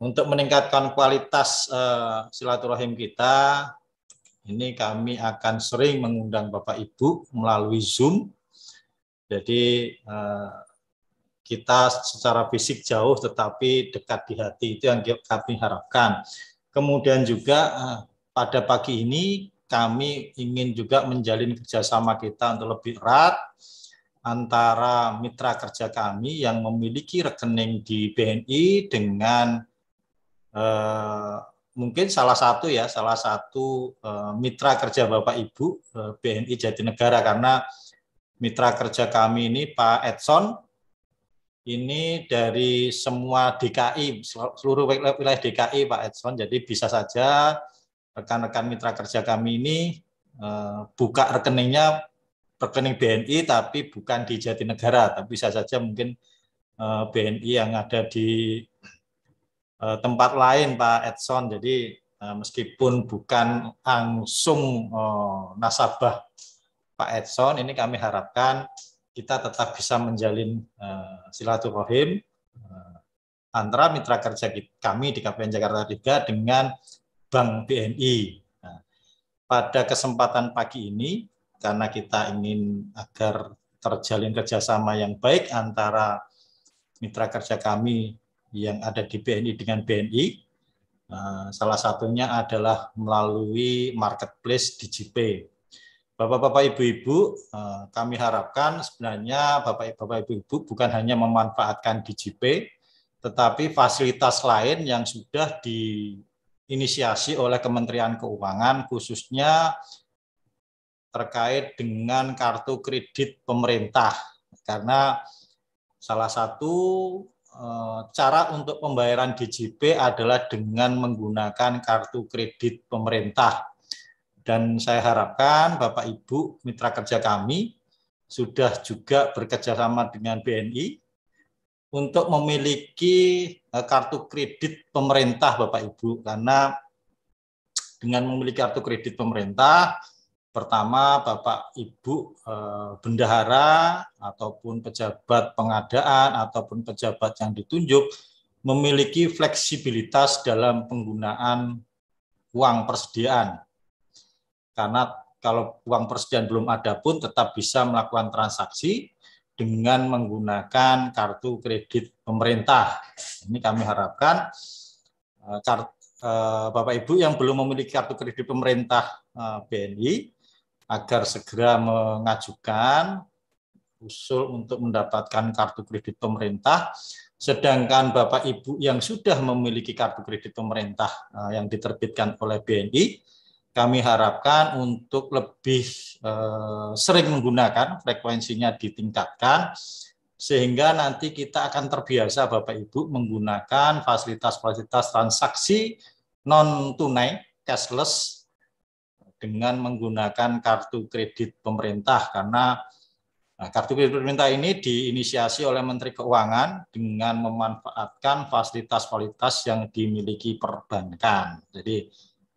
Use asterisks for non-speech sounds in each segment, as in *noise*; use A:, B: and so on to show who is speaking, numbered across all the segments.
A: Untuk meningkatkan kualitas uh, silaturahim kita, ini kami akan sering mengundang Bapak Ibu melalui Zoom. Jadi uh, kita secara fisik jauh tetapi dekat di hati itu yang kami harapkan. Kemudian juga eh, pada pagi ini kami ingin juga menjalin kerjasama kita untuk lebih erat antara mitra kerja kami yang memiliki rekening di BNI dengan Eh, mungkin salah satu ya salah satu eh, mitra kerja Bapak Ibu eh, BNI Jatinegara karena mitra kerja kami ini Pak Edson ini dari semua DKI seluruh wilayah DKI Pak Edson jadi bisa saja rekan-rekan mitra kerja kami ini buka rekeningnya rekening BNI tapi bukan di Jatinegara tapi bisa saja mungkin BNI yang ada di Eh, tempat lain Pak Edson. Jadi eh, meskipun bukan langsung eh, nasabah Pak Edson, ini kami harapkan kita tetap bisa menjalin silaturahim antara mitra kerja kami di KPN Jakarta 3 dengan Bank BNI. Nah, pada kesempatan pagi ini, karena kita ingin agar terjalin kerjasama yang baik antara mitra kerja kami yang ada di BNI dengan BNI. Nah, salah satunya adalah melalui marketplace DigiPay. Bapak-bapak, ibu-ibu, eh, kami harapkan sebenarnya bapak-bapak, ibu-ibu bukan hanya memanfaatkan DigiPay, tetapi fasilitas lain yang sudah diinisiasi oleh Kementerian Keuangan, khususnya terkait dengan kartu kredit pemerintah. Karena salah satu Eh, cara untuk pembayaran DJP adalah dengan menggunakan kartu kredit pemerintah. Dan saya harapkan Bapak Ibu mitra kerja kami sudah juga bekerjasama dengan BNI untuk memiliki eh, kartu kredit pemerintah Bapak Ibu karena dengan memiliki kartu kredit pemerintah pertama Bapak Ibu eh, bendahara ataupun pejabat pengadaan ataupun pejabat yang ditunjuk memiliki fleksibilitas dalam penggunaan uang persediaan. Karena kalau uang persediaan belum ada pun tetap bisa melakukan transaksi dengan menggunakan kartu kredit pemerintah. Ini kami harapkan eh, eh, Bapak Ibu yang belum memiliki kartu kredit pemerintah BNI agar segera mengajukan usul untuk mendapatkan kartu kredit pemerintah. Sedangkan Bapak Ibu yang sudah memiliki kartu kredit pemerintah eh, yang diterbitkan oleh BNI, kami harapkan untuk lebih eh, sering menggunakan frekuensinya ditingkatkan sehingga nanti kita akan terbiasa Bapak Ibu menggunakan fasilitas-fasilitas transaksi non tunai cashless dengan menggunakan kartu kredit pemerintah karena nah, kartu kredit pemerintah ini diinisiasi oleh Menteri Keuangan dengan memanfaatkan fasilitas-fasilitas yang dimiliki perbankan. Jadi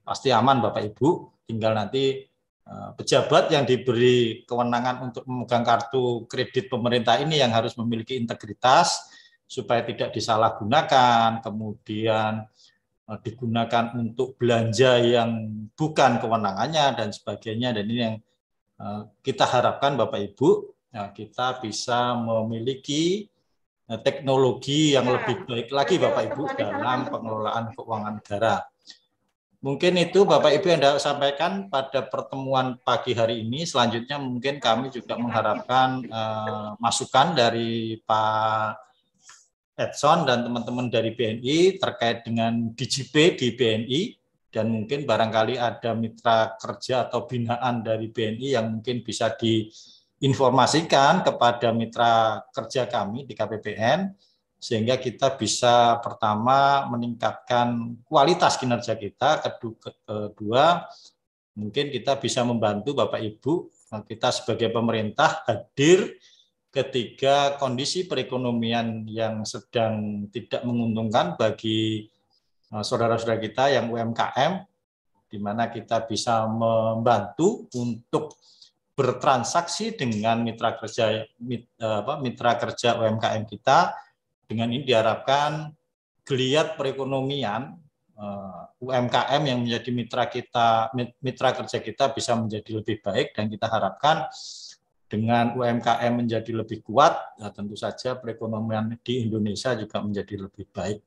A: pasti aman Bapak Ibu, tinggal nanti eh, pejabat yang diberi kewenangan untuk memegang kartu kredit pemerintah ini yang harus memiliki integritas supaya tidak disalahgunakan, kemudian Eh, digunakan untuk belanja yang bukan kewenangannya dan sebagainya dan ini yang eh, kita harapkan Bapak Ibu ya, kita bisa memiliki eh, teknologi yang ya. lebih baik lagi Bapak Ibu dalam pengelolaan keuangan negara. Mungkin itu Bapak Ibu yang saya sampaikan pada pertemuan pagi hari ini. Selanjutnya mungkin kami juga mengharapkan uh, masukan dari Pak Edson dan teman-teman dari BNI terkait dengan DJP di BNI dan mungkin barangkali ada mitra kerja atau binaan dari BNI yang mungkin bisa diinformasikan kepada mitra kerja kami di KPPN sehingga kita bisa pertama meningkatkan kualitas kinerja kita, kedua mungkin kita bisa membantu Bapak Ibu kita sebagai pemerintah hadir ketika kondisi perekonomian yang sedang tidak menguntungkan bagi eh, saudara-saudara kita yang UMKM, di mana kita bisa membantu untuk bertransaksi dengan mitra kerja eh, mitra kerja UMKM kita. Dengan ini diharapkan geliat perekonomian eh, UMKM yang menjadi mitra kita mitra kerja kita bisa menjadi lebih baik dan kita harapkan dengan UMKM menjadi lebih kuat, ya tentu saja perekonomian di Indonesia juga menjadi lebih baik.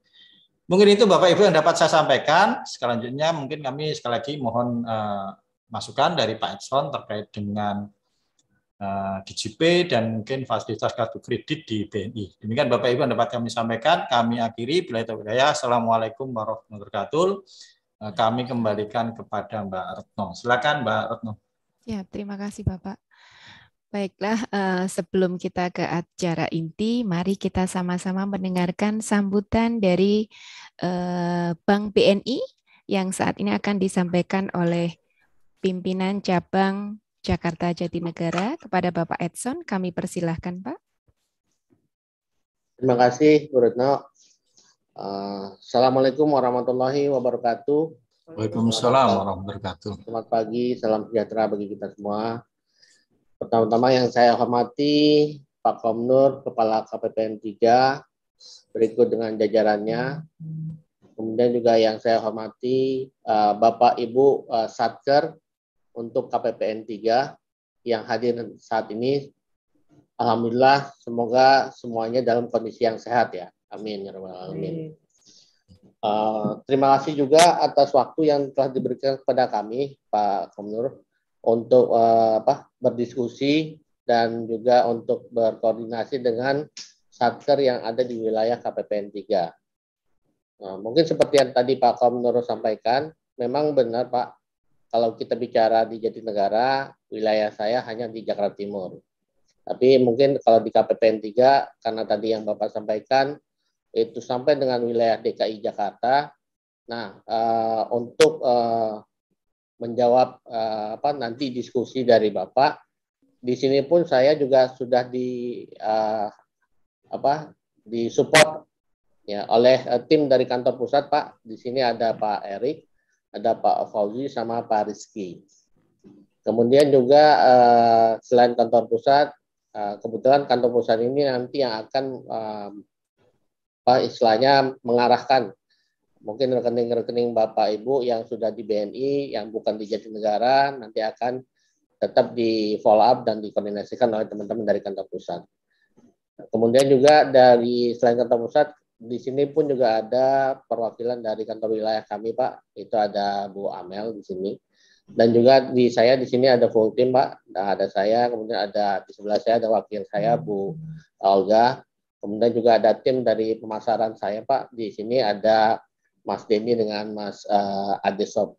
A: Mungkin itu Bapak Ibu yang dapat saya sampaikan. Selanjutnya mungkin kami sekali lagi mohon uh, masukan dari Pak Edson terkait dengan uh, eh, DGP dan mungkin fasilitas kartu kredit di BNI. Demikian Bapak Ibu yang dapat kami sampaikan. Kami akhiri. Bila itu berdaya, Assalamualaikum warahmatullahi wabarakatuh. Eh, kami kembalikan kepada Mbak Retno. Silakan Mbak Retno.
B: Ya, terima kasih Bapak. Baiklah, eh, sebelum kita ke acara inti, mari kita sama-sama mendengarkan sambutan dari eh, Bank BNI yang saat ini akan disampaikan oleh pimpinan cabang Jakarta Jatinegara kepada Bapak Edson. Kami persilahkan, Pak.
C: Terima kasih, Bu Retno. Eh, Assalamualaikum warahmatullahi wabarakatuh.
D: Waalaikumsalam warahmatullahi
C: wabarakatuh. Selamat pagi, salam sejahtera bagi kita semua. Pertama-tama yang saya hormati Pak Komnur, Kepala KPPN 3, berikut dengan jajarannya. Kemudian juga yang saya hormati eh, Bapak Ibu uh, Satker untuk KPPN 3 yang hadir saat ini. Alhamdulillah, semoga semuanya dalam kondisi yang sehat ya. Amin. Ya eh, terima kasih juga atas waktu yang telah diberikan kepada kami, Pak Komnur untuk uh, apa berdiskusi dan juga untuk berkoordinasi dengan satker yang ada di wilayah KPPN 3. Nah, mungkin seperti yang tadi Pak Komnoro sampaikan, memang benar Pak, kalau kita bicara di negara wilayah saya hanya di Jakarta Timur. Tapi mungkin kalau di KPPN 3, karena tadi yang Bapak sampaikan, itu sampai dengan wilayah DKI Jakarta. Nah, uh, untuk uh, menjawab uh, apa nanti diskusi dari Bapak. Di sini pun saya juga sudah di uh, apa disupport ya oleh uh, tim dari kantor pusat Pak. Di sini ada Pak Erik, ada Pak Fauzi sama Pak Rizky. Kemudian juga uh, selain kantor pusat, uh, kebetulan kantor pusat ini nanti yang akan uh, apa istilahnya mengarahkan mungkin rekening-rekening Bapak Ibu yang sudah di BNI yang bukan di negara nanti akan tetap di follow up dan dikoordinasikan oleh teman-teman dari kantor pusat. Kemudian juga dari selain kantor pusat di sini pun juga ada perwakilan dari kantor wilayah kami Pak. Itu ada Bu Amel di sini. Dan juga di saya di sini ada full team Pak. Nah, ada saya, kemudian ada di sebelah saya ada wakil saya Bu Olga. Kemudian juga ada tim dari pemasaran saya Pak. Di sini ada Mas Denny dengan Mas uh, eh, Adesop.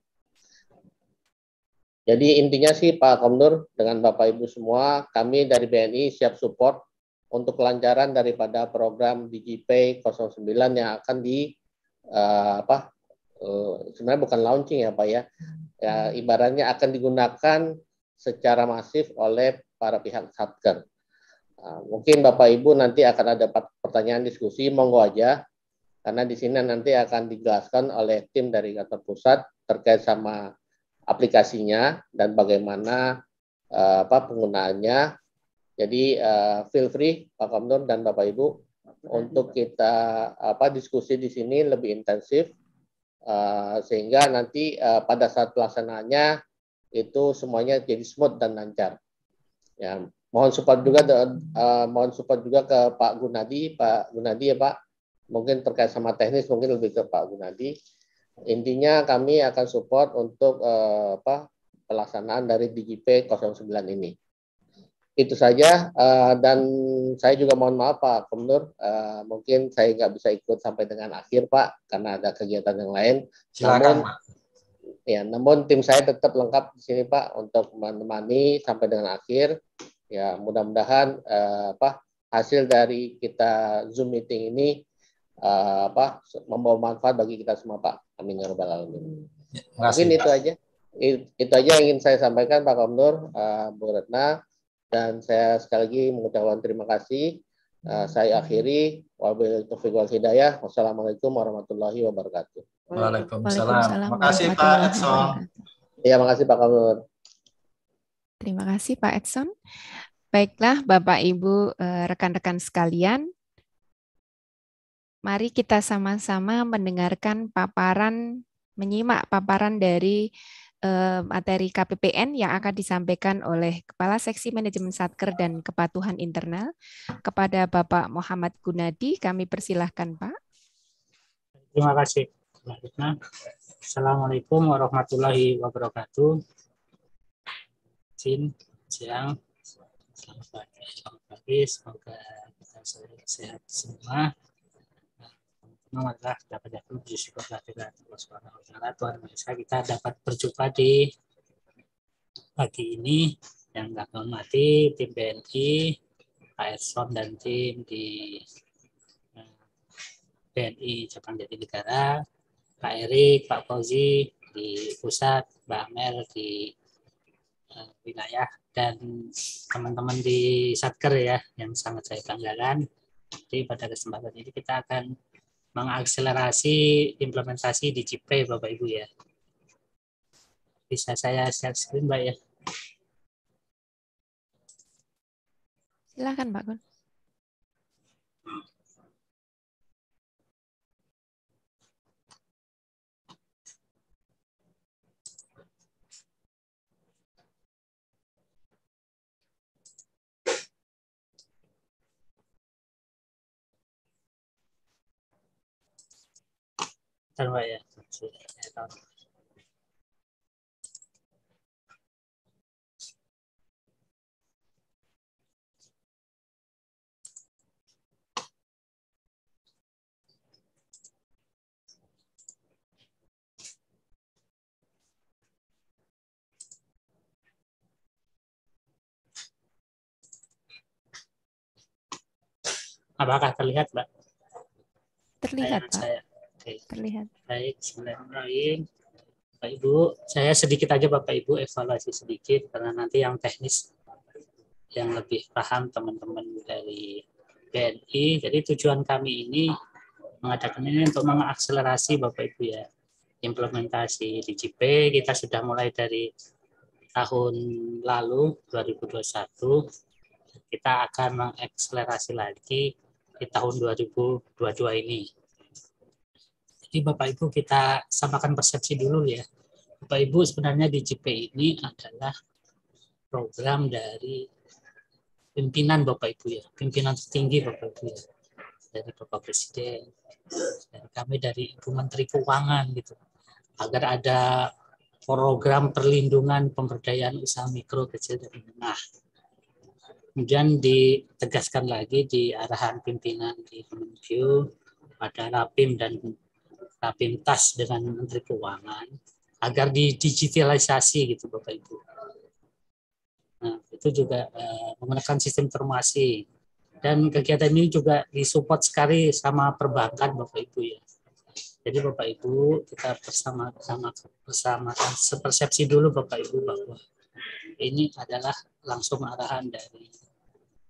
C: Jadi intinya sih Pak Komnur dengan Bapak Ibu semua, kami dari BNI siap support untuk kelancaran daripada program DigiPay 09 yang akan di uh, apa uh, sebenarnya bukan launching ya Pak ya. ya ibaratnya akan digunakan secara masif oleh para pihak satker. Nah, mungkin Bapak Ibu nanti akan ada pertanyaan diskusi, monggo aja karena di sini nanti akan dijelaskan oleh tim dari kantor pusat terkait sama aplikasinya dan bagaimana uh, apa penggunaannya. Jadi uh, feel free Pak Komdon dan Bapak Ibu untuk kita apa diskusi di sini lebih intensif uh, sehingga nanti uh, pada saat pelaksanaannya itu semuanya jadi smooth dan lancar. Ya, mohon support juga uh, mohon support juga ke Pak Gunadi, Pak Gunadi ya Pak mungkin terkait sama teknis mungkin lebih ke Pak Gunadi. Intinya kami akan support untuk eh, apa pelaksanaan dari DGP 09 ini. Itu saja uh, dan saya juga mohon maaf Pak Gubernur, uh, mungkin saya nggak bisa ikut sampai dengan akhir Pak karena ada kegiatan yang lain. Silakan namun, Pak. Ya, namun tim saya tetap lengkap di sini Pak untuk menemani sampai dengan akhir. Ya, mudah-mudahan uh, hasil dari kita Zoom meeting ini uh, apa membawa manfaat bagi kita semua Pak. Amin ya rabbal alamin. Ya, Mungkin itu aja. It, itu aja yang ingin saya sampaikan Pak Komnur, uh, Bu Retna, dan saya sekali lagi mengucapkan terima kasih. Uh, saya akhiri wabillahi wal hidayah. Wassalamualaikum warahmatullahi wabarakatuh. Waalaikumsalam. Terima kasih Pak Edson. Iya, makasih Pak Komnur.
B: Terima kasih Pak Edson. Baiklah Bapak Ibu rekan-rekan sekalian, Mari kita sama-sama mendengarkan paparan, menyimak paparan dari eh, materi KPPN yang akan disampaikan oleh Kepala Seksi Manajemen Satker dan Kepatuhan Internal. Kepada Bapak Muhammad Gunadi, kami persilahkan Pak.
E: Terima kasih. Assalamualaikum warahmatullahi wabarakatuh. Sin, siang, selamat pagi, selamat pagi. Semoga kita sehat semua pertama adalah dapat ya puji syukur kehadiran Allah Subhanahu wa taala Tuhan Maha kita dapat berjumpa di pagi ini yang nggak menghormati tim BNI, Pak ASOM dan tim di BNI eh, Jepang negara Pak Erik, Pak Fauzi di pusat, Mbak Mer di uh, wilayah dan teman-teman di Satker ya yang sangat saya banggakan. Jadi pada kesempatan ini kita akan mengakselerasi implementasi di Cipre Bapak Ibu ya. Bisa saya share screen Mbak ya?
D: Silakan, Pak Gun.
B: चल भाई ya.
E: Apakah terlihat, Mbak? Terlihat, Pak. Saya. Oke. Terlihat. Baik, Bismillahirrahmanirrahim. Bapak Ibu, saya sedikit aja Bapak Ibu evaluasi sedikit karena nanti yang teknis yang lebih paham teman-teman dari BNI. Jadi tujuan kami ini mengadakan ini untuk mengakselerasi Bapak Ibu ya implementasi di JP kita sudah mulai dari tahun lalu 2021 kita akan mengakselerasi lagi di tahun 2022 ini jadi Bapak Ibu kita samakan persepsi dulu ya. Bapak Ibu sebenarnya di DJP ini adalah program dari pimpinan Bapak Ibu ya, pimpinan tertinggi Bapak Ibu ya. Dari Bapak Presiden, dari kami dari Ibu Menteri Keuangan gitu. Agar ada program perlindungan pemberdayaan usaha mikro kecil dan menengah. Kemudian ditegaskan lagi di arahan pimpinan di Kemenkyu pada Rapim dan rapintas dengan Menteri Keuangan agar didigitalisasi gitu Bapak Ibu. Nah, itu juga uh, menggunakan sistem informasi dan kegiatan ini juga disupport sekali sama perbankan Bapak Ibu ya. Jadi Bapak Ibu kita bersama sama bersama sepersepsi dulu Bapak Ibu bahwa ini adalah langsung arahan dari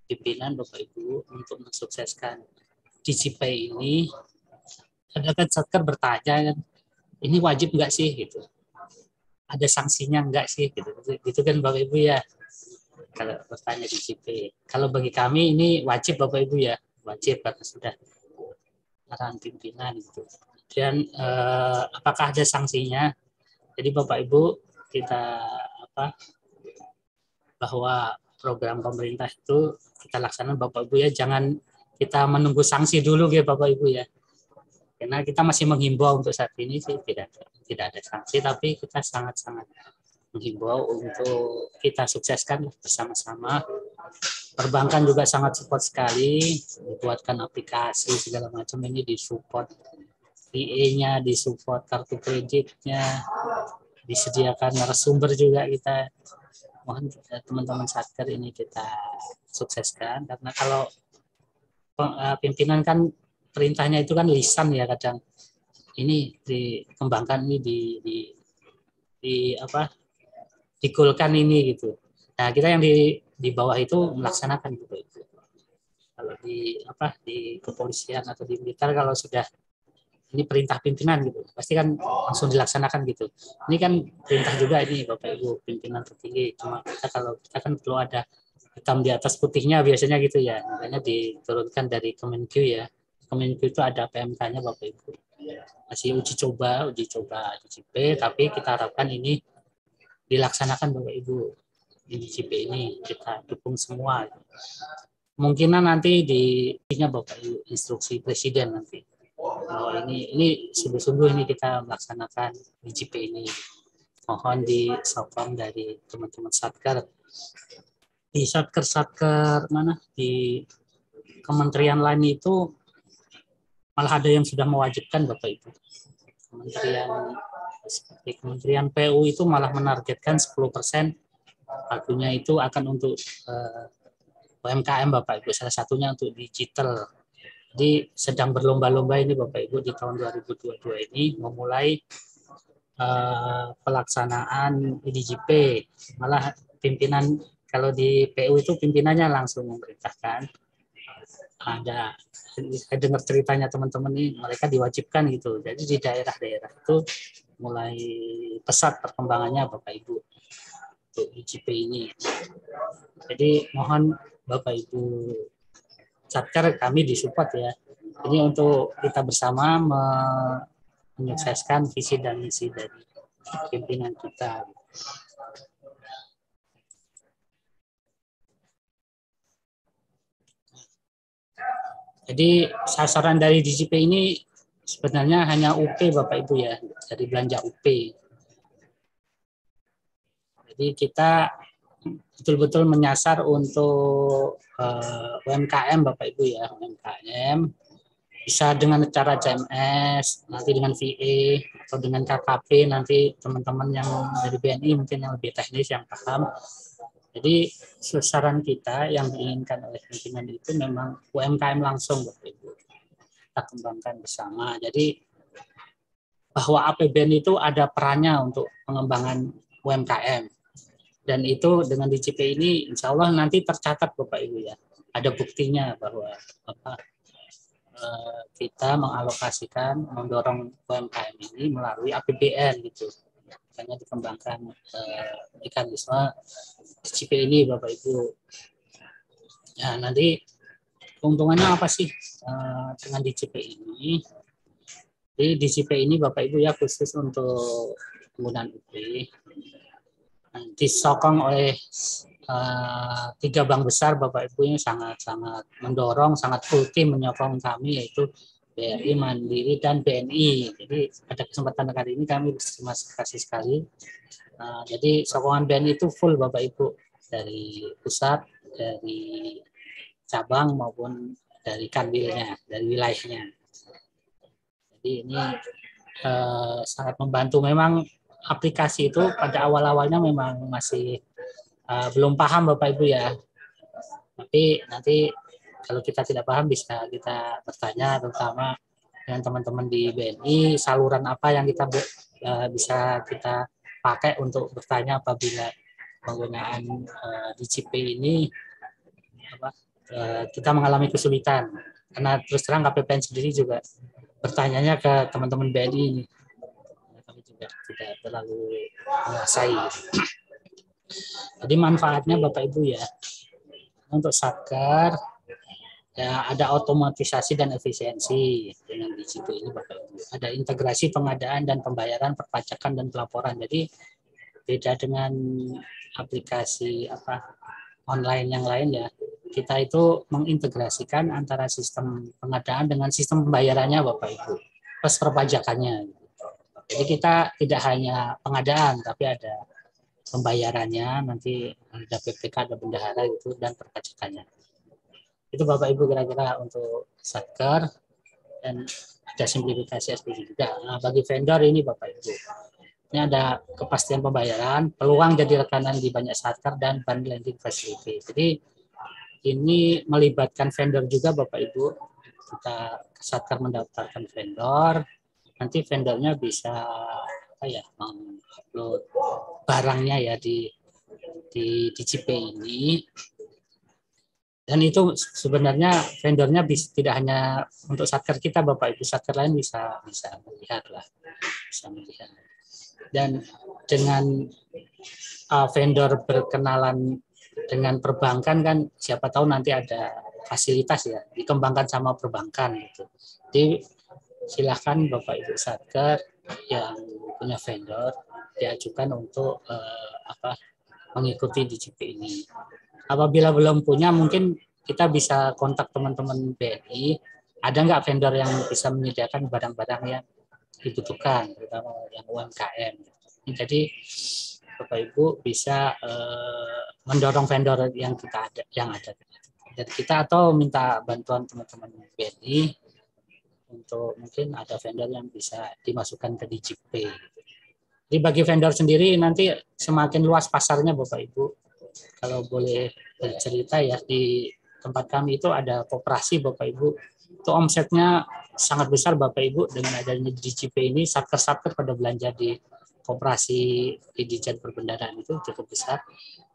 E: pimpinan Bapak Ibu untuk mensukseskan DCP ini ada kan satker bertanya kan, ini wajib nggak sih gitu? Ada sanksinya nggak sih gitu? Gitu kan Bapak Ibu ya. Kalau bertanya di CP. Kalau bagi kami ini wajib Bapak Ibu ya, wajib karena sudah arahan pimpinan gitu. Dan eh, apakah ada sanksinya? Jadi Bapak Ibu kita apa bahwa program pemerintah itu kita laksanakan Bapak Ibu ya jangan kita menunggu sanksi dulu ya Bapak Ibu ya karena kita masih menghimbau untuk saat ini sih tidak tidak ada sanksi tapi kita sangat-sangat menghimbau untuk kita sukseskan bersama-sama perbankan juga sangat support sekali dibuatkan aplikasi segala macam ini disupport PA-nya disupport kartu kreditnya disediakan narasumber juga kita mohon eh, teman-teman satker ini kita sukseskan karena kalau eh, pimpinan kan perintahnya itu kan lisan ya kadang ini dikembangkan ini di, di, di apa dikulkan ini gitu nah kita yang di di bawah itu melaksanakan gitu itu kalau di apa di kepolisian atau di militer kalau sudah ini perintah pimpinan gitu pasti kan langsung dilaksanakan gitu ini kan perintah juga ini bapak ibu pimpinan tertinggi cuma kita kalau kita kan perlu ada hitam di atas putihnya biasanya gitu ya makanya diturunkan dari Kemenkyu ya Kemenkyu itu ada PMK-nya Bapak Ibu. Masih uji coba, uji coba DCP, tapi kita harapkan ini dilaksanakan Bapak Ibu di DCP ini kita dukung semua. Mungkinan nanti di Bapak Ibu instruksi presiden nanti oh, ini ini sungguh-sungguh ini kita melaksanakan DCP ini. Mohon di sokong dari teman-teman satker di satker satker mana di kementerian lain itu malah ada yang sudah mewajibkan Bapak Ibu.
D: Kementerian
E: seperti Kementerian PU itu malah menargetkan 10% persen, artinya itu akan untuk uh, eh, UMKM Bapak Ibu, salah satunya untuk digital. Jadi sedang berlomba-lomba ini Bapak Ibu di tahun 2022 ini memulai uh, pelaksanaan IDGP. Malah pimpinan kalau di PU itu pimpinannya langsung memerintahkan ada saya dengar ceritanya teman-teman ini mereka diwajibkan gitu jadi di daerah-daerah itu mulai pesat perkembangannya bapak ibu untuk IGP ini jadi mohon bapak ibu satker kami disupport ya ini untuk kita bersama menyukseskan visi dan misi dari pimpinan kita Jadi sasaran dari DCP ini sebenarnya hanya UP Bapak Ibu ya, dari belanja UP. Jadi kita betul-betul menyasar untuk uh, eh, UMKM Bapak Ibu ya, UMKM bisa dengan cara CMS, nanti dengan VA atau dengan KKP nanti teman-teman yang dari BNI mungkin yang lebih teknis yang paham jadi sasaran kita yang diinginkan oleh pimpinan itu memang UMKM langsung Bapak Ibu. Kita kembangkan bersama. Jadi bahwa APBN itu ada perannya untuk pengembangan UMKM. Dan itu dengan DCP ini insya Allah nanti tercatat Bapak Ibu ya. Ada buktinya bahwa apa, eh, kita mengalokasikan, mendorong UMKM ini melalui APBN gitu makanya dikembangkan eh, mekanisme DCP ini Bapak Ibu. Ya, nanti keuntungannya apa sih eh, dengan DCP ini? Jadi DCP ini Bapak Ibu ya khusus untuk penggunaan UP nah, disokong oleh uh, tiga bank besar Bapak Ibu ini sangat-sangat mendorong, sangat ulti menyokong kami yaitu BRI Mandiri dan BNI. Jadi pada kesempatan kali ini kami berterima kasih sekali. Uh, jadi sokongan BNI itu full Bapak Ibu dari pusat, dari cabang maupun dari kandilnya, dari wilayahnya. Jadi ini uh, sangat membantu. Memang aplikasi itu pada awal-awalnya memang masih uh, belum paham Bapak Ibu ya. Tapi nanti kalau kita tidak paham bisa kita bertanya terutama dengan teman-teman di BNI saluran apa yang kita uh, bisa kita pakai untuk bertanya apabila penggunaan uh, eh, DCP ini apa, uh, kita mengalami kesulitan karena terus terang KPPN sendiri juga bertanya ke teman-teman BNI ini kami juga tidak terlalu menguasai. Jadi manfaatnya Bapak Ibu ya untuk sakar ya ada otomatisasi dan efisiensi dengan di situ ini bakal ada integrasi pengadaan dan pembayaran perpajakan dan pelaporan jadi beda dengan aplikasi apa online yang lain ya kita itu mengintegrasikan antara sistem pengadaan dengan sistem pembayarannya bapak ibu plus perpajakannya jadi kita tidak hanya pengadaan tapi ada pembayarannya nanti ada PPK ada bendahara itu dan perpajakannya itu bapak ibu kira-kira untuk satker dan ada simplifikasi SPG juga nah bagi vendor ini bapak ibu ini ada kepastian pembayaran peluang jadi rekanan di banyak satker dan bank lending facility jadi ini melibatkan vendor juga bapak ibu kita satker mendaftarkan vendor nanti vendornya bisa apa ya mengupload barangnya ya di di di CP ini dan itu sebenarnya vendornya bisa, tidak hanya untuk satker kita bapak ibu satker lain bisa bisa melihat lah bisa melihat dan dengan uh, vendor berkenalan dengan perbankan kan siapa tahu nanti ada fasilitas ya dikembangkan sama perbankan gitu jadi silahkan bapak ibu satker yang punya vendor diajukan untuk uh, apa mengikuti DCP ini apabila belum punya mungkin kita bisa kontak teman-teman BNI ada nggak vendor yang bisa menyediakan barang-barang yang dibutuhkan terutama yang UMKM jadi Bapak Ibu bisa eh, mendorong vendor yang kita ada yang ada dari kita atau minta bantuan teman-teman BNI untuk mungkin ada vendor yang bisa dimasukkan ke DJP. Jadi bagi vendor sendiri nanti semakin luas pasarnya Bapak Ibu kalau boleh bercerita ya di tempat kami itu ada koperasi Bapak Ibu itu omsetnya sangat besar Bapak Ibu dengan adanya DCP ini satker-satker pada belanja di koperasi di Dijen Perbendaraan itu cukup besar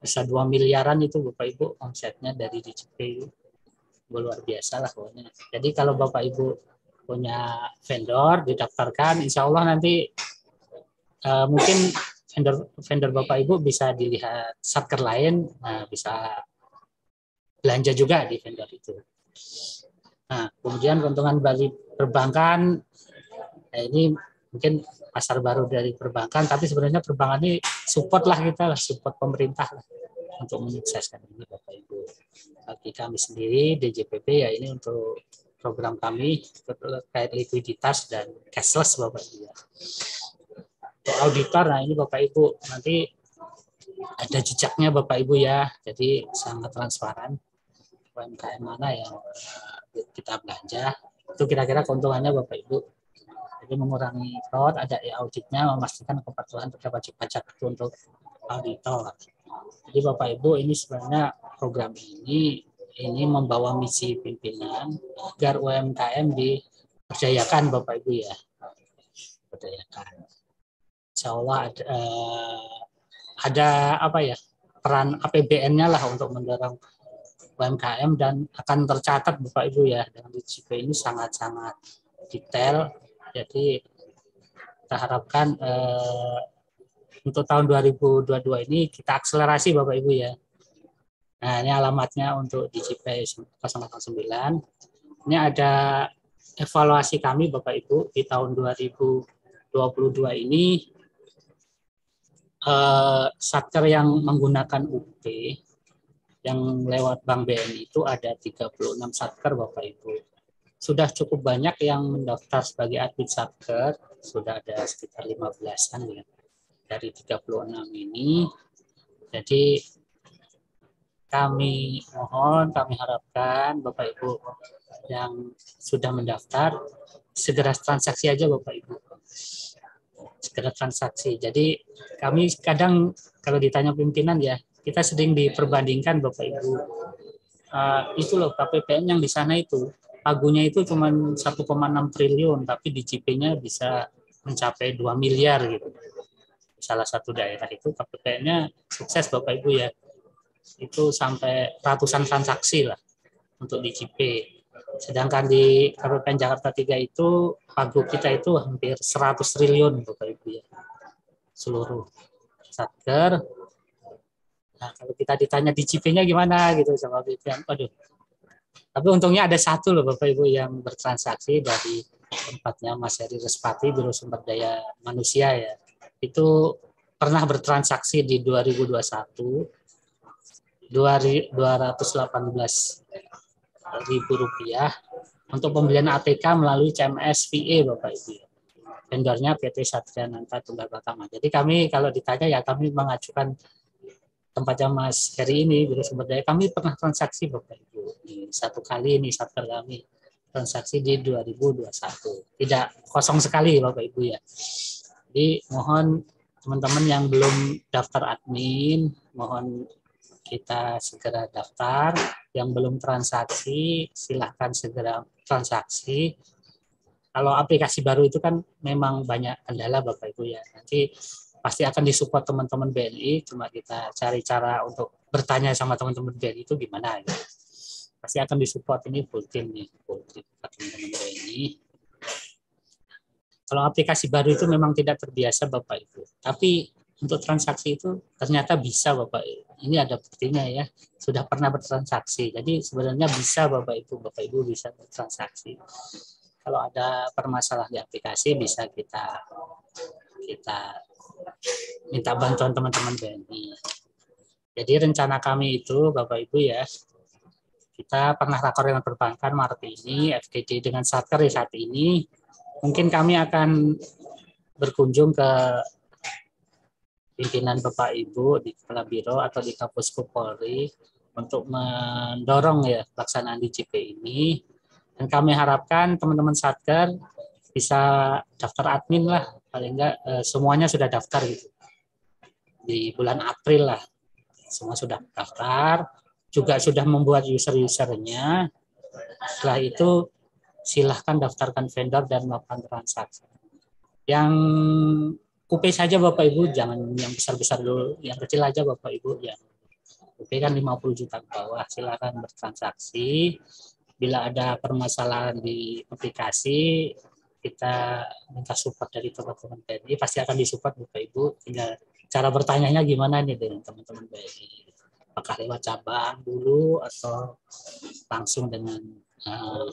E: bisa 2 miliaran itu Bapak Ibu omsetnya dari DCP. itu luar biasa lah pokoknya. Jadi kalau Bapak Ibu punya vendor didaftarkan insya Allah nanti uh, mungkin vendor vendor bapak ibu bisa dilihat satker lain, nah bisa belanja juga di vendor itu. Nah, kemudian keuntungan bagi perbankan, ya ini mungkin pasar baru dari perbankan, tapi sebenarnya perbankan ini support lah kita, lah, support pemerintah lah untuk menyukseskan ini Bapak Ibu. Bagi kami sendiri DJPP ya ini untuk program kami terkait likuiditas dan cashless Bapak Ibu. Ya auditor nah ini Bapak Ibu nanti ada jejaknya Bapak Ibu ya jadi sangat transparan UMKM mana yang eh, kita belanja itu kira-kira keuntungannya Bapak Ibu jadi mengurangi fraud ada e auditnya memastikan kepatuhan terhadap wajib pajak itu untuk auditor jadi Bapak Ibu ini sebenarnya program ini ini membawa misi pimpinan agar UMKM dipercayakan Bapak Ibu ya percayakan insya Allah ada, uh, ada apa ya peran APBN-nya lah untuk mendorong UMKM dan akan tercatat Bapak Ibu ya dengan DJP ini sangat-sangat detail. Jadi kita harapkan uh, untuk tahun 2022 ini kita akselerasi Bapak Ibu ya. Nah ini alamatnya untuk DJP 009. Ini ada evaluasi kami Bapak Ibu di tahun 2022 ini uh, yang menggunakan UP yang lewat Bank BNI itu ada 36 satker Bapak Ibu. Sudah cukup banyak yang mendaftar sebagai atlet satker, sudah ada sekitar 15-an ya dari 36 ini. Jadi kami mohon, kami harapkan Bapak Ibu yang sudah mendaftar segera transaksi aja Bapak Ibu segera transaksi. Jadi kami kadang kalau ditanya pimpinan ya kita sering diperbandingkan Bapak Ibu. Uh, itu loh KPPN yang di sana itu pagunya itu cuma 1,6 triliun tapi di CP-nya bisa mencapai 2 miliar gitu. Salah satu daerah itu KPPN-nya sukses Bapak Ibu ya. Itu sampai ratusan transaksi lah untuk di CP. Sedangkan di kabupaten Jakarta Tiga itu pagu kita itu hampir 100 triliun Bapak Ibu ya. Seluruh satker. Nah, kalau kita ditanya di CP-nya gimana gitu sama BPM. Aduh. Tapi untungnya ada satu loh Bapak Ibu yang bertransaksi dari tempatnya Mas Heri Respati Biro Sumber Daya Manusia ya. Itu pernah bertransaksi di 2021 218 rupiah untuk pembelian ATK melalui CMS VA Bapak Ibu. Vendornya PT Satria Nanta Tunggal Pratama. Jadi kami kalau ditanya ya kami mengajukan tempatnya Mas Heri ini Sumber Daya. kami pernah transaksi Bapak Ibu di satu kali ini satu kami transaksi di 2021. Tidak kosong sekali Bapak Ibu ya. Jadi mohon teman-teman yang belum daftar admin mohon kita segera daftar yang belum transaksi silahkan segera transaksi kalau aplikasi baru itu kan memang banyak kendala Bapak Ibu ya. Nanti pasti akan disupport teman-teman BNI, cuma kita cari cara untuk bertanya sama teman-teman BNI itu gimana ya. Pasti akan disupport ini full team nih, full team teman-teman BNI. Kalau aplikasi baru itu memang tidak terbiasa Bapak Ibu, tapi untuk transaksi itu ternyata bisa Bapak Ibu ini ada buktinya ya sudah pernah bertransaksi jadi sebenarnya bisa bapak ibu bapak ibu bisa bertransaksi kalau ada permasalahan di aplikasi bisa kita kita minta bantuan teman-teman BNI jadi rencana kami itu bapak ibu ya kita pernah rakor dengan perbankan Maret ini, FGD dengan Satker di saat ini. Mungkin kami akan berkunjung ke pimpinan Bapak Ibu di Kepala Biro atau di Kampus Polri untuk mendorong ya pelaksanaan di CP ini. Dan kami harapkan teman-teman Satker bisa daftar admin lah, paling enggak e, eh, semuanya sudah daftar gitu. Di bulan April lah, semua sudah daftar, juga sudah membuat user-usernya. Setelah itu silahkan daftarkan vendor dan melakukan transaksi. Yang kupe saja Bapak Ibu, jangan yang besar-besar dulu, yang kecil aja Bapak Ibu ya. Kupe kan 50 juta ke bawah, silakan bertransaksi. Bila ada permasalahan di aplikasi, kita minta support dari teman-teman BNI, pasti akan disupport Bapak Ibu. Tinggal cara bertanyanya gimana nih dengan teman-teman BNI. Apakah lewat cabang dulu atau langsung dengan eh,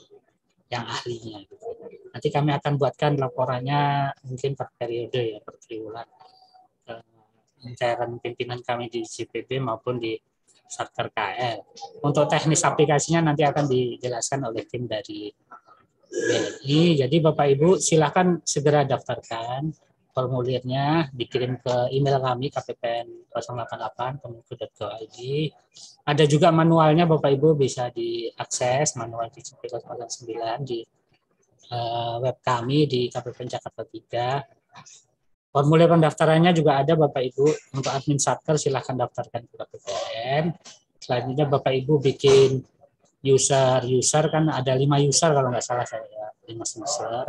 E: yang ahlinya. Gitu. Nanti kami akan buatkan laporannya mungkin per periode ya, per triwulan. Pencairan eh, pimpinan kami di CPB maupun di Satker KL. Untuk teknis aplikasinya nanti akan dijelaskan oleh tim dari BNI. Jadi Bapak Ibu silahkan segera daftarkan formulirnya dikirim ke email kami kppn 088 id Ada juga manualnya Bapak Ibu bisa diakses manual di 089 di uh, web kami di KPPN Jakarta 3. Formulir pendaftarannya juga ada Bapak Ibu untuk admin satker silahkan daftarkan ke KPPN. Selanjutnya Bapak Ibu bikin user-user kan ada lima user kalau nggak salah saya lima user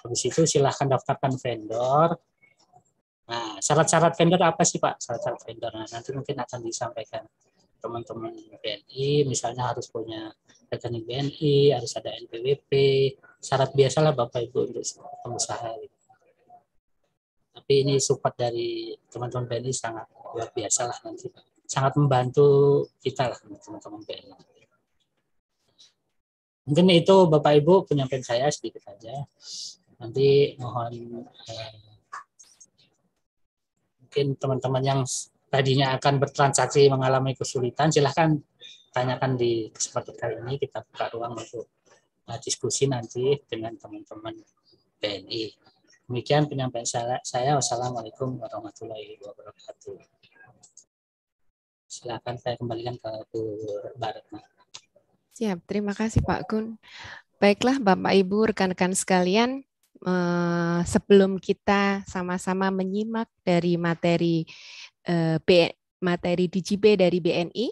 E: Habis itu silahkan daftarkan vendor. Nah, syarat-syarat vendor apa sih Pak? Syarat-syarat vendor. Nah, nanti mungkin akan disampaikan teman-teman BNI, misalnya harus punya rekening BNI, harus ada NPWP, syarat biasalah Bapak Ibu untuk pengusaha. Tapi ini support dari teman-teman BNI sangat luar biasa lah nanti, sangat membantu kita lah teman-teman BNI. Mungkin itu Bapak Ibu penyampaian saya sedikit aja nanti mohon eh, mungkin teman-teman yang tadinya akan bertransaksi mengalami kesulitan silahkan tanyakan di kesempatan kali ini kita buka ruang untuk uh, diskusi nanti dengan teman-teman BNI. Demikian penyampaian saya. saya. Wassalamualaikum warahmatullahi wabarakatuh. silahkan saya kembalikan ke Bu Baratna.
B: Siap, terima kasih Pak Gun. Baiklah Bapak Ibu rekan-rekan sekalian, eh, sebelum kita sama-sama menyimak dari materi eh, B, materi DGP dari BNI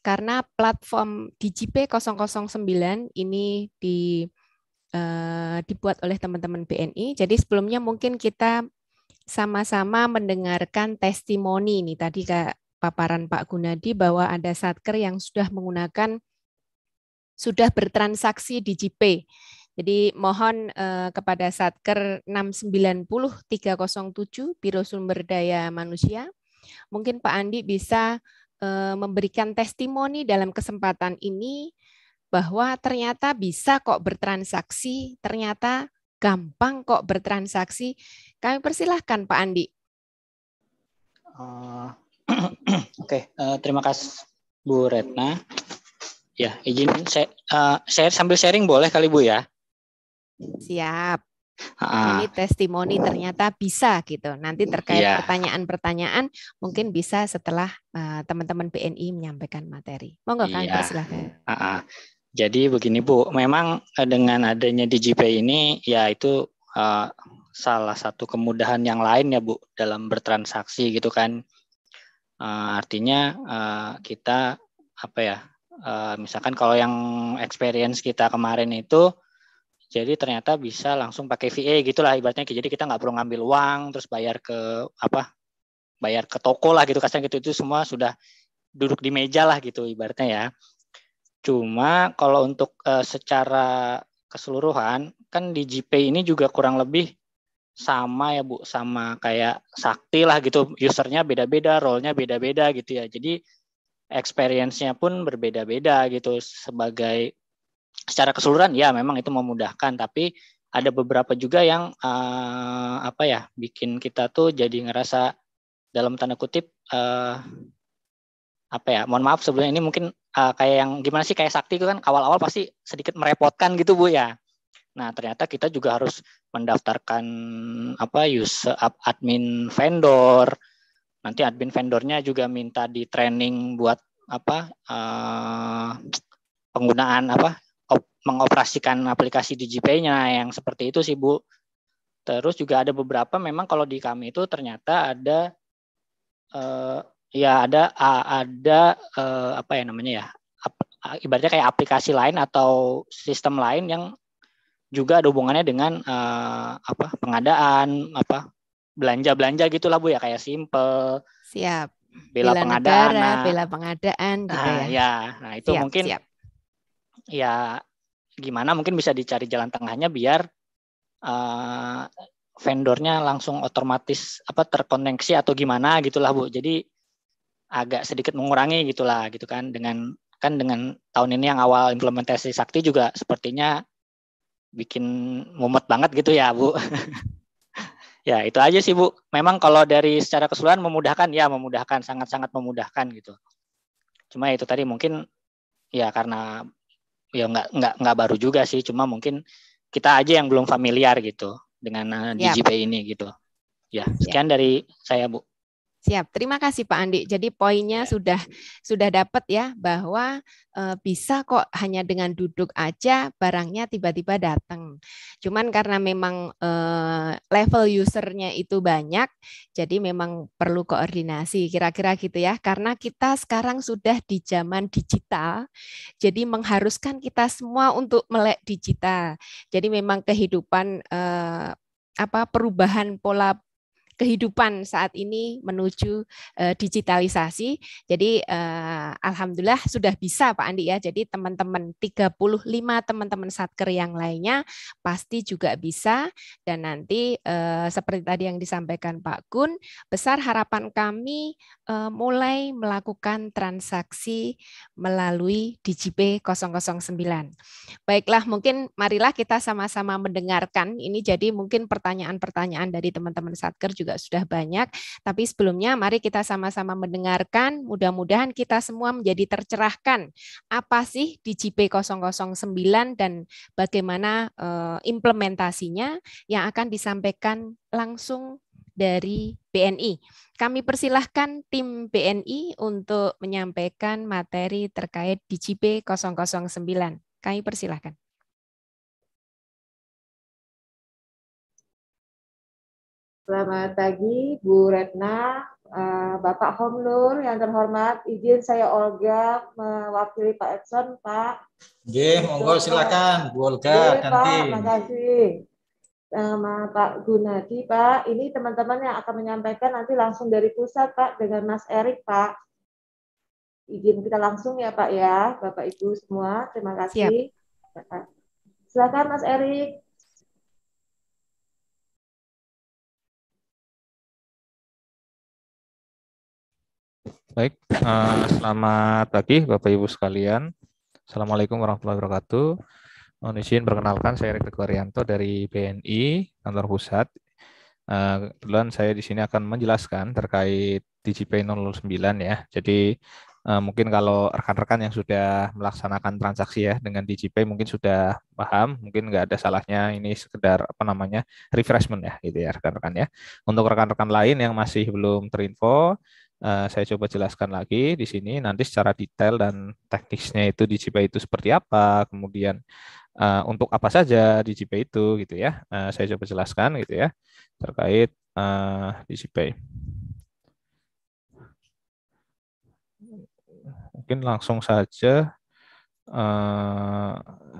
B: karena platform DGP 009 ini di eh, dibuat oleh teman-teman BNI. Jadi sebelumnya mungkin kita sama-sama mendengarkan testimoni ini tadi Kak paparan Pak Gunadi bahwa ada satker yang sudah menggunakan sudah bertransaksi di JP jadi mohon eh, kepada Satker 690307 Biro Sumber Daya Manusia, mungkin Pak Andi bisa eh, memberikan testimoni dalam kesempatan ini bahwa ternyata bisa kok bertransaksi, ternyata gampang kok bertransaksi. Kami persilahkan Pak Andi.
E: Uh, *clears throat* Oke, okay.
F: uh, eh, terima kasih Bu Retna. Ya, izin saya, uh, eh, saya sambil sharing boleh kali Bu ya?
B: Siap. Ah. Ini testimoni ternyata bisa gitu. Nanti terkait iya. pertanyaan-pertanyaan mungkin bisa setelah uh, teman-teman BNI menyampaikan materi. Monggo yeah. kan silakan.
F: Jadi begini Bu, memang eh, dengan adanya DigiPay ini ya itu uh, salah satu kemudahan yang lain ya Bu dalam bertransaksi gitu kan. Uh, artinya uh, kita apa ya? Uh, misalkan kalau yang experience kita kemarin itu jadi ternyata bisa langsung pakai VA gitulah ibaratnya jadi kita nggak perlu ngambil uang terus bayar ke apa bayar ke toko lah gitu Kasian gitu itu semua sudah duduk di meja lah gitu ibaratnya ya cuma kalau untuk uh, secara keseluruhan kan di GP ini juga kurang lebih sama ya bu sama kayak sakti lah gitu usernya beda-beda role-nya beda-beda gitu ya jadi experience-nya pun berbeda-beda gitu sebagai secara keseluruhan ya memang itu memudahkan tapi ada beberapa juga yang uh, apa ya bikin kita tuh jadi ngerasa dalam tanda kutip uh, apa ya mohon maaf sebelumnya ini mungkin uh, kayak yang gimana sih kayak sakti itu kan awal-awal pasti sedikit merepotkan gitu bu ya nah ternyata kita juga harus mendaftarkan apa use up admin vendor nanti admin vendornya juga minta di training buat apa uh, penggunaan apa mengoperasikan aplikasi djp nya yang seperti itu sih Bu. Terus juga ada beberapa memang kalau di kami itu ternyata ada uh, ya ada ada uh, apa ya namanya ya ibaratnya kayak aplikasi lain atau sistem lain yang juga ada hubungannya dengan uh, apa pengadaan apa belanja belanja gitulah Bu ya kayak simple. Siap. Bela, bela pengadaan, nah, bela
B: pengadaan gitu ah, ya. ya.
F: Nah, itu siap, mungkin siap. ya gimana mungkin bisa dicari jalan tengahnya biar uh, vendornya langsung otomatis apa terkoneksi atau gimana gitulah bu jadi agak sedikit mengurangi gitulah gitu kan dengan kan dengan tahun ini yang awal implementasi sakti juga sepertinya bikin mumet banget gitu ya bu *laughs* ya itu aja sih bu memang kalau dari secara keseluruhan memudahkan ya memudahkan sangat sangat memudahkan gitu cuma itu tadi mungkin ya karena ya nggak nggak nggak baru juga sih cuma mungkin kita aja yang belum familiar gitu dengan uh, DJP yep. ini gitu ya sekian yep. dari saya bu
B: Siap, terima kasih Pak Andi. Jadi poinnya ya. sudah sudah dapat ya bahwa e, bisa kok hanya dengan duduk aja barangnya tiba-tiba datang. Cuman karena memang e, level usernya itu banyak, jadi memang perlu koordinasi kira-kira gitu ya. Karena kita sekarang sudah di zaman digital, jadi mengharuskan kita semua untuk melek digital. Jadi memang kehidupan e, apa perubahan pola kehidupan saat ini menuju uh, digitalisasi. Jadi uh, alhamdulillah sudah bisa Pak Andi ya. Jadi teman-teman 35 teman-teman satker yang lainnya pasti juga bisa dan nanti uh, seperti tadi yang disampaikan Pak Gun, besar harapan kami uh, mulai melakukan transaksi melalui DJP 009. Baiklah, mungkin marilah kita sama-sama mendengarkan ini jadi mungkin pertanyaan-pertanyaan dari teman-teman satker juga juga sudah banyak. Tapi sebelumnya mari kita sama-sama mendengarkan, mudah-mudahan kita semua menjadi tercerahkan apa sih di JP009 dan bagaimana eh, implementasinya yang akan disampaikan langsung dari BNI. Kami persilahkan tim BNI untuk menyampaikan materi terkait DJP 009. Kami persilahkan.
G: Selamat pagi Bu Retna, eh, Bapak Homlur yang terhormat, izin saya Olga mewakili Pak Edson, Pak. Oke, monggo silakan
A: Bu Olga iya, ganti. Pak,
G: Sama Pak Gunadi, Pak. Ini teman-teman yang akan menyampaikan nanti langsung dari pusat, Pak, dengan Mas Erik, Pak. Izin kita langsung ya, Pak ya, Bapak Ibu semua. Terima kasih. Silakan Mas Erik.
D: Baik, uh,
H: selamat pagi Bapak Ibu sekalian. Assalamualaikum warahmatullahi wabarakatuh. Mohon izin perkenalkan saya Rektor Teguarianto dari BNI Kantor Pusat. Uh, kebetulan saya di sini akan menjelaskan terkait DJP 009 ya. Jadi uh, mungkin kalau rekan-rekan yang sudah melaksanakan transaksi ya dengan DJP mungkin sudah paham, mungkin nggak ada salahnya ini sekedar apa namanya refreshment ya gitu ya rekan-rekan ya. Untuk rekan-rekan lain yang masih belum terinfo, Eh, saya coba jelaskan lagi di sini nanti secara detail dan teknisnya itu di GPA itu seperti apa, kemudian eh, untuk apa saja di GPA itu gitu ya. Eh, saya coba jelaskan gitu ya terkait uh, di GPA. Mungkin langsung saja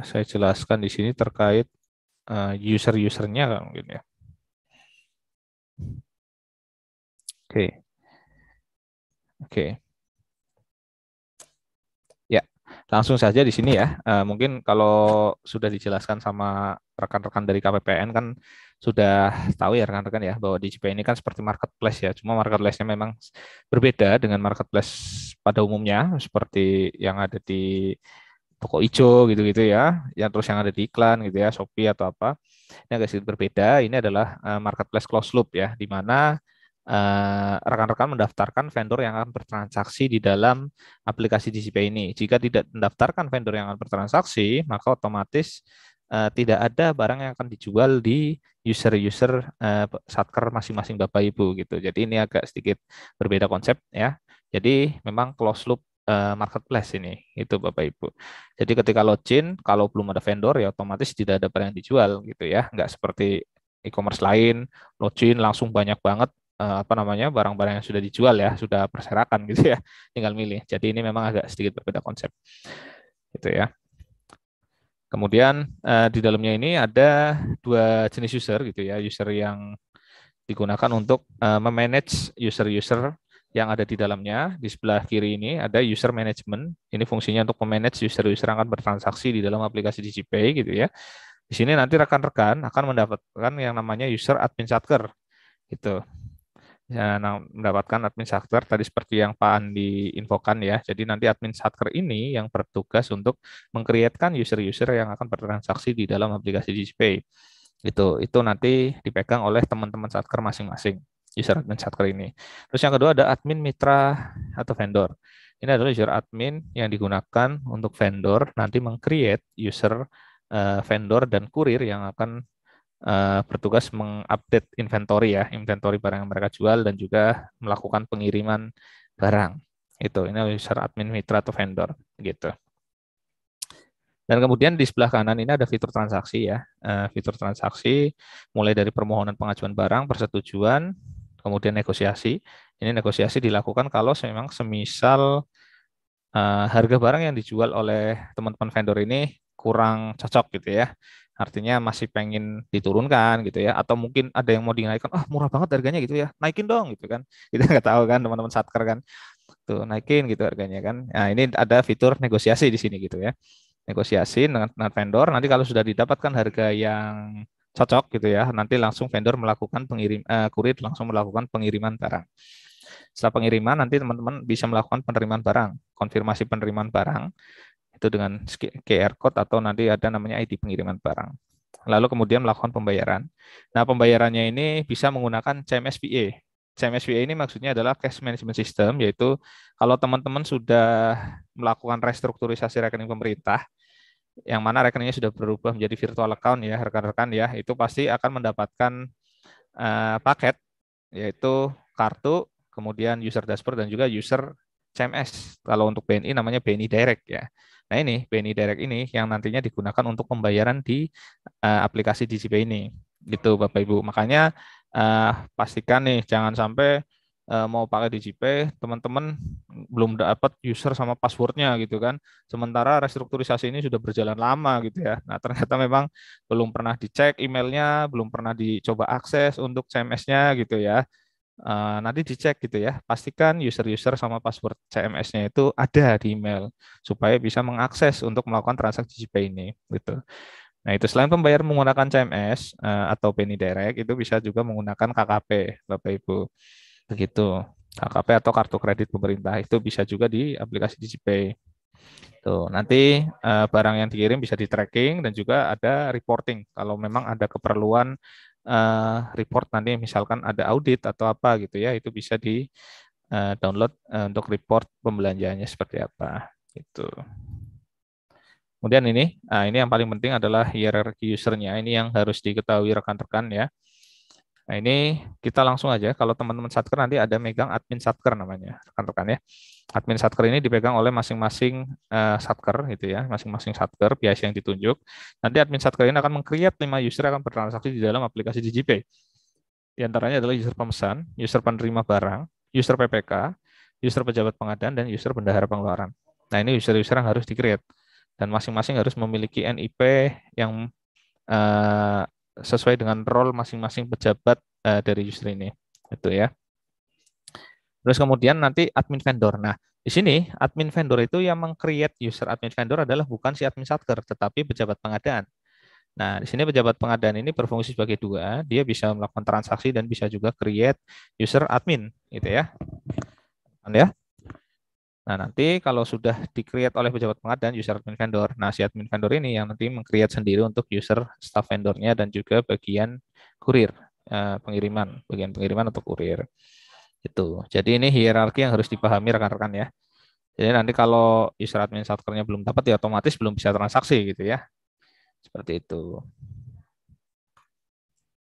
H: saya jelaskan
D: di sini terkait user-usernya mungkin ya. Oke. Okay. Oke.
H: Ya, langsung saja di sini ya. Uh, mungkin kalau sudah dijelaskan sama rekan-rekan dari KPPN kan sudah tahu ya rekan-rekan ya bahwa DJP ini kan seperti marketplace ya. Cuma marketplace-nya memang berbeda dengan marketplace pada umumnya seperti yang ada di toko ijo gitu-gitu ya, yang terus yang ada di iklan gitu ya, Shopee atau apa. Ini agak sedikit berbeda. Ini adalah eh, marketplace closed loop ya, di mana Eh, rekan-rekan uh, mendaftarkan vendor yang akan bertransaksi di dalam aplikasi DCP ini. Jika tidak mendaftarkan vendor yang akan bertransaksi, maka otomatis uh, tidak ada barang yang akan dijual di user-user uh, satker masing-masing Bapak Ibu gitu. Jadi ini agak sedikit berbeda konsep ya. Jadi memang close loop marketplace ini itu Bapak Ibu. Jadi ketika login kalau belum ada vendor ya otomatis tidak ada barang yang dijual gitu ya. Enggak seperti e-commerce lain login langsung banyak banget Eh, apa namanya barang-barang yang sudah dijual ya sudah perserakan gitu ya *laughs* tinggal milih jadi ini memang agak sedikit berbeda konsep gitu ya kemudian eh, di dalamnya ini ada dua jenis user gitu ya user yang digunakan untuk eh, memanage user-user yang ada di dalamnya di sebelah kiri ini ada user management ini fungsinya untuk memanage user-user yang akan bertransaksi di dalam aplikasi DigiPay gitu ya di sini nanti rekan-rekan akan mendapatkan yang namanya user admin satker gitu ya, mendapatkan admin satker tadi seperti yang Pak Andi infokan ya. Jadi nanti admin satker ini yang bertugas untuk mengkreatkan user-user yang akan bertransaksi di dalam aplikasi GCPay. Itu itu nanti dipegang oleh teman-teman satker masing-masing user admin satker ini. Terus yang kedua ada admin mitra atau vendor. Ini adalah user admin yang digunakan untuk vendor nanti mengcreate user eh, vendor dan kurir yang akan uh, bertugas mengupdate inventory ya, inventory barang yang mereka jual dan juga melakukan pengiriman barang. Itu ini user admin mitra atau vendor gitu. Dan kemudian di sebelah kanan ini ada fitur transaksi ya. Uh, fitur transaksi mulai dari permohonan pengajuan barang, persetujuan, kemudian negosiasi. Ini negosiasi dilakukan kalau memang semisal uh, harga barang yang dijual oleh teman-teman vendor ini kurang cocok gitu ya artinya masih pengen diturunkan gitu ya atau mungkin ada yang mau dinaikkan oh, murah banget harganya gitu ya naikin dong gitu kan *laughs* kita nggak tahu kan teman-teman satker kan tuh naikin gitu harganya kan nah ini ada fitur negosiasi di sini gitu ya negosiasi dengan, dengan vendor nanti kalau sudah didapatkan harga yang cocok gitu ya nanti langsung vendor melakukan pengirim uh, kurir langsung melakukan pengiriman barang setelah pengiriman nanti teman-teman bisa melakukan penerimaan barang konfirmasi penerimaan barang itu dengan QR code atau nanti ada namanya ID pengiriman barang. Lalu kemudian melakukan pembayaran. Nah, pembayarannya ini bisa menggunakan CMSVA. CMSVA ini maksudnya adalah cash management system, yaitu kalau teman-teman sudah melakukan restrukturisasi rekening pemerintah, yang mana rekeningnya sudah berubah menjadi virtual account ya, rekan-rekan ya, itu pasti akan mendapatkan uh, paket, yaitu kartu, kemudian user dashboard, dan juga user CMS. Kalau untuk BNI namanya BNI Direct ya. Nah ini BNI Direct ini yang nantinya digunakan untuk pembayaran di uh, aplikasi DCP ini, gitu Bapak Ibu. Makanya uh, pastikan nih jangan sampai uh, mau pakai DCP, teman-teman belum dapat user sama passwordnya gitu kan sementara restrukturisasi ini sudah berjalan lama gitu ya nah ternyata memang belum pernah dicek emailnya belum pernah dicoba akses untuk CMS-nya gitu ya Eh, nanti dicek gitu ya. Pastikan user-user sama password CMS-nya itu ada di email supaya bisa mengakses untuk melakukan transaksi GPay ini gitu. Nah, itu selain pembayar menggunakan CMS eh, atau Penny Direct itu bisa juga menggunakan KKP, Bapak Ibu. Begitu. KKP atau kartu kredit pemerintah itu bisa juga di aplikasi GPay. Tuh, nanti eh, barang yang dikirim bisa di tracking dan juga ada reporting kalau memang ada keperluan Eh, report nanti misalkan ada audit atau apa gitu ya itu bisa di eh, download eh, untuk report pembelanjaannya seperti apa itu kemudian ini ah, ini yang paling penting adalah hierarki usernya ini yang harus diketahui rekan-rekan ya Nah ini kita langsung aja, kalau teman-teman satker nanti ada megang admin satker namanya, rekan-rekan ya. Admin satker ini dipegang oleh masing-masing uh, eh, satker gitu ya, masing-masing satker biasa yang ditunjuk. Nanti admin satker ini akan mengcreate 5 user akan bertransaksi di dalam aplikasi DigiPay. Di antaranya adalah user pemesan, user penerima barang, user PPK, user pejabat pengadaan, dan user bendahara pengeluaran. Nah ini user-user yang harus di-create. Dan masing-masing harus memiliki NIP yang uh, sesuai dengan role masing-masing pejabat uh, dari user ini. Itu ya. Terus kemudian nanti admin vendor. Nah, di sini admin vendor itu yang mengcreate user admin vendor adalah bukan si admin satker, tetapi pejabat pengadaan. Nah, di sini pejabat pengadaan ini berfungsi sebagai dua, dia bisa melakukan transaksi dan bisa juga create user admin, gitu ya. Kan ya. Nah, nanti kalau sudah di-create oleh pejabat pengadaan user admin vendor. Nah, si admin vendor ini yang nanti meng-create sendiri untuk user staff vendornya dan juga bagian kurir, eh, pengiriman, bagian pengiriman atau kurir. Itu. Jadi ini hierarki yang harus dipahami rekan-rekan ya. Jadi nanti kalau user admin satkernya belum dapat ya otomatis belum bisa transaksi gitu ya. Seperti itu.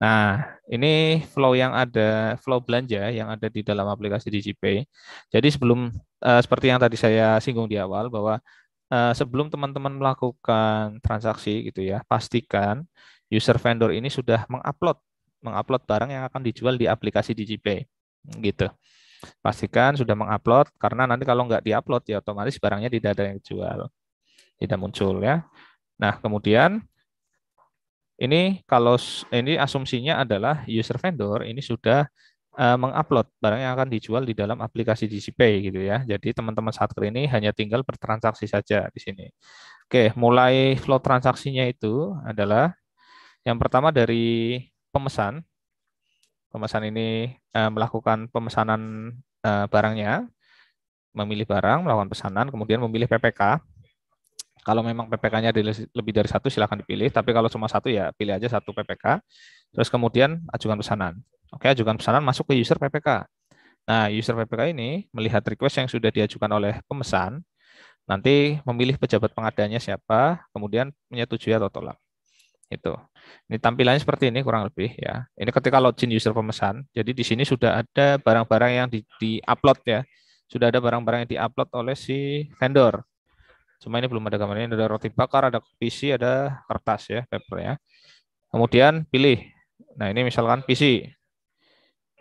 H: Nah, ini flow yang ada, flow belanja yang ada di dalam aplikasi DigiPay. Jadi sebelum uh, seperti yang tadi saya singgung di awal bahwa uh, sebelum teman-teman melakukan transaksi gitu ya, pastikan user vendor ini sudah mengupload mengupload barang yang akan dijual di aplikasi DigiPay gitu. Pastikan sudah mengupload karena nanti kalau nggak diupload ya otomatis barangnya tidak ada yang dijual, tidak muncul ya. Nah, kemudian ini kalau ini asumsinya adalah user vendor ini sudah uh, mengupload barang yang akan dijual di dalam aplikasi DCPay gitu ya. Jadi teman-teman satker ini hanya tinggal bertransaksi saja di sini. Oke, mulai flow transaksinya itu adalah yang pertama dari pemesan. Pemesan ini uh, melakukan pemesanan uh, barangnya, memilih barang, melakukan pesanan, kemudian memilih PPK. Kalau memang PPK-nya lebih dari satu, silahkan dipilih. Tapi kalau cuma satu, ya pilih aja satu PPK. Terus kemudian ajukan pesanan. Oke, ajukan pesanan masuk ke user PPK. Nah, user PPK ini melihat request yang sudah diajukan oleh pemesan, nanti memilih pejabat pengadanya siapa, kemudian menyetujui atau tolak. Itu. Ini tampilannya seperti ini kurang lebih ya. Ini ketika login user pemesan. Jadi di sini sudah ada barang-barang yang di-upload ya. Sudah ada barang-barang yang di-upload oleh si vendor. Cuma ini belum ada gambarnya. Ini ada roti bakar, ada PC, ada kertas ya, paper ya. Kemudian pilih. Nah ini misalkan PC.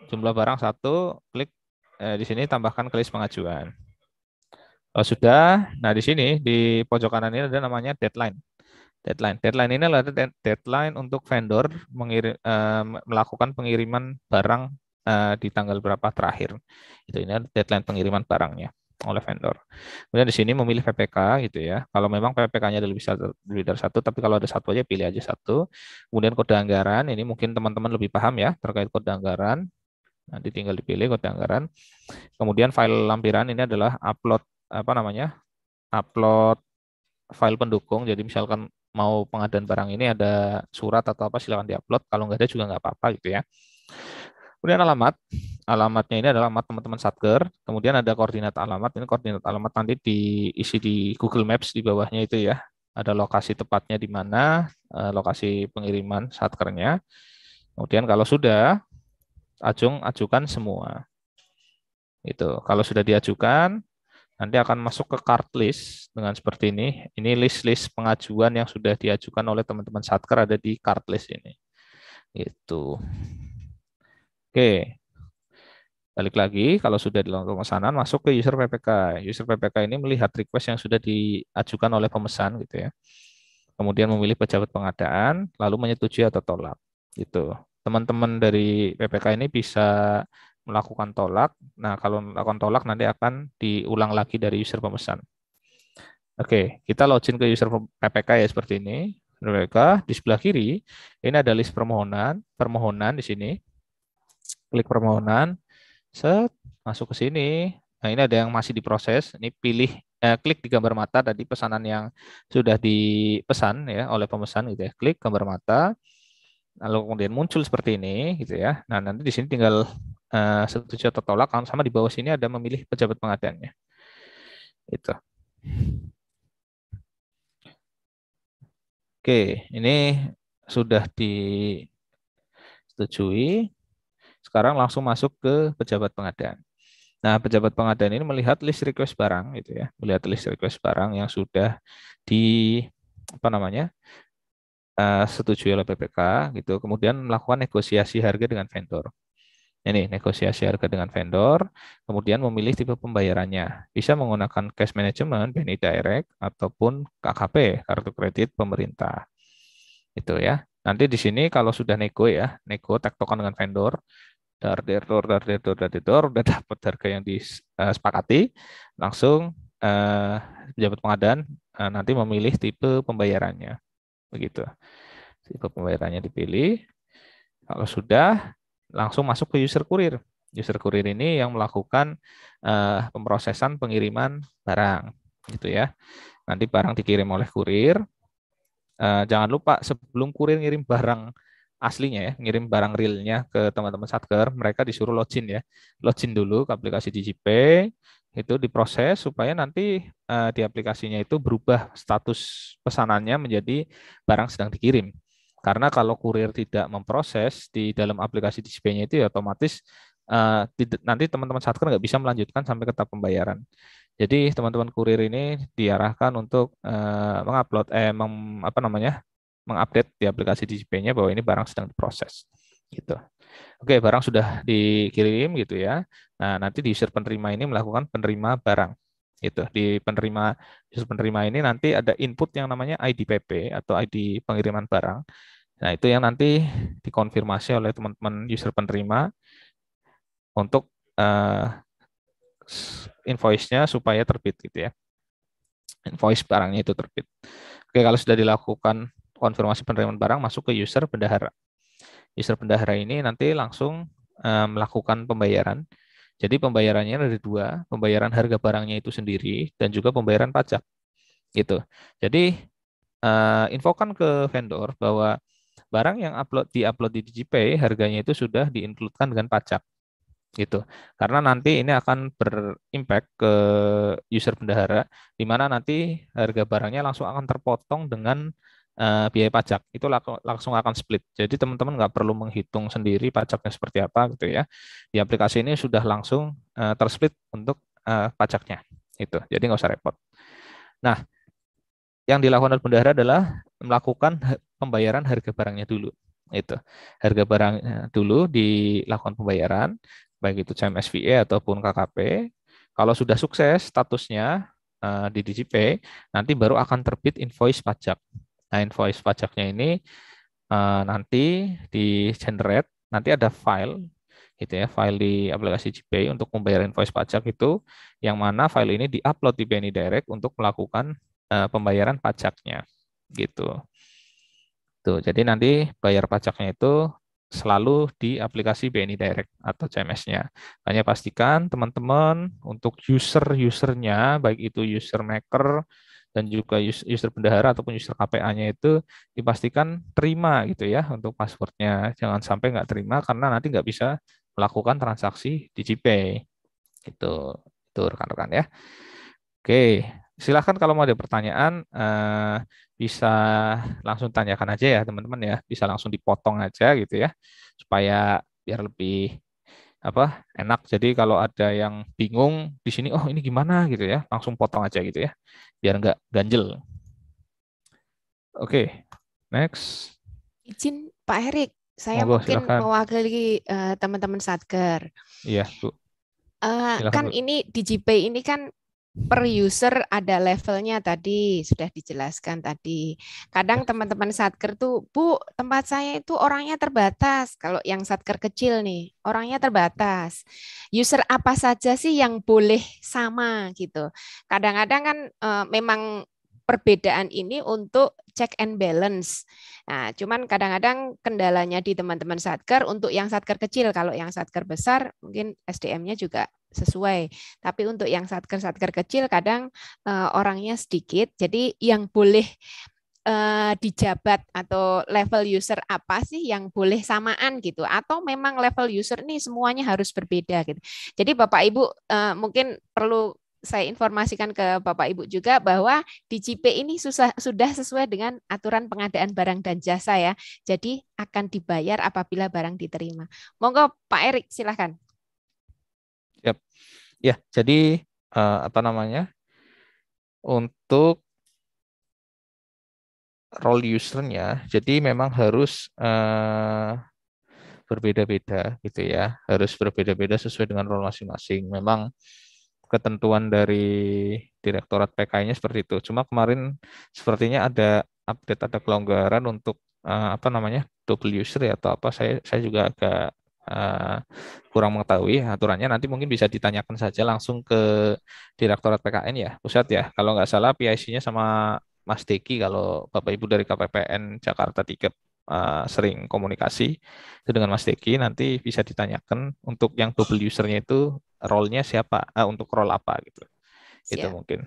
H: Jumlah barang satu, klik eh, di sini tambahkan ke list pengajuan. Kalau oh, sudah, nah di sini di pojok kanan ini ada namanya deadline. Deadline. Deadline ini adalah deadline untuk vendor mengirim, eh, melakukan pengiriman barang eh, di tanggal berapa terakhir. Itu ini deadline pengiriman barangnya oleh vendor. Kemudian di sini memilih PPK gitu ya. Kalau memang PPK-nya ada lebih, lebih dari satu, tapi kalau ada satu aja pilih aja satu. Kemudian kode anggaran, ini mungkin teman-teman lebih paham ya terkait kode anggaran. Nanti tinggal dipilih kode anggaran. Kemudian file lampiran ini adalah upload apa namanya? upload file pendukung. Jadi misalkan mau pengadaan barang ini ada surat atau apa silakan diupload. Kalau nggak ada juga nggak apa-apa gitu ya. Kemudian alamat, alamatnya ini adalah alamat teman-teman satker kemudian ada koordinat alamat ini koordinat alamat nanti diisi di Google Maps di bawahnya itu ya ada lokasi tepatnya di mana eh, lokasi pengiriman satkernya kemudian kalau sudah ajung ajukan semua itu kalau sudah diajukan nanti akan masuk ke card list dengan seperti ini. Ini list-list pengajuan yang sudah diajukan oleh teman-teman Satker ada di card list ini. itu, Oke. Balik lagi, kalau sudah dilakukan pemesanan, masuk ke user PPK. User PPK ini melihat request yang sudah diajukan oleh pemesan, gitu ya. Kemudian memilih pejabat pengadaan, lalu menyetujui atau tolak. Gitu. Teman-teman dari PPK ini bisa melakukan tolak. Nah, kalau melakukan tolak nanti akan diulang lagi dari user pemesan. Oke, kita login ke user PPK ya seperti ini. PPK di sebelah kiri ini ada list permohonan, permohonan di sini. Klik permohonan, Set, masuk ke sini. Nah, ini ada yang masih diproses. Ini pilih eh, klik di gambar mata tadi pesanan yang sudah dipesan ya oleh pemesan gitu ya. Klik gambar mata. Lalu kemudian muncul seperti ini gitu ya. Nah, nanti di sini tinggal eh, setuju atau tolak sama di bawah sini ada memilih pejabat pengadaannya. Itu. Oke, ini sudah disetujui. Sekarang langsung masuk ke pejabat pengadaan. Nah, pejabat pengadaan ini melihat list request barang gitu ya, melihat list request barang yang sudah di apa namanya? Eh, oleh PPK gitu. Kemudian melakukan negosiasi harga dengan vendor. Ini negosiasi harga dengan vendor, kemudian memilih tipe pembayarannya. Bisa menggunakan cash management, BNI Direct ataupun KKP, kartu kredit pemerintah. Itu ya. Nanti di sini kalau sudah nego ya, nego tektokan dengan vendor, dari dari dardetor dari dardetor udah dapat harga yang disepakati langsung jabat eh, pejabat pengadaan uh, nanti memilih tipe pembayarannya begitu tipe pembayarannya dipilih kalau sudah langsung masuk ke user kurir user kurir ini yang melakukan uh, pemrosesan pengiriman barang gitu ya nanti barang dikirim oleh kurir uh, jangan lupa sebelum kurir ngirim barang aslinya ya, ngirim barang realnya ke teman-teman Satker, mereka disuruh login ya. Login dulu ke aplikasi DJP itu diproses supaya nanti uh, di aplikasinya itu berubah status pesanannya menjadi barang sedang dikirim. Karena kalau kurir tidak memproses di dalam aplikasi djp nya itu ya otomatis uh, nanti teman-teman Satker nggak bisa melanjutkan sampai ke tahap pembayaran. Jadi teman-teman kurir ini diarahkan untuk uh, mengupload eh mem, apa namanya? mengupdate di aplikasi DCP-nya bahwa ini barang sedang diproses gitu. Oke, barang sudah dikirim gitu ya. Nah, nanti di user penerima ini melakukan penerima barang. Gitu. Di penerima user penerima ini nanti ada input yang namanya ID PP atau ID pengiriman barang. Nah, itu yang nanti dikonfirmasi oleh teman-teman user penerima untuk uh, invoice-nya supaya terbit gitu ya. Invoice barangnya itu terbit. Oke, kalau sudah dilakukan konfirmasi penerimaan barang masuk ke user bendahara. User bendahara ini nanti langsung eh, melakukan pembayaran. Jadi pembayarannya ada dua, pembayaran harga barangnya itu sendiri dan juga pembayaran pajak. Gitu. Jadi eh, infokan ke vendor bahwa barang yang upload diupload di DigiPay harganya itu sudah diinkludkan dengan pajak gitu. Karena nanti ini akan berimpact ke user bendahara, di mana nanti harga barangnya langsung akan terpotong dengan uh, biaya pajak itu langsung akan split. Jadi teman-teman nggak perlu menghitung sendiri pajaknya seperti apa gitu ya. Di aplikasi ini sudah langsung uh, tersplit untuk uh, pajaknya itu. Jadi nggak usah repot. Nah, yang dilakukan oleh bendahara adalah melakukan pembayaran harga barangnya dulu. Itu harga barang dulu dilakukan pembayaran baik itu sva e ataupun KKP. Kalau sudah sukses statusnya di DJP, nanti baru akan terbit invoice pajak. Nah, invoice pajaknya ini uh, nanti di generate, nanti ada file gitu ya, file di aplikasi GPay untuk membayar invoice pajak itu yang mana file ini diupload di BNI Direct untuk melakukan uh, pembayaran pajaknya gitu. Tuh, jadi nanti bayar pajaknya itu selalu di aplikasi BNI Direct atau CMS-nya. Hanya pastikan teman-teman untuk user-usernya, baik itu user maker dan juga user pendahara ataupun user KPA-nya itu dipastikan terima gitu ya untuk passwordnya. Jangan sampai nggak terima karena nanti nggak bisa melakukan transaksi di GPay. itu itu rekan-rekan ya. Oke, silahkan kalau mau ada pertanyaan eh, bisa langsung tanyakan aja ya teman-teman ya. Bisa langsung dipotong aja gitu ya supaya biar lebih apa enak jadi kalau ada yang bingung di sini oh ini gimana gitu ya langsung potong aja gitu ya biar nggak ganjel oke okay,
B: next izin Pak Erik saya Mabuh, mungkin silakan. mewakili eh, teman-teman uh, satker iya bu uh, kan ini di GP ini kan per user ada levelnya tadi sudah dijelaskan tadi. Kadang ya. teman-teman satker tuh, Bu, tempat saya itu orangnya terbatas. Kalau yang satker kecil nih, orangnya terbatas. User apa saja sih yang boleh sama gitu. Kadang-kadang kan e, memang perbedaan ini untuk check and balance. Nah, cuman kadang-kadang kendalanya di teman-teman satker untuk yang satker kecil, kalau yang satker besar mungkin SDM-nya juga sesuai. Tapi untuk yang satker-satker kecil kadang uh, orangnya sedikit, jadi yang boleh uh, dijabat atau level user apa sih yang boleh samaan gitu? Atau memang level user nih semuanya harus berbeda gitu. Jadi Bapak Ibu uh, mungkin perlu saya informasikan ke Bapak Ibu juga bahwa di CP ini susah, sudah sesuai dengan aturan pengadaan barang dan jasa ya. Jadi akan dibayar apabila barang diterima. Monggo Pak Erik silahkan.
H: Yep. Ya, jadi uh, apa namanya? Untuk role usernya, jadi memang harus uh, berbeda-beda gitu ya, harus berbeda-beda sesuai dengan role masing-masing. Memang ketentuan dari Direktorat PK-nya seperti itu. Cuma kemarin sepertinya ada update, ada kelonggaran untuk uh, apa namanya double user ya atau apa. Saya saya juga agak Eh, kurang mengetahui aturannya nanti mungkin bisa ditanyakan saja langsung ke Direktorat PKN ya pusat ya kalau nggak salah PIC-nya sama Mas Deki kalau Bapak Ibu dari KPPN Jakarta tiket uh, sering komunikasi itu dengan Mas Deki nanti bisa ditanyakan untuk yang double usernya itu role-nya siapa uh, untuk role apa gitu Siap. itu mungkin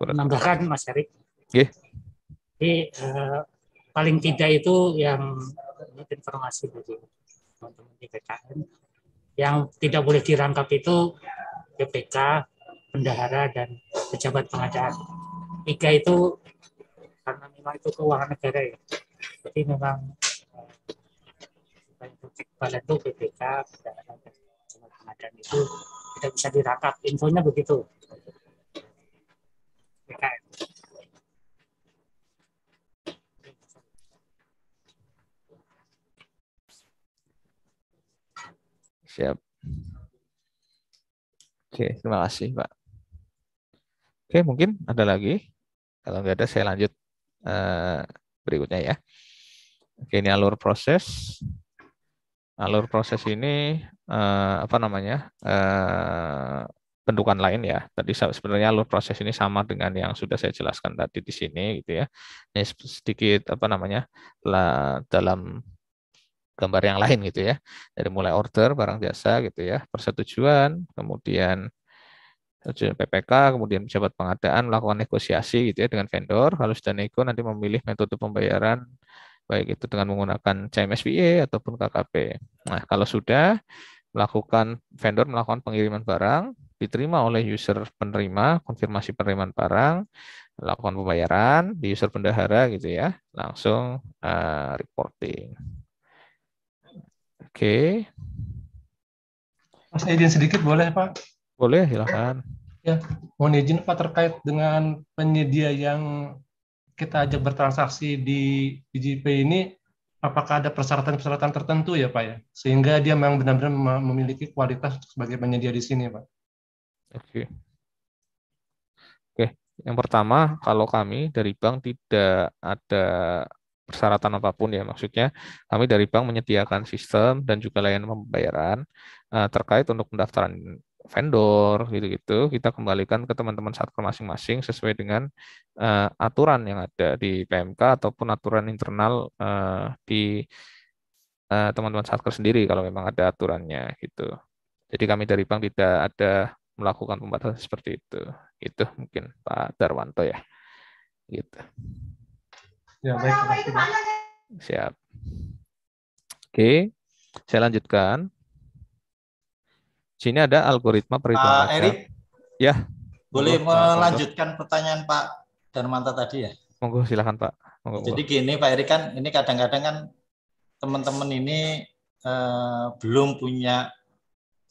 H: menambahkan
E: Mas Erik yeah. jadi uh, paling tidak itu yang informasi dari teman-teman di BKN yang tidak boleh dirangkap itu BPK, bendahara dan pejabat pengadaan. Tiga itu karena memang itu keuangan negara ya. Jadi memang eh, badan itu BPK, bendahara dan pejabat pengadaan itu tidak bisa dirangkap. Infonya begitu. PKM.
D: Siap. Oke, terima kasih, Pak. Oke, mungkin
H: ada lagi. Kalau nggak ada, saya lanjut eh, berikutnya ya. Oke, ini alur proses. Alur proses ini eh, apa namanya? Uh, bentukan lain ya. Tadi sebenarnya alur proses ini sama dengan yang sudah saya jelaskan tadi di sini gitu ya. Ini sedikit apa namanya? dalam gambar yang lain gitu ya. Dari mulai order barang jasa gitu ya, persetujuan, kemudian persetujuan PPK, kemudian pejabat pengadaan melakukan negosiasi gitu ya dengan vendor, kalau sudah nego nanti memilih metode pembayaran baik itu dengan menggunakan CMSBA ataupun KKP. Nah, kalau sudah melakukan vendor melakukan pengiriman barang, diterima oleh user penerima, konfirmasi penerimaan barang, melakukan pembayaran di user pendahara gitu ya, langsung uh,
I: reporting. Oke. Mas izin sedikit boleh Pak? Boleh, silakan. Ya, mohon izin Pak terkait dengan penyedia yang kita ajak bertransaksi di BGP ini, apakah ada persyaratan-persyaratan tertentu ya Pak ya? Sehingga dia memang benar-benar memiliki kualitas sebagai penyedia di sini Pak.
D: Oke. Oke,
H: yang pertama kalau kami dari bank tidak ada persyaratan apapun ya maksudnya kami dari bank menyediakan sistem dan juga layanan pembayaran uh, terkait untuk pendaftaran vendor gitu-gitu kita kembalikan ke teman-teman satker masing-masing sesuai dengan uh, aturan yang ada di PMK ataupun aturan internal uh, di teman teman-teman satker sendiri kalau memang ada aturannya gitu jadi kami dari bank tidak ada melakukan pembatasan seperti itu itu mungkin Pak Darwanto ya gitu.
D: Ya, baik.
H: Siap. Oke, saya lanjutkan. Sini ada algoritma perhitungan. Pak Erik. Ya.
A: Boleh monggo, melanjutkan pertanyaan Pak Darmanta tadi ya?
H: Monggo silakan Pak. Monggo, Jadi
A: gini Pak Erik kan ini kadang-kadang kan teman-teman ini eh, belum punya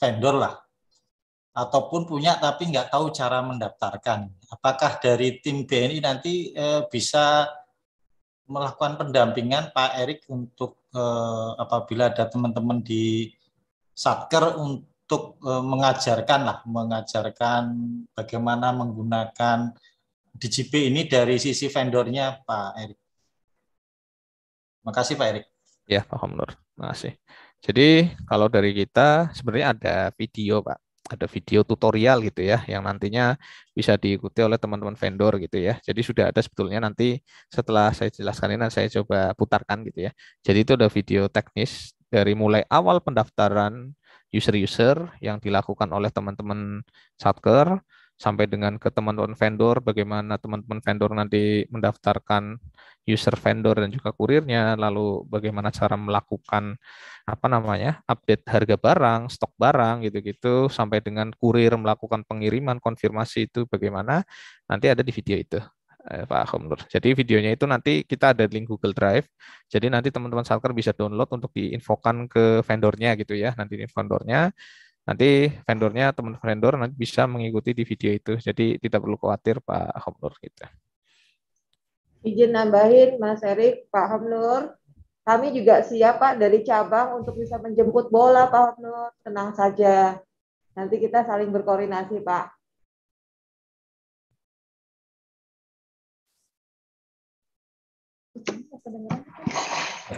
A: vendor lah ataupun punya tapi nggak tahu cara mendaftarkan. Apakah dari tim BNI nanti eh, bisa melakukan pendampingan Pak Erik untuk eh, apabila ada teman-teman di Satker untuk eh, mengajarkan lah, mengajarkan bagaimana menggunakan DGP ini dari sisi vendornya Pak Erik. Terima kasih Pak Erik.
H: Ya Pak Komnur, kasih. Jadi kalau dari kita sebenarnya ada video Pak ada video tutorial gitu ya yang nantinya bisa diikuti oleh teman-teman vendor gitu ya. Jadi sudah ada sebetulnya nanti setelah saya jelaskan ini saya coba putarkan gitu ya. Jadi itu ada video teknis dari mulai awal pendaftaran user-user yang dilakukan oleh teman-teman satker sampai dengan ke teman-teman vendor, bagaimana teman-teman vendor nanti mendaftarkan user vendor dan juga kurirnya, lalu bagaimana cara melakukan apa namanya update harga barang, stok barang gitu-gitu, sampai dengan kurir melakukan pengiriman, konfirmasi itu bagaimana, nanti ada di video itu. Eh, Pak Jadi videonya itu nanti kita ada link Google Drive. Jadi nanti teman-teman Salker bisa download untuk diinfokan ke vendornya gitu ya, nanti vendornya nanti vendornya teman vendor nanti bisa mengikuti di video itu jadi tidak perlu khawatir Pak Homnur kita gitu.
G: Izin nambahin Mas Erik, Pak Homnur, kami juga siap Pak dari cabang untuk bisa menjemput bola Pak Homnur, tenang saja. Nanti kita saling berkoordinasi Pak.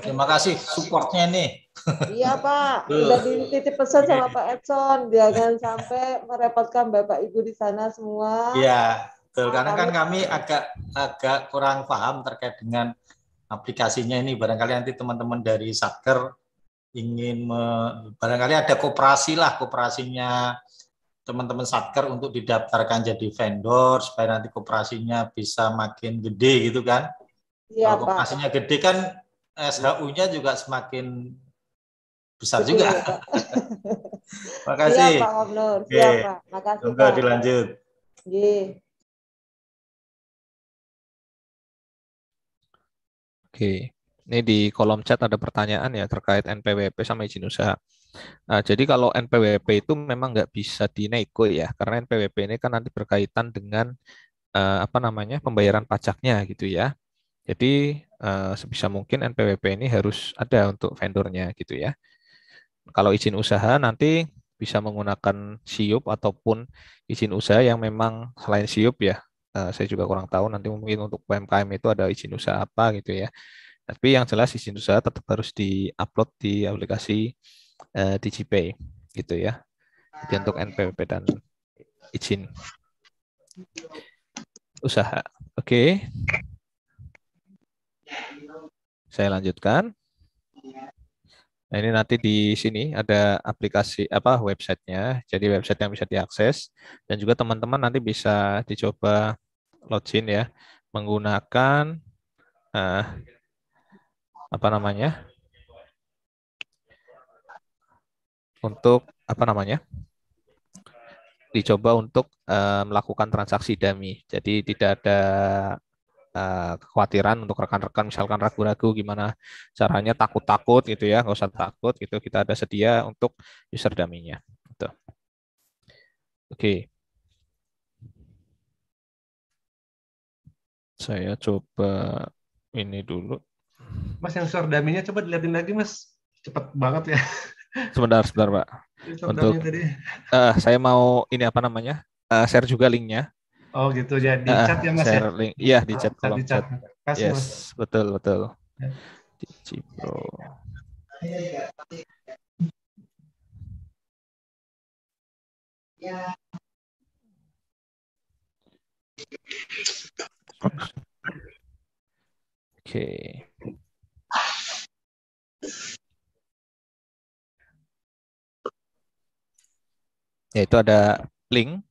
A: Terima kasih supportnya nih.
G: Iya Pak, sudah dititip pesan sama Pak Edson, jangan sampai merepotkan Bapak Ibu di sana semua.
A: Iya, betul. Karena kan kami agak agak kurang paham terkait dengan aplikasinya ini. Barangkali nanti teman-teman dari Satker ingin me, barangkali ada kooperasi lah, kooperasinya teman-teman Satker untuk didaftarkan jadi vendor supaya nanti kooperasinya bisa makin gede gitu kan. Iya, Kalau Kooperasinya gede kan SHU-nya juga semakin besar juga. Iya, *laughs* Makasih.
G: Siap, Pak Oke. Pak. Makasih. Semoga dilanjut. Iya.
D: Oke. Ini di
H: kolom chat ada pertanyaan ya terkait NPWP sama izin usaha. Nah, jadi kalau NPWP itu memang nggak bisa dinego ya, karena NPWP ini kan nanti berkaitan dengan eh, apa namanya pembayaran pajaknya gitu ya. Jadi eh, sebisa mungkin NPWP ini harus ada untuk vendornya gitu ya kalau izin usaha nanti bisa menggunakan siup ataupun izin usaha yang memang selain siup ya. Eh, saya juga kurang tahu nanti mungkin untuk UMKM itu ada izin usaha apa gitu ya. Tapi yang jelas izin usaha tetap harus di-upload di aplikasi eh, DigiPay gitu ya. Jadi untuk NPWP dan izin usaha. Oke. Okay. Saya lanjutkan. Nah ini nanti di sini ada aplikasi apa websitenya, jadi website yang bisa diakses dan juga teman-teman nanti bisa dicoba login ya menggunakan uh, apa namanya untuk apa namanya dicoba untuk uh, melakukan transaksi dummy, jadi tidak ada Eh, kekhawatiran untuk rekan-rekan misalkan ragu-ragu gimana caranya takut-takut gitu ya nggak usah takut gitu kita ada sedia untuk user dummy-nya gitu.
D: oke saya coba
I: ini dulu mas yang user dummy-nya coba dilihatin lagi mas cepet banget ya
H: sebentar sebentar pak untuk uh, saya mau ini apa namanya uh, share juga linknya
I: Oh gitu ya di nah, chat
H: ya mas ya? share ya. Link. Iya di chat kolom chat. chat. Kasih, yes mas. betul betul. Ya. Cipro.
D: Oke. Okay. Ya itu ada link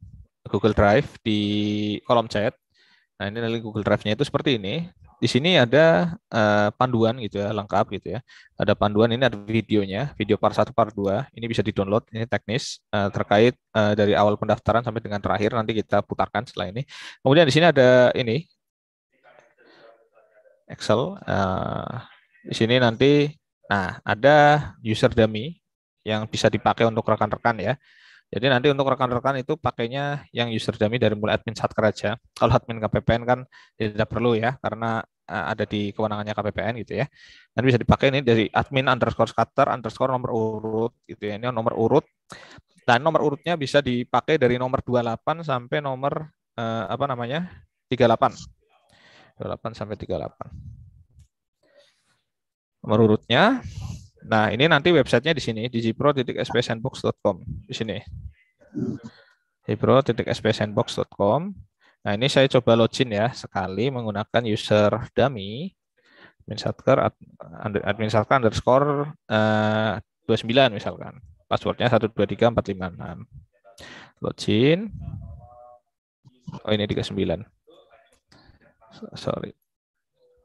D: Google Drive di kolom chat.
H: Nah, ini link Google Drive-nya itu seperti ini. Di sini ada eh, panduan gitu ya, lengkap gitu ya. Ada panduan, ini ada videonya, video part 1, part 2. Ini bisa di-download, ini teknis eh, terkait eh, dari awal pendaftaran sampai dengan terakhir. Nanti kita putarkan setelah ini. Kemudian di sini ada ini, Excel. di sini nanti, nah ada user dummy yang bisa dipakai untuk rekan-rekan ya. Jadi nanti untuk rekan-rekan itu pakainya yang user dummy dari mulai admin saat aja. Kalau admin KPPN kan tidak perlu ya, karena eh, ada di kewenangannya KPPN gitu ya. Nanti bisa dipakai ini dari admin underscore scatter underscore nomor urut gitu ya. Ini nomor urut. Dan nomor urutnya bisa dipakai dari nomor 28 sampai nomor eh, apa namanya 38. 28 sampai 38. Nomor urutnya Nah, ini nanti websitenya di sini di jipro.spsandbox.com di sini. jipro.spsandbox.com. Nah, ini saya coba login ya sekali menggunakan user dummy administrator administrator underscore eh, uh, 29 misalkan. Passwordnya 123456. Login. Oh, ini 39. Sorry.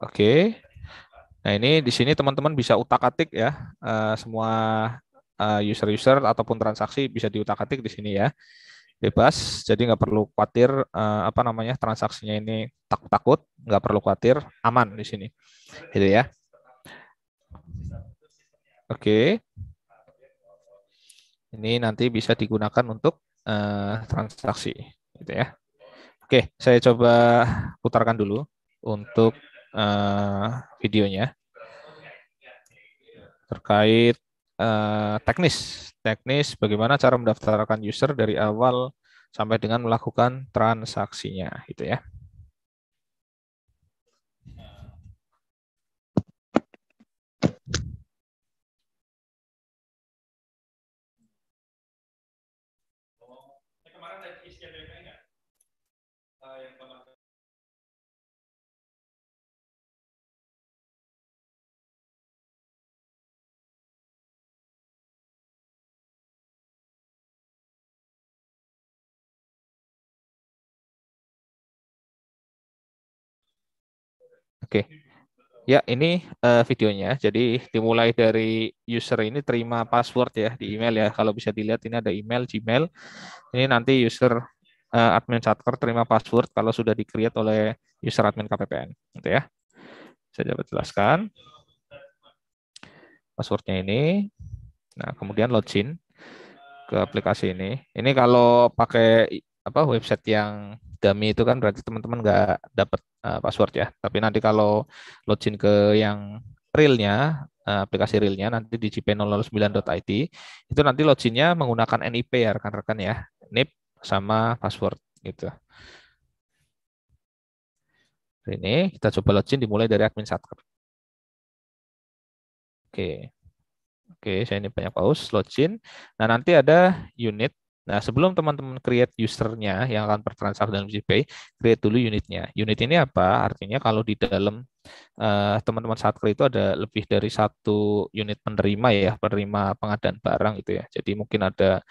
H: Oke. Okay. Nah ini di sini teman-teman bisa utak-atik ya uh, semua eh, user-user uh, ataupun transaksi bisa diutak-atik di sini ya bebas. Jadi nggak perlu khawatir uh, apa namanya transaksinya ini takut-takut, nggak perlu khawatir, aman di sini, gitu ya. Oke, okay. ini nanti bisa digunakan untuk uh, transaksi, gitu ya. Oke, okay, saya coba putarkan dulu untuk uh, videonya terkait uh, teknis teknis bagaimana cara mendaftarkan user dari awal sampai dengan melakukan transaksinya gitu ya.
D: Oke. Ya, ini uh, videonya. Jadi
H: dimulai dari user ini terima password ya di email ya. Kalau bisa dilihat ini ada email Gmail. Ini nanti user uh, admin satker terima password kalau sudah di-create oleh user admin KPPN gitu ya. Saya coba jelaskan. Passwordnya ini. Nah, kemudian login ke aplikasi ini. Ini kalau pakai apa website yang dummy itu kan berarti teman-teman nggak dapat uh, eh, password ya. Tapi nanti kalau login ke yang realnya uh, aplikasi realnya nanti di cp009.it itu nanti loginnya menggunakan NIP ya rekan-rekan ya. NIP sama password gitu. Nah, ini kita coba login dimulai dari admin satker. Oke. Oke, saya ini banyak pause, login. Nah, nanti ada unit Nah, sebelum teman-teman create usernya yang akan bertransaksi dalam GPay, create dulu unitnya. Unit ini apa? Artinya kalau di dalam eh, teman-teman uh, saat itu ada lebih dari satu unit penerima ya, penerima pengadaan barang itu ya. Jadi mungkin ada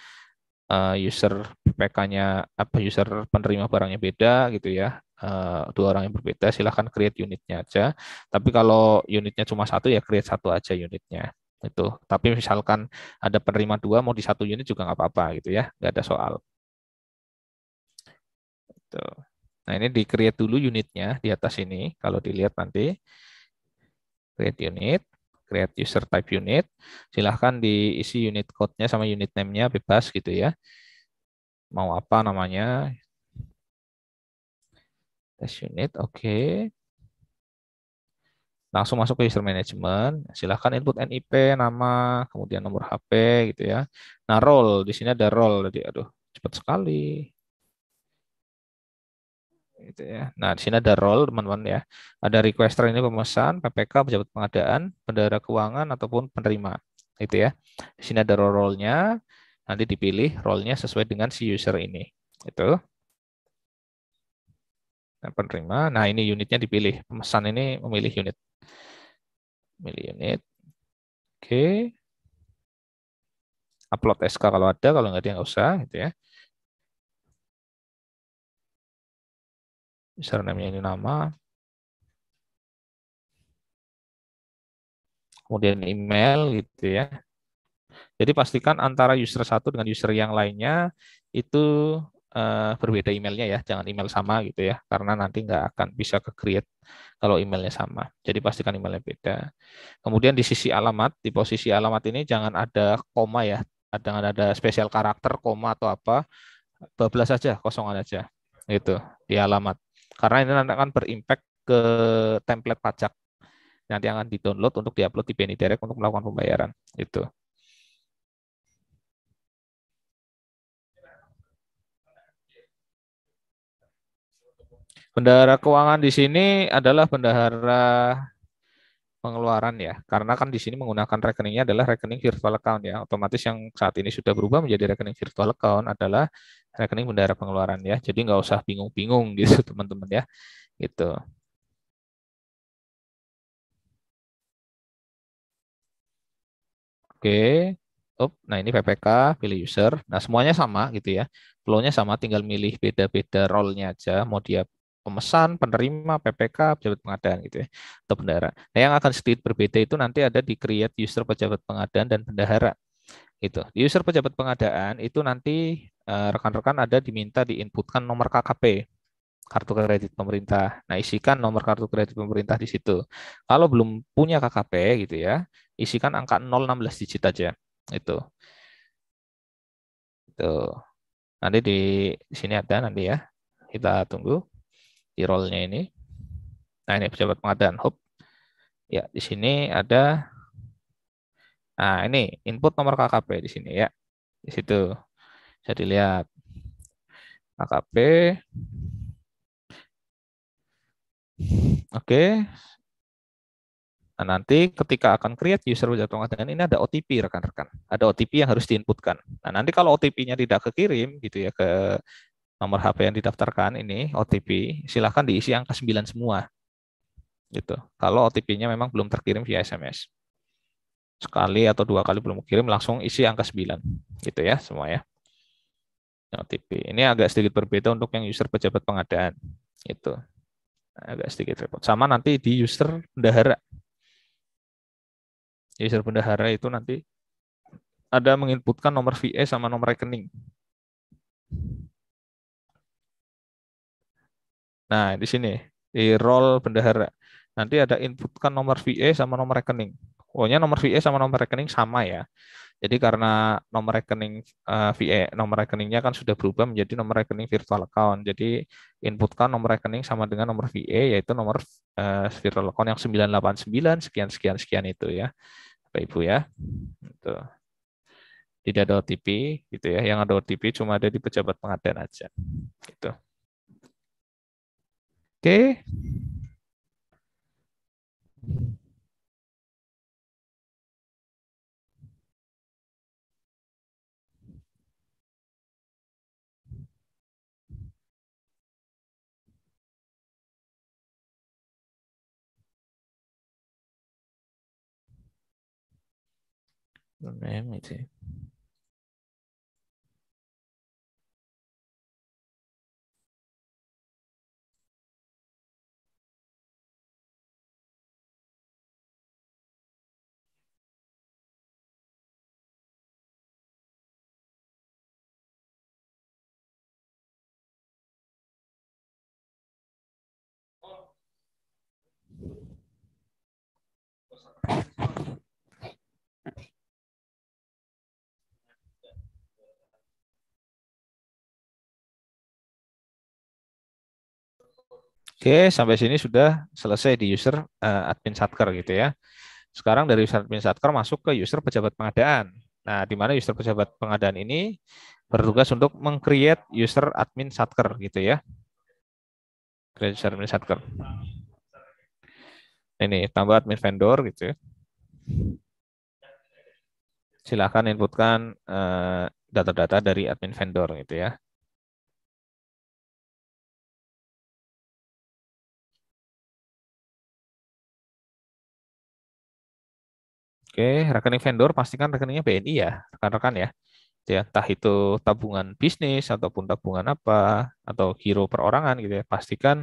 H: uh, user PK-nya apa user penerima barangnya beda gitu ya. Uh, dua orang yang berbeda silahkan create unitnya aja. Tapi kalau unitnya cuma satu ya create satu aja unitnya itu. Tapi misalkan ada penerima dua mau di satu unit juga nggak apa-apa gitu ya, nggak ada soal. Itu. Nah ini di create dulu unitnya di atas ini. Kalau dilihat nanti create unit, create user type unit. Silahkan diisi unit code-nya sama unit name-nya bebas gitu ya. Mau apa namanya? Test unit, oke. Okay langsung masuk ke user management. Silahkan input NIP, nama, kemudian nomor HP gitu ya. Nah, role di sini ada role tadi. Aduh, cepat sekali. Gitu ya. Nah, di sini ada role teman-teman ya. Ada requester ini pemesan, PPK, pejabat pengadaan, bendara keuangan ataupun penerima. Gitu ya. Di sini ada role-nya. Nanti dipilih role-nya sesuai dengan si user ini. Itu nah, penerima. Nah, ini unitnya dipilih. Pemesan ini memilih unit. Milih unit.
D: Oke. Okay. Upload SK kalau ada, kalau nggak ada ya nggak usah gitu ya. Username-nya ini nama.
H: Kemudian email gitu ya. Jadi pastikan antara user satu dengan user yang lainnya itu uh, berbeda emailnya ya, jangan email sama gitu ya, karena nanti nggak akan bisa ke create kalau emailnya sama. Jadi pastikan emailnya beda. Kemudian di sisi alamat, di posisi alamat ini jangan ada koma ya, jangan ada spesial karakter koma atau apa, bablas saja, kosongan aja gitu di alamat. Karena ini nanti akan berimpact ke template pajak nanti akan di-download untuk di upload di BNI
D: Direct untuk melakukan pembayaran itu. Bendahara
H: keuangan di sini adalah bendahara pengeluaran ya, karena kan di sini menggunakan rekeningnya adalah rekening virtual account ya. Otomatis yang saat ini sudah berubah menjadi rekening virtual
D: account adalah rekening bendahara pengeluaran ya. Jadi nggak usah bingung-bingung *laughs* gitu teman-teman ya, gitu. Oke, up. Nah ini PPK, pilih user. Nah semuanya
H: sama gitu ya. Flow-nya sama, tinggal milih beda-beda role-nya aja. Mau dia pemesan, penerima, PPK, pejabat pengadaan gitu ya, atau bendahara. Nah, yang akan sedikit berbeda itu nanti ada di create user pejabat pengadaan dan bendahara. Gitu. Di user pejabat pengadaan itu nanti eh, rekan-rekan ada diminta diinputkan nomor KKP kartu kredit pemerintah. Nah, isikan nomor kartu kredit pemerintah di situ. Kalau belum punya KKP gitu ya, isikan angka 016 digit aja. Itu. Itu. Nanti di sini ada nanti ya. Kita tunggu di role ini. Nah, ini pejabat pengadaan hub. Ya, di sini ada Nah, ini input nomor KKP di sini ya. Di situ. Bisa dilihat. KKP. Oke. Nah, nanti ketika akan create user pejabat pengadaan ini ada OTP rekan-rekan. Ada OTP yang harus diinputkan. Nah, nanti kalau OTP-nya tidak kekirim gitu ya ke nomor HP yang didaftarkan ini OTP, silahkan diisi angka 9 semua. Gitu. Kalau OTP-nya memang belum terkirim via SMS. Sekali atau dua kali belum kirim langsung isi angka 9. Gitu ya semua ya. OTP. Ini agak sedikit berbeda untuk yang user pejabat pengadaan. Itu agak sedikit repot. Sama nanti di user bendahara. User bendahara itu nanti ada menginputkan nomor VA sama nomor rekening.
D: Nah, di sini
H: di role bendahara. Nanti ada inputkan nomor VA sama nomor rekening. Pokoknya nomor VA sama nomor rekening sama ya. Jadi karena nomor rekening uh, eh, VA, nomor rekeningnya kan sudah berubah menjadi nomor rekening virtual account. Jadi inputkan nomor rekening sama dengan nomor VA yaitu nomor uh, virtual account yang 989 sekian sekian sekian itu ya. Bapak Ibu ya. Itu. Tidak ada OTP gitu ya. Yang ada OTP
D: cuma ada di pejabat pengadaan aja. Gitu. Okay. name, Oke, sampai sini sudah selesai di user uh, admin satker gitu ya. Sekarang dari user
H: admin satker masuk ke user pejabat pengadaan. Nah, di mana user pejabat pengadaan ini bertugas untuk mengcreate user admin satker gitu ya. Create user admin satker. Nah, ini tambah admin vendor gitu ya.
D: Silahkan inputkan eh, data-data dari admin vendor gitu ya. Oke, rekening vendor pastikan rekeningnya BNI ya, rekan-rekan ya. Ya, entah itu tabungan
H: bisnis ataupun tabungan apa atau giro perorangan gitu ya. Pastikan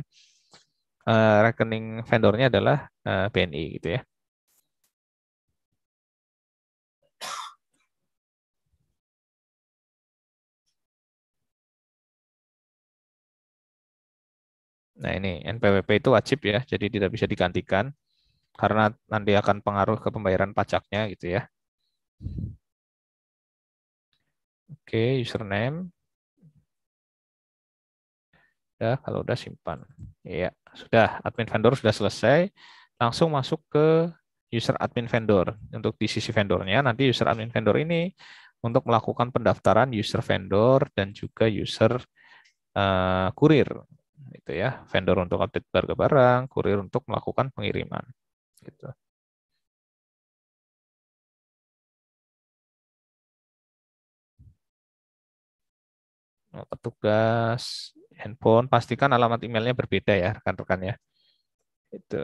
D: uh, eh, rekening vendornya adalah uh, eh, BNI gitu ya. Nah, ini NPWP itu wajib ya, jadi tidak bisa digantikan karena nanti akan pengaruh ke pembayaran pajaknya gitu ya. Oke, username. Ya, kalau udah simpan. Iya,
H: sudah admin vendor sudah selesai. Langsung masuk ke user admin vendor. Untuk di sisi vendornya nanti user admin vendor ini untuk melakukan pendaftaran user vendor dan juga user uh, kurir itu ya vendor untuk update
D: harga barang kurir untuk melakukan pengiriman gitu. Nah, petugas handphone pastikan alamat emailnya berbeda ya rekan-rekan ya. Itu.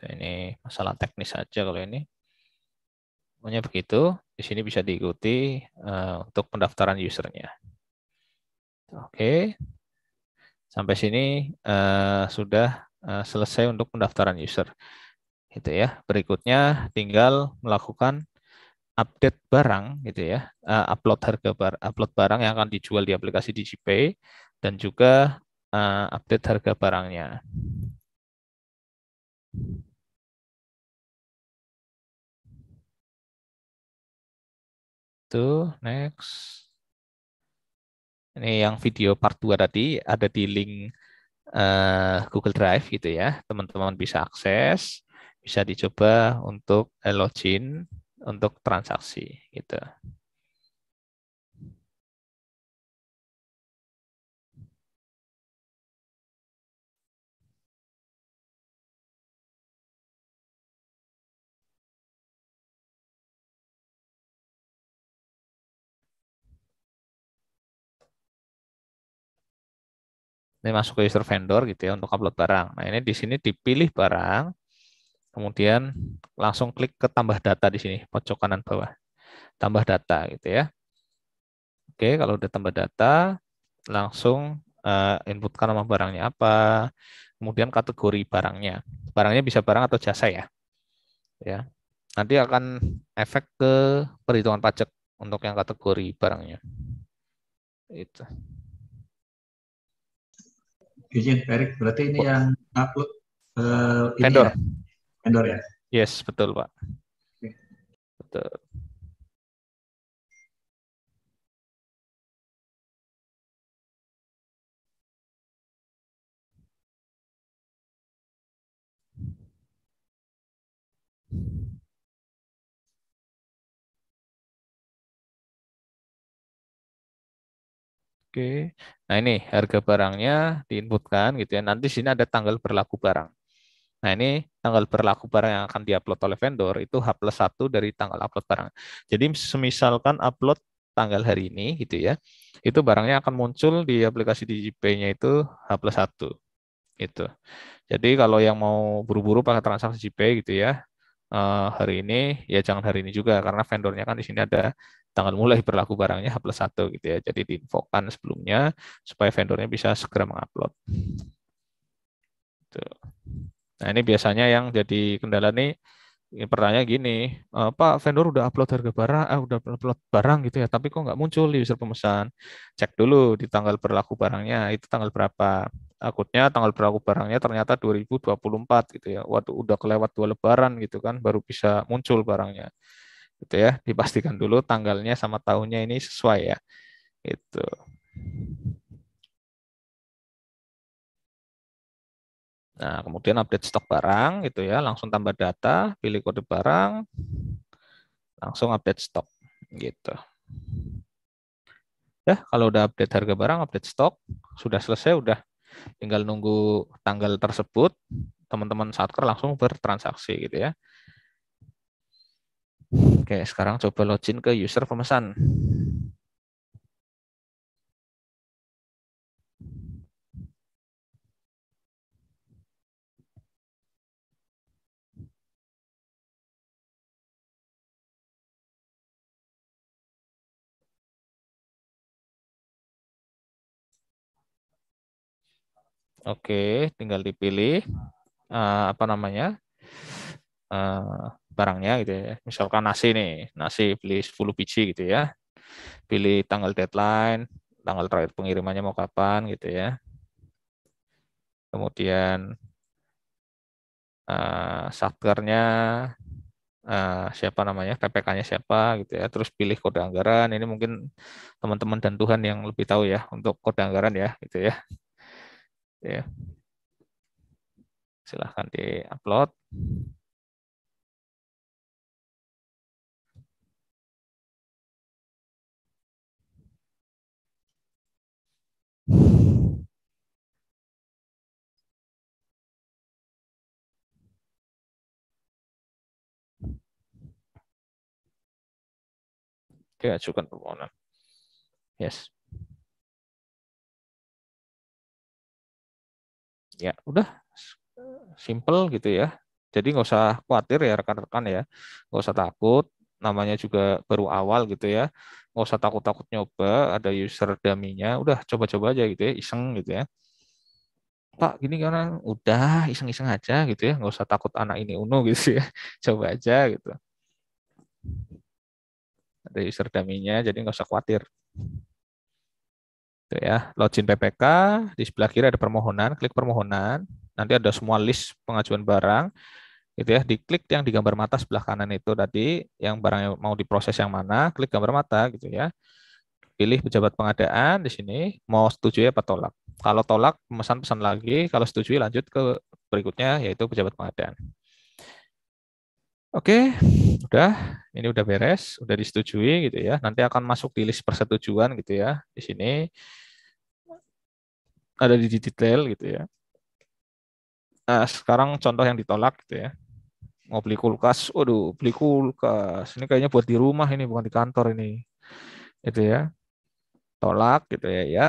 D: Nah, ini masalah teknis saja kalau ini. Semuanya begitu. Di sini bisa diikuti
H: eh, untuk pendaftaran usernya. Oke. Sampai sini uh, sudah uh, selesai untuk pendaftaran user. Gitu ya. Berikutnya tinggal melakukan update barang gitu ya. Uh, upload harga bar upload barang yang akan dijual di aplikasi DigiPay dan juga
D: uh, update harga barangnya. Itu next. Ini yang video part 2 tadi ada
H: di link uh, Google Drive gitu ya. Teman-teman bisa akses,
D: bisa dicoba untuk login untuk transaksi gitu. ini masuk ke user vendor gitu ya untuk upload barang. Nah ini di sini dipilih barang,
H: kemudian langsung klik ke tambah data di sini pojok kanan bawah, tambah data gitu ya. Oke kalau udah tambah data, langsung eh, inputkan nama barangnya apa, kemudian kategori barangnya. Barangnya bisa barang atau jasa ya. Ya nanti akan efek ke perhitungan pajak untuk yang kategori barangnya. Itu
J: izin Erik, berarti
D: ini yang upload uh, ini vendor. Ya? Vendor ya? Yes, betul Pak. Okay. Betul. Oke, Nah ini harga barangnya
H: diinputkan gitu ya. Nanti sini ada tanggal berlaku barang. Nah ini tanggal berlaku barang yang akan diupload oleh vendor itu H plus 1 dari tanggal upload barang. Jadi semisalkan upload tanggal hari ini gitu ya, itu barangnya akan muncul di aplikasi DJP-nya itu H plus 1. Gitu. Jadi kalau yang mau buru-buru pakai transaksi JP gitu ya, eh, hari ini ya jangan hari ini juga karena vendornya kan di sini ada tanggal mulai berlaku barangnya H plus 1 gitu ya. Jadi diinfokan sebelumnya supaya vendornya bisa segera mengupload. Gitu. Nah ini biasanya yang jadi kendala nih Ini pertanyaan gini, eh, Pak vendor udah upload harga barang, ah, udah upload barang gitu ya, tapi kok nggak muncul di user pemesan? Cek dulu di tanggal berlaku barangnya, itu tanggal berapa? Akutnya tanggal berlaku barangnya ternyata 2024 gitu ya. waktu udah kelewat dua lebaran gitu kan, baru bisa muncul barangnya gitu ya dipastikan dulu tanggalnya sama
D: tahunnya ini sesuai ya itu nah kemudian update stok barang gitu ya langsung tambah
H: data pilih kode barang langsung update stok gitu ya kalau udah update harga barang update stok sudah selesai udah tinggal nunggu tanggal tersebut teman-teman satker langsung bertransaksi
D: gitu ya Oke, sekarang coba login ke user pemesan. Oke, tinggal dipilih uh, apa namanya
H: uh, barangnya gitu ya. Misalkan nasi nih, nasi beli 10 biji gitu ya. Pilih tanggal deadline, tanggal terakhir pengirimannya mau kapan gitu ya. Kemudian uh, eh, satkernya uh, eh, siapa namanya, PPK-nya siapa gitu ya. Terus pilih kode anggaran. Ini mungkin teman-teman dan Tuhan yang lebih tahu ya untuk kode anggaran ya gitu ya.
D: Ya. Silahkan di-upload. Keajukan permohonan. Yes. Ya, udah simple gitu ya. Jadi nggak usah
H: khawatir ya rekan-rekan ya. Nggak usah takut, namanya juga baru awal gitu ya. Nggak usah takut-takut nyoba, ada user dummy-nya, udah coba-coba aja gitu ya, iseng gitu ya. Pak gini karena udah iseng-iseng aja gitu ya, nggak usah takut anak ini uno gitu ya, *laughs* coba aja gitu ada user dummy-nya, jadi nggak usah khawatir. Itu ya, login PPK, di sebelah kiri ada permohonan, klik permohonan, nanti ada semua list pengajuan barang, itu ya, diklik yang di gambar mata sebelah kanan itu tadi, yang barang yang mau diproses yang mana, klik gambar mata gitu ya. Pilih pejabat pengadaan di sini, mau setujui atau tolak. Kalau tolak, pemesan pesan lagi, kalau setujui lanjut ke berikutnya, yaitu pejabat pengadaan. Oke, udah. Ini udah beres, udah disetujui gitu ya. Nanti akan masuk di list persetujuan gitu ya. Di sini ada di detail gitu ya. Nah, sekarang contoh yang ditolak gitu ya. Mau beli kulkas, waduh, beli kulkas. Ini kayaknya buat di rumah ini, bukan di kantor ini. gitu ya. Tolak gitu ya, ya.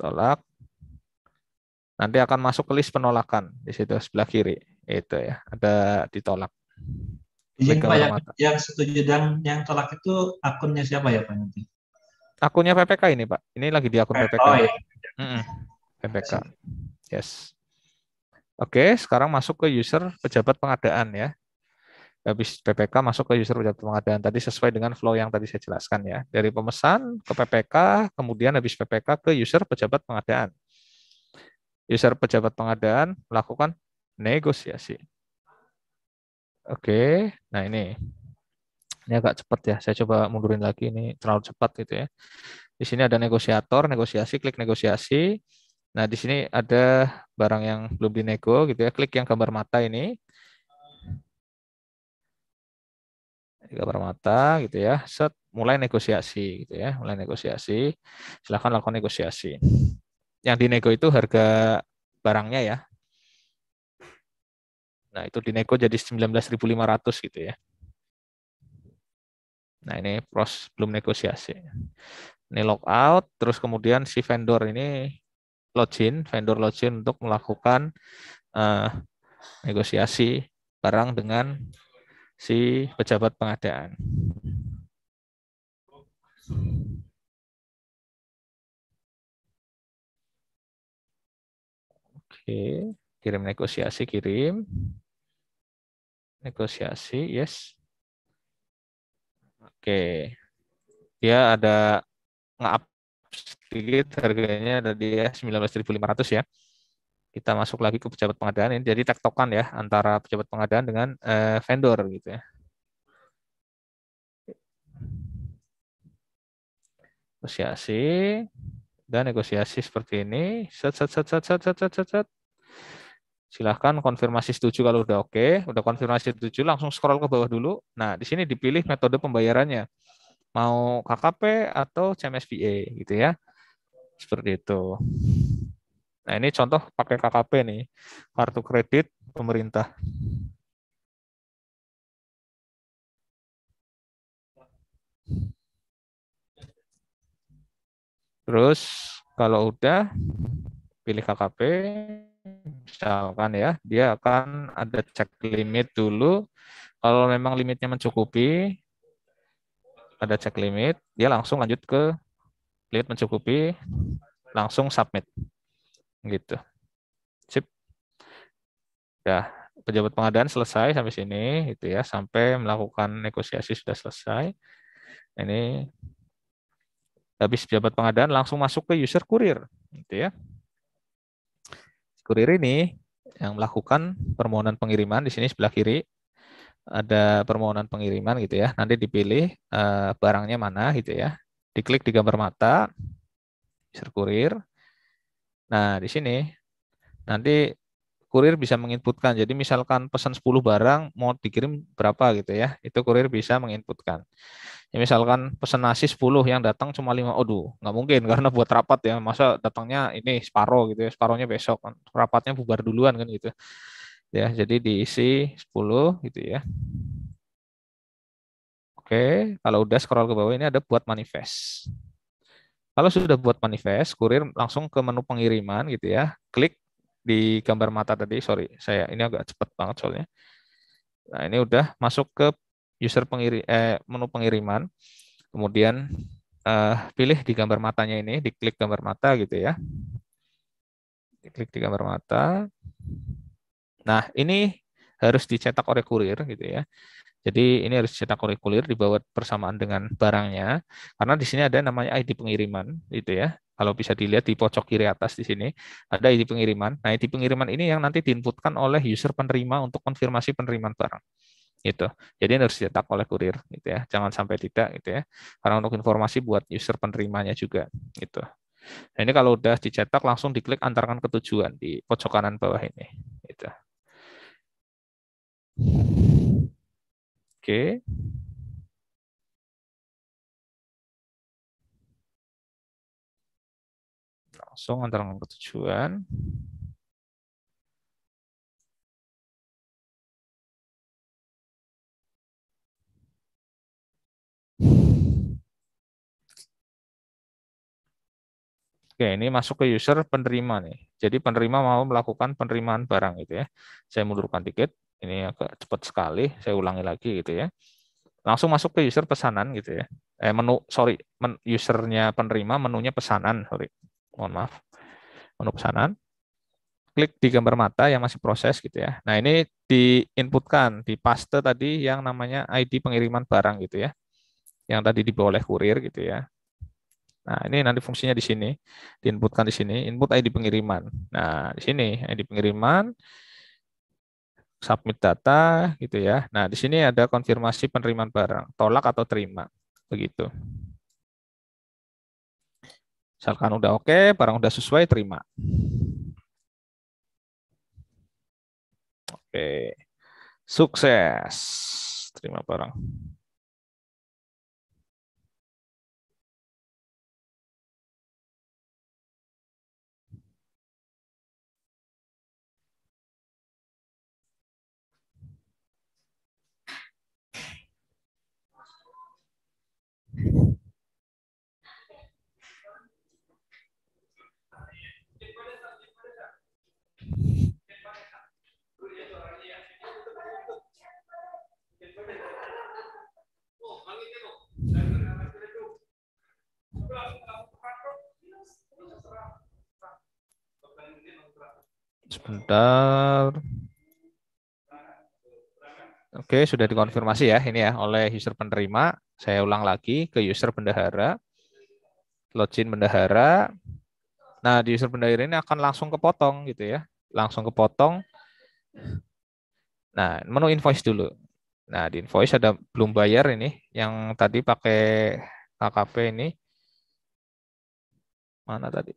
H: Tolak. Nanti akan masuk ke list penolakan di situ sebelah kiri. Itu ya, ada ditolak.
J: Izin Pak, yang, yang setuju dan yang tolak itu akunnya siapa ya Pak nanti?
H: Akunnya PPK ini Pak. Ini lagi di akun eh, PPK. Oh iya. Mm -mm. PPK. Yes. Oke, sekarang masuk ke user pejabat pengadaan ya. Habis PPK masuk ke user pejabat pengadaan tadi sesuai dengan flow yang tadi saya jelaskan ya. Dari pemesan ke PPK, kemudian habis PPK ke user pejabat pengadaan. User pejabat pengadaan melakukan negosiasi. Oke, nah ini. Ini agak cepat ya. Saya coba mundurin lagi ini terlalu cepat gitu ya. Di sini ada negosiator, negosiasi, klik negosiasi. Nah, di sini ada barang yang belum dinego gitu ya. Klik yang gambar mata ini. gambar mata gitu ya. Set mulai negosiasi gitu ya, mulai negosiasi. Silahkan lakukan negosiasi. Yang dinego itu harga barangnya ya, Nah, itu dinego jadi 19.500 gitu ya. Nah, ini pros belum negosiasi. Ini logout, terus kemudian si vendor ini login, vendor login untuk melakukan uh, negosiasi barang dengan
D: si pejabat pengadaan. Oke. Okay kirim negosiasi kirim
H: negosiasi yes oke dia ada nge-up sedikit harganya ada di 19.500 ya, ya kita masuk lagi ke pejabat pengadaan ini jadi tektokan ya antara pejabat pengadaan dengan eh, vendor gitu ya negosiasi dan negosiasi seperti ini set set set set set set set set, set. Silahkan konfirmasi setuju kalau udah oke. Okay. Udah konfirmasi setuju, langsung scroll ke bawah dulu. Nah, di sini dipilih metode pembayarannya. Mau KKP atau CMSBA gitu ya. Seperti itu. Nah,
D: ini contoh pakai KKP nih. Kartu kredit pemerintah. Terus kalau udah pilih
H: KKP, misalkan ya, dia akan ada cek limit dulu. Kalau memang limitnya mencukupi, ada cek limit, dia langsung lanjut ke limit mencukupi, langsung submit. Gitu. Sip. Ya, pejabat pengadaan selesai sampai sini, gitu ya, sampai melakukan negosiasi sudah selesai. Ini habis pejabat pengadaan langsung masuk ke user kurir, gitu ya kurir ini yang melakukan permohonan pengiriman di sini sebelah kiri ada permohonan pengiriman gitu ya. Nanti dipilih uh, barangnya mana gitu ya. Diklik di gambar mata, user kurir. Nah, di sini nanti kurir bisa menginputkan. Jadi misalkan pesan 10 barang mau dikirim berapa gitu ya, itu kurir bisa menginputkan. Ya, misalkan pesan nasi 10 yang datang cuma 5, aduh nggak mungkin *laughs* karena buat rapat ya, masa datangnya ini separoh gitu ya, separohnya besok kan, rapatnya bubar duluan kan gitu. Ya, jadi diisi 10 gitu ya. Oke, kalau udah scroll ke bawah ini ada buat manifest. Kalau sudah buat manifest, kurir langsung ke menu pengiriman gitu ya. Klik di gambar mata tadi, sorry, saya ini agak cepat banget soalnya. Nah, ini udah masuk ke user pengiri, eh, menu pengiriman. Kemudian eh, pilih di gambar matanya ini, diklik gambar mata gitu ya. Diklik di gambar mata. Nah, ini harus dicetak oleh kurir gitu ya. Jadi ini harus cetak oleh kurir dibawa bersamaan dengan barangnya karena di sini ada namanya ID pengiriman gitu ya. Kalau bisa dilihat di pojok kiri atas di sini ada ID pengiriman. Nah, ID pengiriman ini yang nanti diinputkan oleh user penerima untuk konfirmasi penerimaan barang gitu. Jadi harus dicetak oleh kurir gitu ya. Jangan sampai tidak gitu ya. Karena untuk informasi buat user penerimanya juga gitu. Nah, ini kalau udah dicetak langsung diklik antarkan ke
D: tujuan di pojok kanan bawah ini gitu. Oke. Okay. langsung antara ke tujuan. Oke, ini masuk ke user penerima nih. Jadi
H: penerima mau melakukan penerimaan barang gitu ya. Saya mundurkan dikit, ini agak cepat sekali, saya ulangi lagi gitu ya. Langsung masuk ke user pesanan gitu ya. Eh menu sorry, men usernya penerima, menunya pesanan sorry mohon maaf, menu pesanan. Klik di gambar mata yang masih proses gitu ya. Nah ini diinputkan di paste tadi yang namanya ID pengiriman barang gitu ya, yang tadi dibawa oleh kurir gitu ya. Nah ini nanti fungsinya di sini, diinputkan di sini, input ID pengiriman. Nah di sini ID pengiriman, submit data gitu ya. Nah di sini ada konfirmasi penerimaan barang, tolak atau terima begitu.
D: Misalkan udah oke, okay, barang udah sesuai, terima. Oke, okay. sukses. Terima barang. Sebentar.
H: Oke, sudah dikonfirmasi ya ini ya oleh user penerima. Saya ulang lagi ke user bendahara. Login bendahara. Nah, di user bendahara ini akan langsung kepotong gitu ya. Langsung kepotong. Nah, menu invoice dulu. Nah, di invoice ada belum bayar ini yang tadi pakai KKP
D: ini. Mana tadi?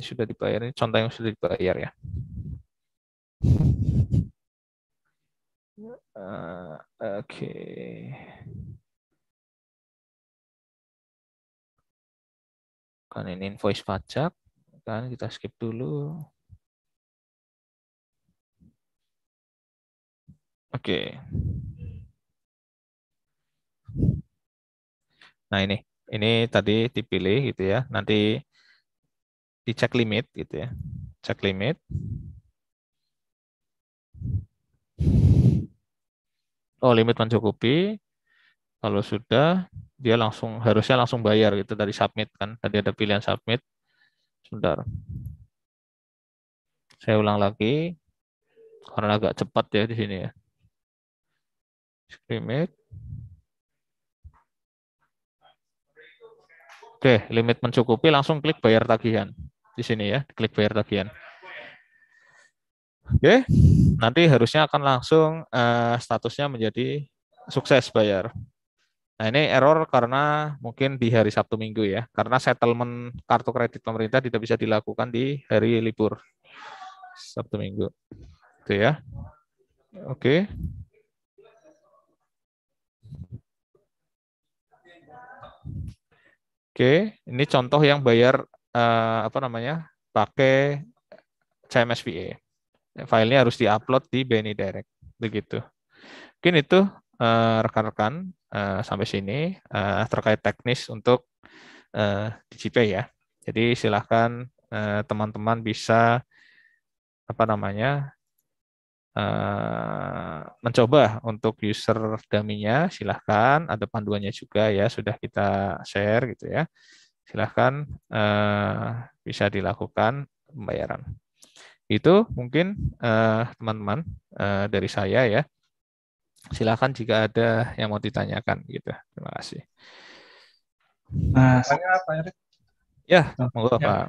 D: Ini sudah dibayar, ini contoh yang sudah dibayar ya. Uh, Oke. Okay. Kan ini invoice pajak, kan kita skip dulu. Oke. Okay.
H: Nah ini, ini tadi dipilih gitu ya. Nanti dicek limit gitu ya. Cek limit. Oh limit mencukupi. Kalau sudah dia langsung harusnya langsung bayar gitu dari submit kan. Tadi ada pilihan submit. Sebentar.
D: Saya ulang lagi karena agak cepat ya di sini ya. Limit
H: Oke, limit mencukupi langsung klik bayar tagihan. Di sini ya, klik bayar tagihan. Oke, nanti harusnya akan langsung uh, statusnya menjadi sukses bayar. Nah ini error karena mungkin di hari Sabtu Minggu ya, karena settlement kartu kredit pemerintah tidak bisa dilakukan di hari libur Sabtu Minggu. Itu ya. Oke. Okay. Oke, ini contoh yang bayar uh, apa namanya? pakai CMSVA. E. Filenya harus diupload di BNI Direct, begitu. Mungkin itu eh, rekan-rekan uh, uh, sampai sini uh, terkait teknis untuk uh, DCP ya. Jadi silahkan teman-teman uh, bisa apa namanya Eh, mencoba untuk user dummy-nya silahkan ada panduannya juga ya sudah kita share gitu ya silahkan eh, bisa dilakukan pembayaran itu mungkin eh, teman-teman dari saya ya silahkan jika ada yang mau ditanyakan gitu terima kasih
I: nah saya apa ya oh, monggo ya. Pak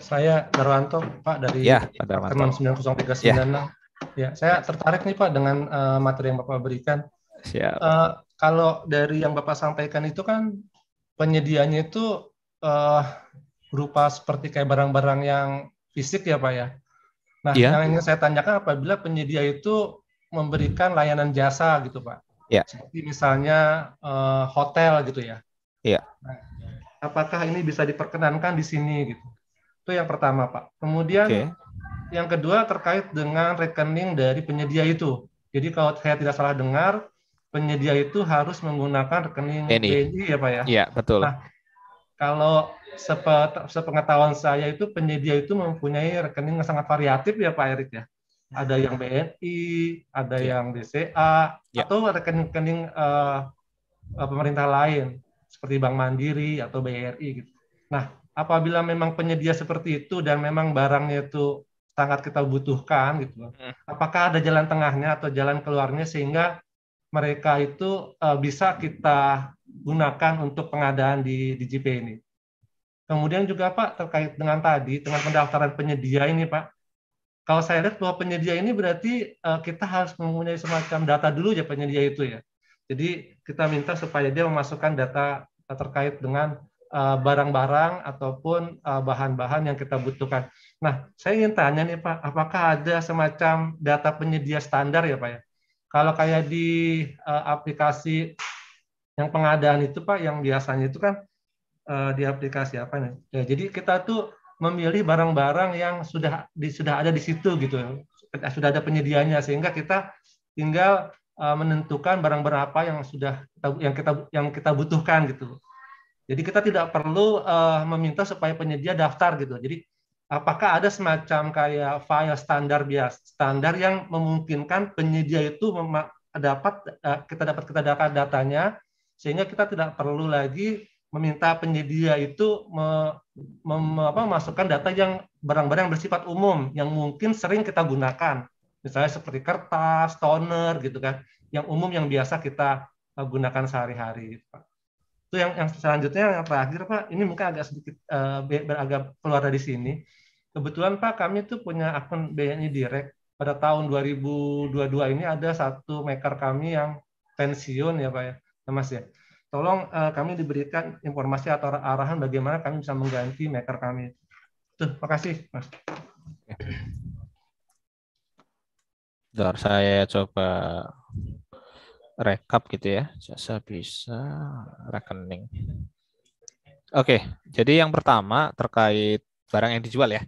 I: saya Darwanto Pak dari ya, Pak Darwanto. 9039 ya. Ya, saya tertarik nih Pak dengan uh, materi yang Bapak berikan. Siap. Uh, kalau dari yang Bapak sampaikan itu kan penyediaannya itu uh, berupa seperti kayak barang-barang yang fisik ya Pak ya. Nah, ya. yang ingin saya tanyakan apabila penyedia itu memberikan layanan jasa gitu Pak. Ya. Seperti misalnya uh, hotel gitu ya. Iya. Nah, apakah ini bisa diperkenankan di sini gitu? Itu yang pertama Pak. Kemudian okay yang kedua terkait dengan rekening dari penyedia itu. Jadi kalau saya tidak salah dengar, penyedia itu harus menggunakan rekening BNI, BNI ya Pak ya? Iya, betul. Nah, kalau sepengetahuan saya itu penyedia itu mempunyai rekening yang sangat variatif ya Pak Erik ya. Ada yang BNI, ada ya. yang BCA ya. atau rekening-rekening uh, pemerintah lain seperti Bank Mandiri atau BRI gitu. Nah, apabila memang penyedia seperti itu dan memang barangnya itu sangat kita butuhkan gitu. Hmm. Apakah ada jalan tengahnya atau jalan keluarnya sehingga mereka itu uh, bisa kita gunakan untuk pengadaan di di GP ini. Kemudian juga Pak terkait dengan tadi dengan pendaftaran penyedia ini Pak. Kalau saya lihat bahwa penyedia ini berarti uh, kita harus mempunyai semacam data dulu ya penyedia itu ya. Jadi kita minta supaya dia memasukkan data terkait dengan e, barang-barang ataupun bahan-bahan yang kita butuhkan. Nah, saya ingin tanya nih Pak, apakah ada semacam data penyedia standar ya Pak ya? Kalau kayak di uh, aplikasi yang pengadaan itu Pak, yang biasanya itu kan uh, di aplikasi apa nih? Ya, jadi kita tuh memilih barang-barang yang sudah di, sudah ada di situ gitu, eh, sudah ada penyedianya sehingga kita tinggal uh, menentukan barang berapa yang sudah kita, yang kita yang kita butuhkan gitu. Jadi kita tidak perlu uh, meminta supaya penyedia daftar gitu. Jadi apakah ada semacam kayak file standar bias standar yang memungkinkan penyedia itu dapat eh, kita dapat kita dapat datanya sehingga kita tidak perlu lagi meminta penyedia itu memasukkan data yang barang-barang bersifat umum yang mungkin sering kita gunakan misalnya seperti kertas toner gitu kan yang umum yang biasa kita eh, gunakan sehari-hari itu yang yang selanjutnya yang terakhir pak ini mungkin agak sedikit uh, eh, beragak keluar dari sini Kebetulan Pak, kami tuh punya akun BNI Direct. Pada tahun 2022 ini ada satu maker kami yang pensiun ya Pak ya, ya Mas ya. Tolong uh, kami diberikan informasi atau arahan bagaimana kami bisa mengganti maker kami. Tuh, makasih Mas.
H: Bentar, saya coba rekap gitu ya. Jasa bisa rekening. Oke, jadi yang pertama terkait barang yang dijual ya.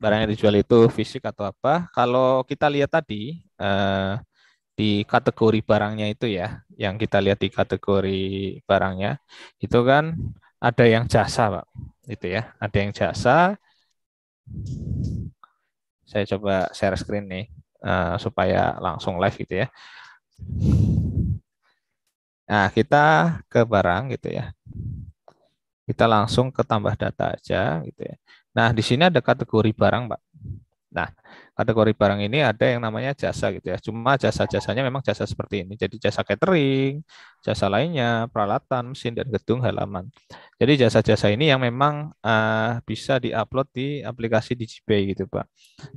H: Barang yang dijual itu fisik atau apa. Kalau kita lihat tadi eh, di kategori barangnya itu ya, yang kita lihat di kategori barangnya, itu kan ada yang jasa, Pak. Itu ya, ada yang jasa. Saya coba share screen nih eh, supaya langsung live gitu ya. Nah, kita ke barang gitu ya. Kita langsung ke tambah data aja gitu ya. Nah, di sini ada kategori barang, Pak. Nah, kategori barang ini ada yang namanya jasa gitu ya. Cuma jasa-jasanya memang jasa seperti ini. Jadi jasa catering, jasa lainnya, peralatan, mesin dan gedung halaman. Jadi jasa-jasa ini yang memang uh, bisa diupload di aplikasi DigiPay gitu, Pak.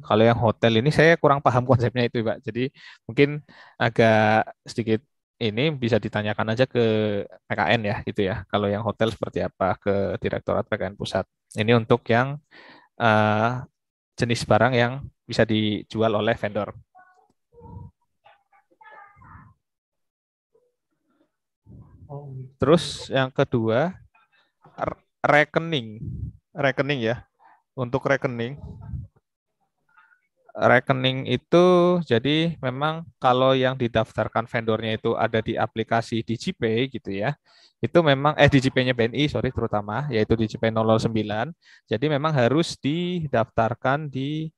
H: Kalau yang hotel ini saya kurang paham *laughs* konsepnya itu, Pak. Jadi mungkin agak sedikit ini bisa ditanyakan aja ke PKN ya gitu ya. Kalau yang hotel seperti apa ke Direktorat PKN Pusat. Ini untuk yang uh, jenis barang yang bisa dijual oleh vendor. Terus yang kedua rekening, rekening ya. Untuk rekening rekening itu jadi memang kalau yang didaftarkan vendornya itu ada di aplikasi DigiPay gitu ya. Itu memang eh DigiPay-nya BNI sorry terutama yaitu DigiPay 009. Jadi memang harus didaftarkan di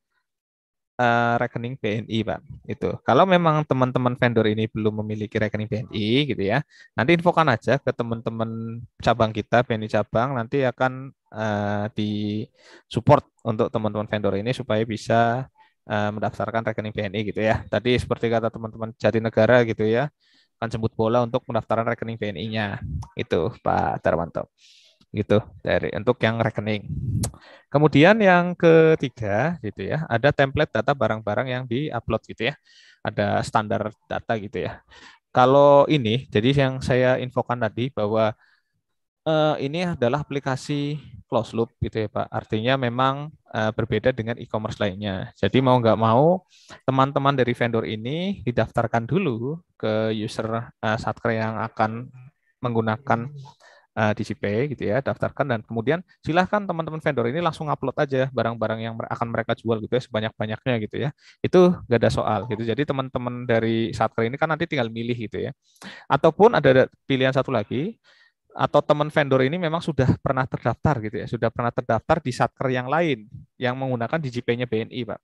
H: uh, rekening BNI, Pak. Itu. Kalau memang teman-teman vendor ini belum memiliki rekening BNI gitu ya. Nanti infokan aja ke teman-teman cabang kita BNI cabang nanti akan uh, eh, di support untuk teman-teman vendor ini supaya bisa Eh, mendaftarkan rekening BNI gitu ya. Tadi seperti kata teman-teman jati negara gitu ya, akan jemput bola untuk pendaftaran rekening BNI-nya. Itu Pak Darmanto Gitu dari untuk yang rekening. Kemudian yang ketiga gitu ya, ada template data barang-barang yang di-upload gitu ya. Ada standar data gitu ya. Kalau ini, jadi yang saya infokan tadi bahwa eh, ini adalah aplikasi close loop gitu ya Pak. Artinya memang eh, berbeda dengan e-commerce lainnya. Jadi mau nggak mau teman-teman dari vendor ini didaftarkan dulu ke user eh, satker yang akan menggunakan uh, eh, DCP gitu ya, daftarkan dan kemudian silahkan teman-teman vendor ini langsung upload aja barang-barang yang akan mereka jual gitu ya sebanyak-banyaknya gitu ya. Itu nggak ada soal gitu. Jadi teman-teman dari Satker ini kan nanti tinggal milih gitu ya. Ataupun ada pilihan satu lagi, atau teman vendor ini memang sudah pernah terdaftar gitu ya, sudah pernah terdaftar di satker yang lain yang menggunakan DJP-nya BNI, Pak.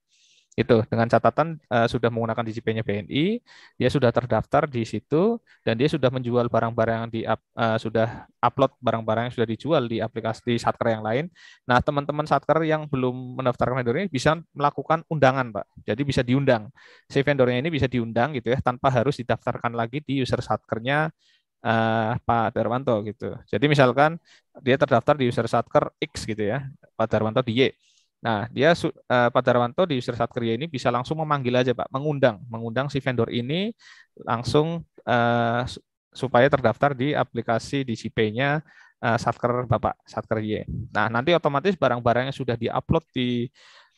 H: Itu dengan catatan uh, sudah menggunakan DJP-nya BNI, dia sudah terdaftar di situ dan dia sudah menjual barang-barang di uh, sudah upload barang-barang yang sudah dijual di aplikasi di satker yang lain. Nah, teman-teman satker yang belum mendaftarkan vendor ini bisa melakukan undangan, Pak. Jadi bisa diundang. Si vendornya ini bisa diundang gitu ya tanpa harus didaftarkan lagi di user satkernya uh, Pak Darwanto gitu. Jadi misalkan dia terdaftar di user satker X gitu ya, Pak Darwanto di Y. Nah, dia uh, Pak Darwanto di user satker Y ini bisa langsung memanggil aja Pak, mengundang, mengundang si vendor ini langsung uh, supaya terdaftar di aplikasi DCP-nya uh, satker Bapak, satker Y. Nah, nanti otomatis barang-barang yang sudah diupload di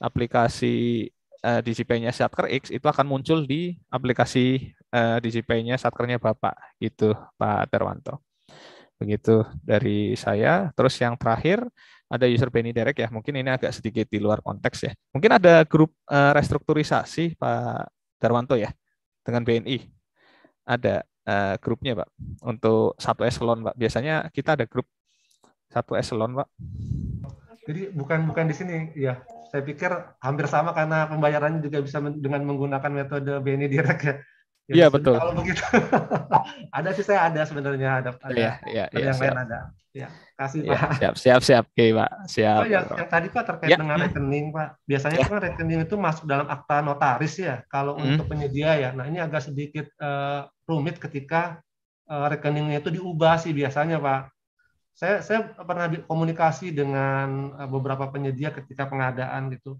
H: aplikasi uh, DCP-nya satker X itu akan muncul di aplikasi uh, eh, DJP-nya, satkernya Bapak gitu, Pak Darwanto. Begitu dari saya. Terus yang terakhir ada user Benny Derek ya. Mungkin ini agak sedikit di luar konteks ya. Mungkin ada grup uh, restrukturisasi Pak Darwanto ya dengan BNI. Ada uh, grupnya Pak untuk satu eselon Pak. Biasanya kita ada grup satu eselon Pak.
I: Jadi bukan bukan di sini ya. Saya pikir hampir sama karena pembayarannya juga bisa dengan menggunakan metode BNI Direct ya. Iya betul. Kalau begitu *laughs* ada sih saya ada sebenarnya ada, ada ya, ya, yang iya, siap. lain ada. Ya, kasih ya, Pak.
H: Siap siap siap. Oke, Pak. Oh, siap. Oh, yang, yang
I: tadi Pak terkait ya. dengan rekening, Pak. Biasanya ya. kan rekening itu masuk dalam akta notaris ya kalau hmm. untuk penyedia ya. Nah, ini agak sedikit uh, rumit ketika uh, rekeningnya itu diubah sih biasanya, Pak. Saya saya pernah komunikasi dengan eh, beberapa penyedia ketika pengadaan gitu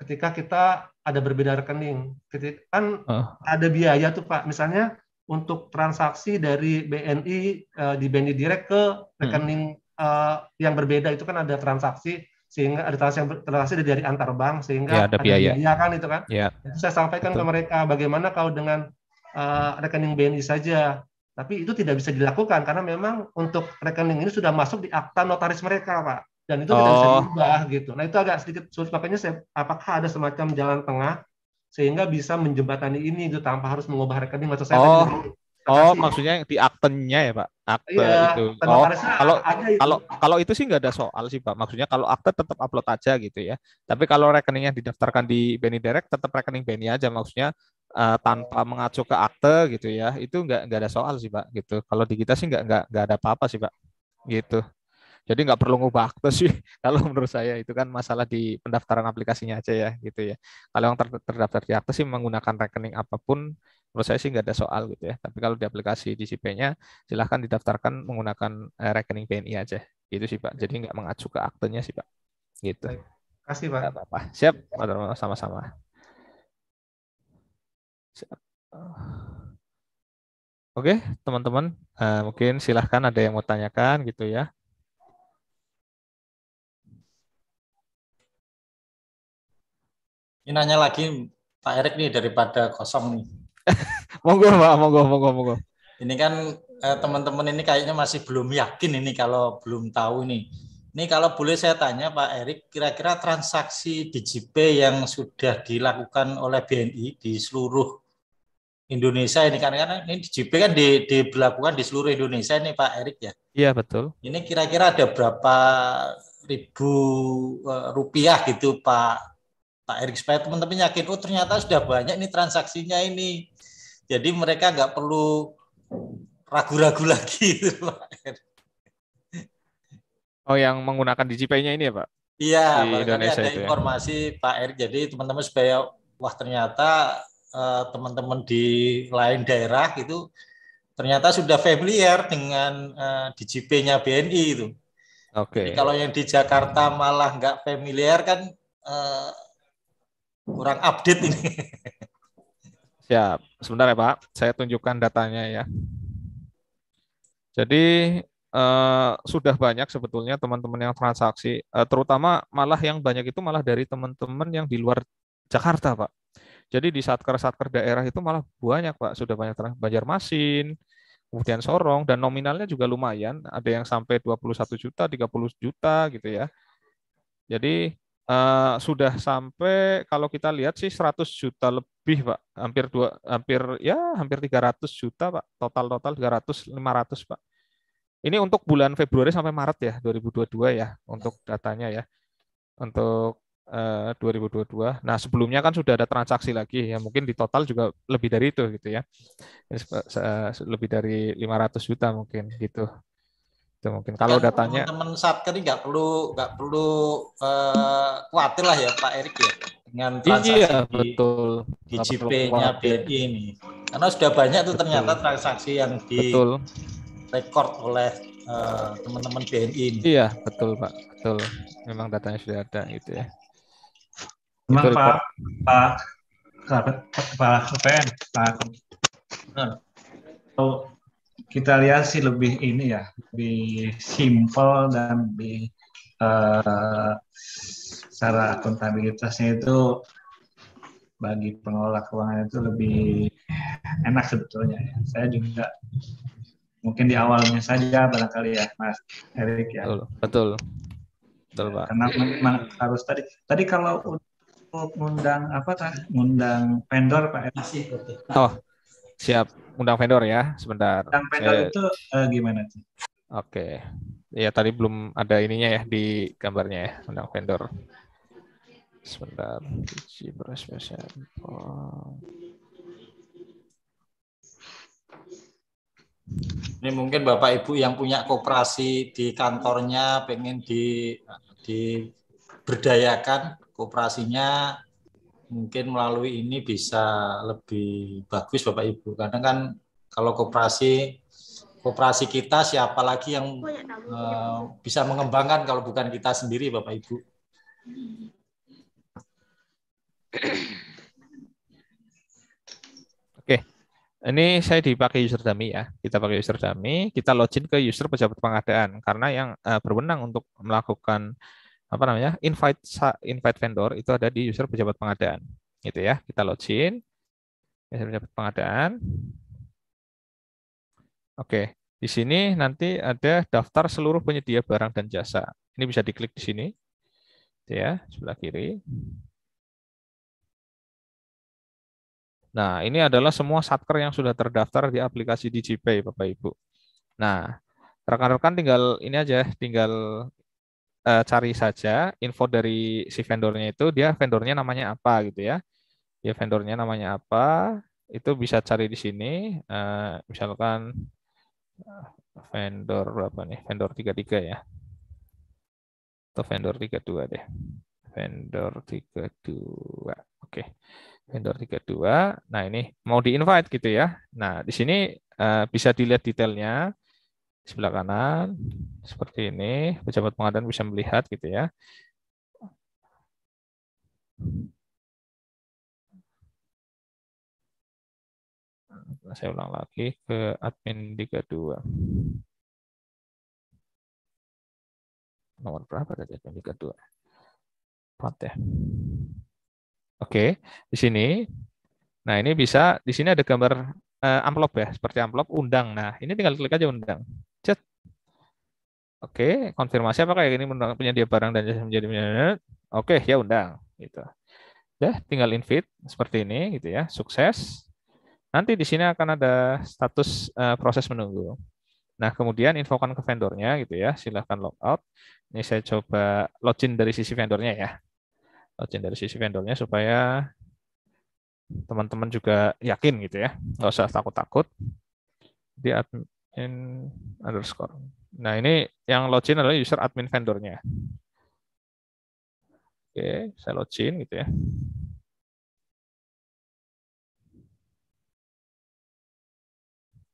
I: ketika kita ada berbeda rekening. Ketika kan uh. ada biaya tuh Pak. Misalnya untuk transaksi dari BNI uh, eh, di BNI Direct ke hmm. rekening hmm. uh, yang berbeda itu kan ada transaksi sehingga ada transaksi, yang, transaksi dari antar bank sehingga ya, ada, ada biaya. biaya kan itu kan. Ya. Itu saya sampaikan Betul. ke mereka bagaimana kalau dengan uh, rekening BNI saja. Tapi itu tidak bisa dilakukan karena memang untuk rekening ini sudah masuk di akta notaris mereka, Pak dan itu oh. bisa diubah gitu. Nah itu agak sedikit sulit makanya saya apakah ada semacam jalan tengah sehingga bisa menjembatani ini itu tanpa harus mengubah rekening atau saya oh. Tadi,
H: Oh, oh kasih. maksudnya di aktennya ya, Pak. Akte iya, itu. Oh, kalau itu. kalau kalau itu sih nggak ada soal sih, Pak. Maksudnya kalau akte tetap upload aja gitu ya. Tapi kalau rekeningnya didaftarkan di Beni Direct tetap rekening Beni aja maksudnya uh, tanpa mengacu ke akte gitu ya. Itu nggak nggak ada soal sih, Pak gitu. Kalau di kita sih nggak nggak nggak ada apa-apa sih, Pak. Gitu. Jadi nggak perlu ngubah akte sih *laughs* kalau menurut saya itu kan masalah di pendaftaran aplikasinya aja ya gitu ya. Kalau yang terdaftar di akte sih menggunakan rekening apapun menurut saya sih nggak ada soal gitu ya. Tapi kalau di aplikasi DCP-nya silahkan didaftarkan menggunakan eh, rekening BNI aja gitu sih Pak. Jadi nggak mengacu ke aktenya sih Pak. Gitu. Baik.
I: Kasih Pak. apa-apa.
H: Siap, sama-sama. Siap. Oke, teman-teman, uh, mungkin silahkan ada yang mau tanyakan
D: gitu ya.
A: Ini nanya lagi Pak Erik nih daripada kosong nih.
H: *laughs* monggo Pak, monggo, monggo, monggo.
A: Ini kan eh, teman-teman ini kayaknya masih belum yakin ini kalau belum tahu nih. Ini kalau boleh saya tanya Pak Erik, kira-kira transaksi DJP yang sudah dilakukan oleh BNI di seluruh Indonesia ini kan karena ini DJP kan di, diberlakukan di seluruh Indonesia ini Pak Erik ya.
H: Iya betul.
A: Ini kira-kira ada berapa ribu eh, rupiah gitu Pak Erick supaya teman-teman yakin oh ternyata sudah banyak ini transaksinya ini jadi mereka nggak perlu ragu-ragu *laughs* lagi
H: Oh yang menggunakan DigiPay-nya ini ya Pak? Iya, di Indonesia ada itu ya. informasi
A: ya? Pak Erick. Jadi teman-teman supaya wah ternyata eh, teman-teman di lain daerah itu ternyata sudah familiar dengan uh, DigiPay-nya BNI itu. Oke. Okay. kalau yang di Jakarta malah nggak familiar kan eh, kurang update ini.
H: Siap. Sebentar ya Pak, saya tunjukkan datanya ya. Jadi eh, sudah banyak sebetulnya teman-teman yang transaksi, eh, terutama malah yang banyak itu malah dari teman-teman yang di luar Jakarta Pak. Jadi di satker-satker daerah itu malah banyak Pak, sudah banyak terang Banjarmasin, kemudian Sorong dan nominalnya juga lumayan, ada yang sampai 21 juta, 30 juta gitu ya. Jadi uh, sudah sampai kalau kita lihat sih 100 juta lebih Pak, hampir dua hampir ya hampir 300 juta Pak, total-total 300 500 Pak. Ini untuk bulan Februari sampai Maret ya 2022 ya untuk datanya ya. Untuk eh, uh, 2022. Nah, sebelumnya kan sudah ada transaksi lagi ya mungkin di total juga lebih dari itu gitu ya. Eh, lebih dari 500 juta mungkin gitu itu mungkin kalau kan datanya
A: teman satker nggak perlu nggak perlu uh, khawatir lah ya Pak Erik ya dengan transaksi iya,
H: betul. di GCP-nya BNI
A: ini karena sudah banyak tuh betul. ternyata transaksi yang di betul. record oleh teman teman-teman BNI
J: ini.
H: iya betul Pak betul memang datanya sudah ada gitu ya memang Pak
J: Pak Pak Pak Pak Pak Pak kita lihat sih lebih ini ya, lebih simple dan lebih uh, secara akuntabilitasnya itu bagi pengelola keuangan itu lebih enak sebetulnya. Ya. Saya juga mungkin di awalnya saja barangkali ya, Mas Erik ya. Betul, betul, betul Pak. Karena memang harus tadi. Tadi kalau untuk ngundang apa kan? Ngundang vendor Pak. Erik.
H: Oh, Siap, undang vendor ya, sebentar. Undang vendor Saya... itu
J: uh, gimana sih?
H: Oke. Ya tadi belum ada ininya ya di gambarnya ya, undang vendor. Sebentar. Ya.
A: Ini mungkin Bapak Ibu yang punya koperasi di kantornya pengen di di berdayakan koperasinya mungkin melalui ini bisa lebih bagus Bapak Ibu. Karena kan kalau koperasi koperasi kita siapa lagi yang
D: uh,
A: bisa mengembangkan kalau bukan kita sendiri Bapak Ibu. Oke.
H: Ini saya dipakai user dummy ya. Kita pakai user dummy, kita login ke user pejabat pengadaan karena yang uh, berwenang untuk melakukan apa namanya invite invite vendor itu ada di user pejabat pengadaan gitu ya kita login user pejabat pengadaan oke di sini nanti ada daftar seluruh penyedia barang dan jasa ini bisa diklik di sini gitu ya sebelah kiri Nah, ini adalah semua satker yang sudah terdaftar di aplikasi DigiPay, Bapak Ibu. Nah, rekan-rekan tinggal ini aja, tinggal uh, cari saja info dari si vendornya itu dia vendornya namanya apa gitu ya dia vendornya namanya apa itu bisa cari di sini uh, misalkan eh, vendor berapa nih vendor 33 ya atau vendor 32 deh vendor 32 oke okay. vendor 32 nah ini mau di invite gitu ya nah di sini uh, bisa dilihat detailnya sebelah kanan
D: seperti ini pejabat pengadaan bisa melihat gitu ya saya ulang lagi ke admin di kedua nomor berapa tadi admin di kedua ya
H: oke di sini nah ini bisa di sini ada gambar eh, amplop ya seperti amplop undang nah ini tinggal klik aja undang Cet. Oke, konfirmasi apa kayak ini penyedia barang dan jasa menjadi penyedia? Oke, ya undang. Gitu. ya tinggal invite seperti ini gitu ya. Sukses. Nanti di sini akan ada status uh, proses menunggu. Nah, kemudian infokan ke vendornya gitu ya. Silahkan logout. Ini saya coba login dari sisi vendornya ya. Login dari sisi vendornya supaya teman-teman juga yakin gitu ya. Nggak usah takut-takut. Jadi in underscore. Nah, ini
D: yang login adalah user admin vendornya. Oke, saya login gitu ya.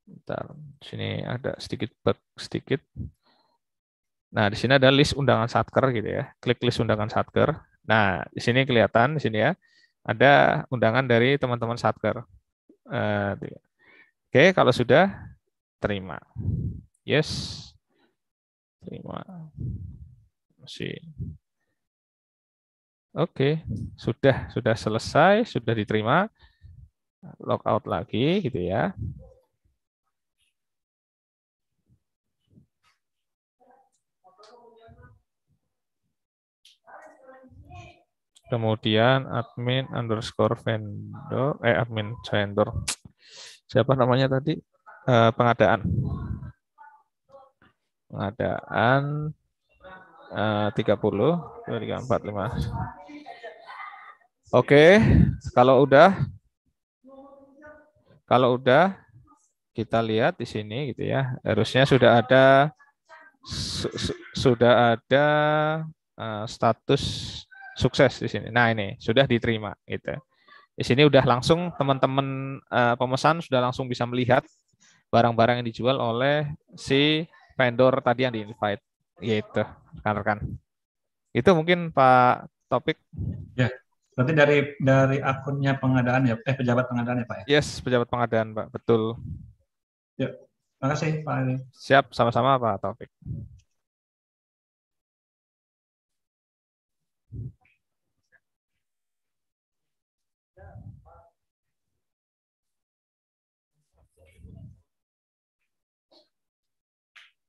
D: Bentar, sini ada sedikit bug sedikit.
H: Nah, di sini ada list undangan satker gitu ya. Klik list undangan satker. Nah, di sini kelihatan di sini ya. Ada undangan dari teman-teman satker. Eh, Oke, kalau sudah terima. Yes. Terima. Masih. Oke, sudah sudah selesai, sudah diterima. Logout lagi gitu ya. kemudian admin underscore vendor eh admin vendor siapa namanya tadi Eh, pengadaan. Pengadaan eh, 30, 2, 3, 5. Oke, kalau udah kalau udah kita lihat di sini gitu ya. Harusnya sudah ada su, sudah ada uh, status sukses di sini. Nah, ini sudah diterima gitu di sini udah langsung teman-teman uh, pemesan sudah langsung bisa melihat barang-barang yang dijual oleh si vendor tadi yang di-invite. Gitu, rekan-rekan. Itu mungkin Pak Topik. Ya, berarti dari
J: dari akunnya pengadaan ya, eh pejabat pengadaan ya Pak
H: ya? Yes, pejabat pengadaan Pak,
D: betul. Ya, terima kasih Pak Ali. Siap, sama-sama Pak Topik.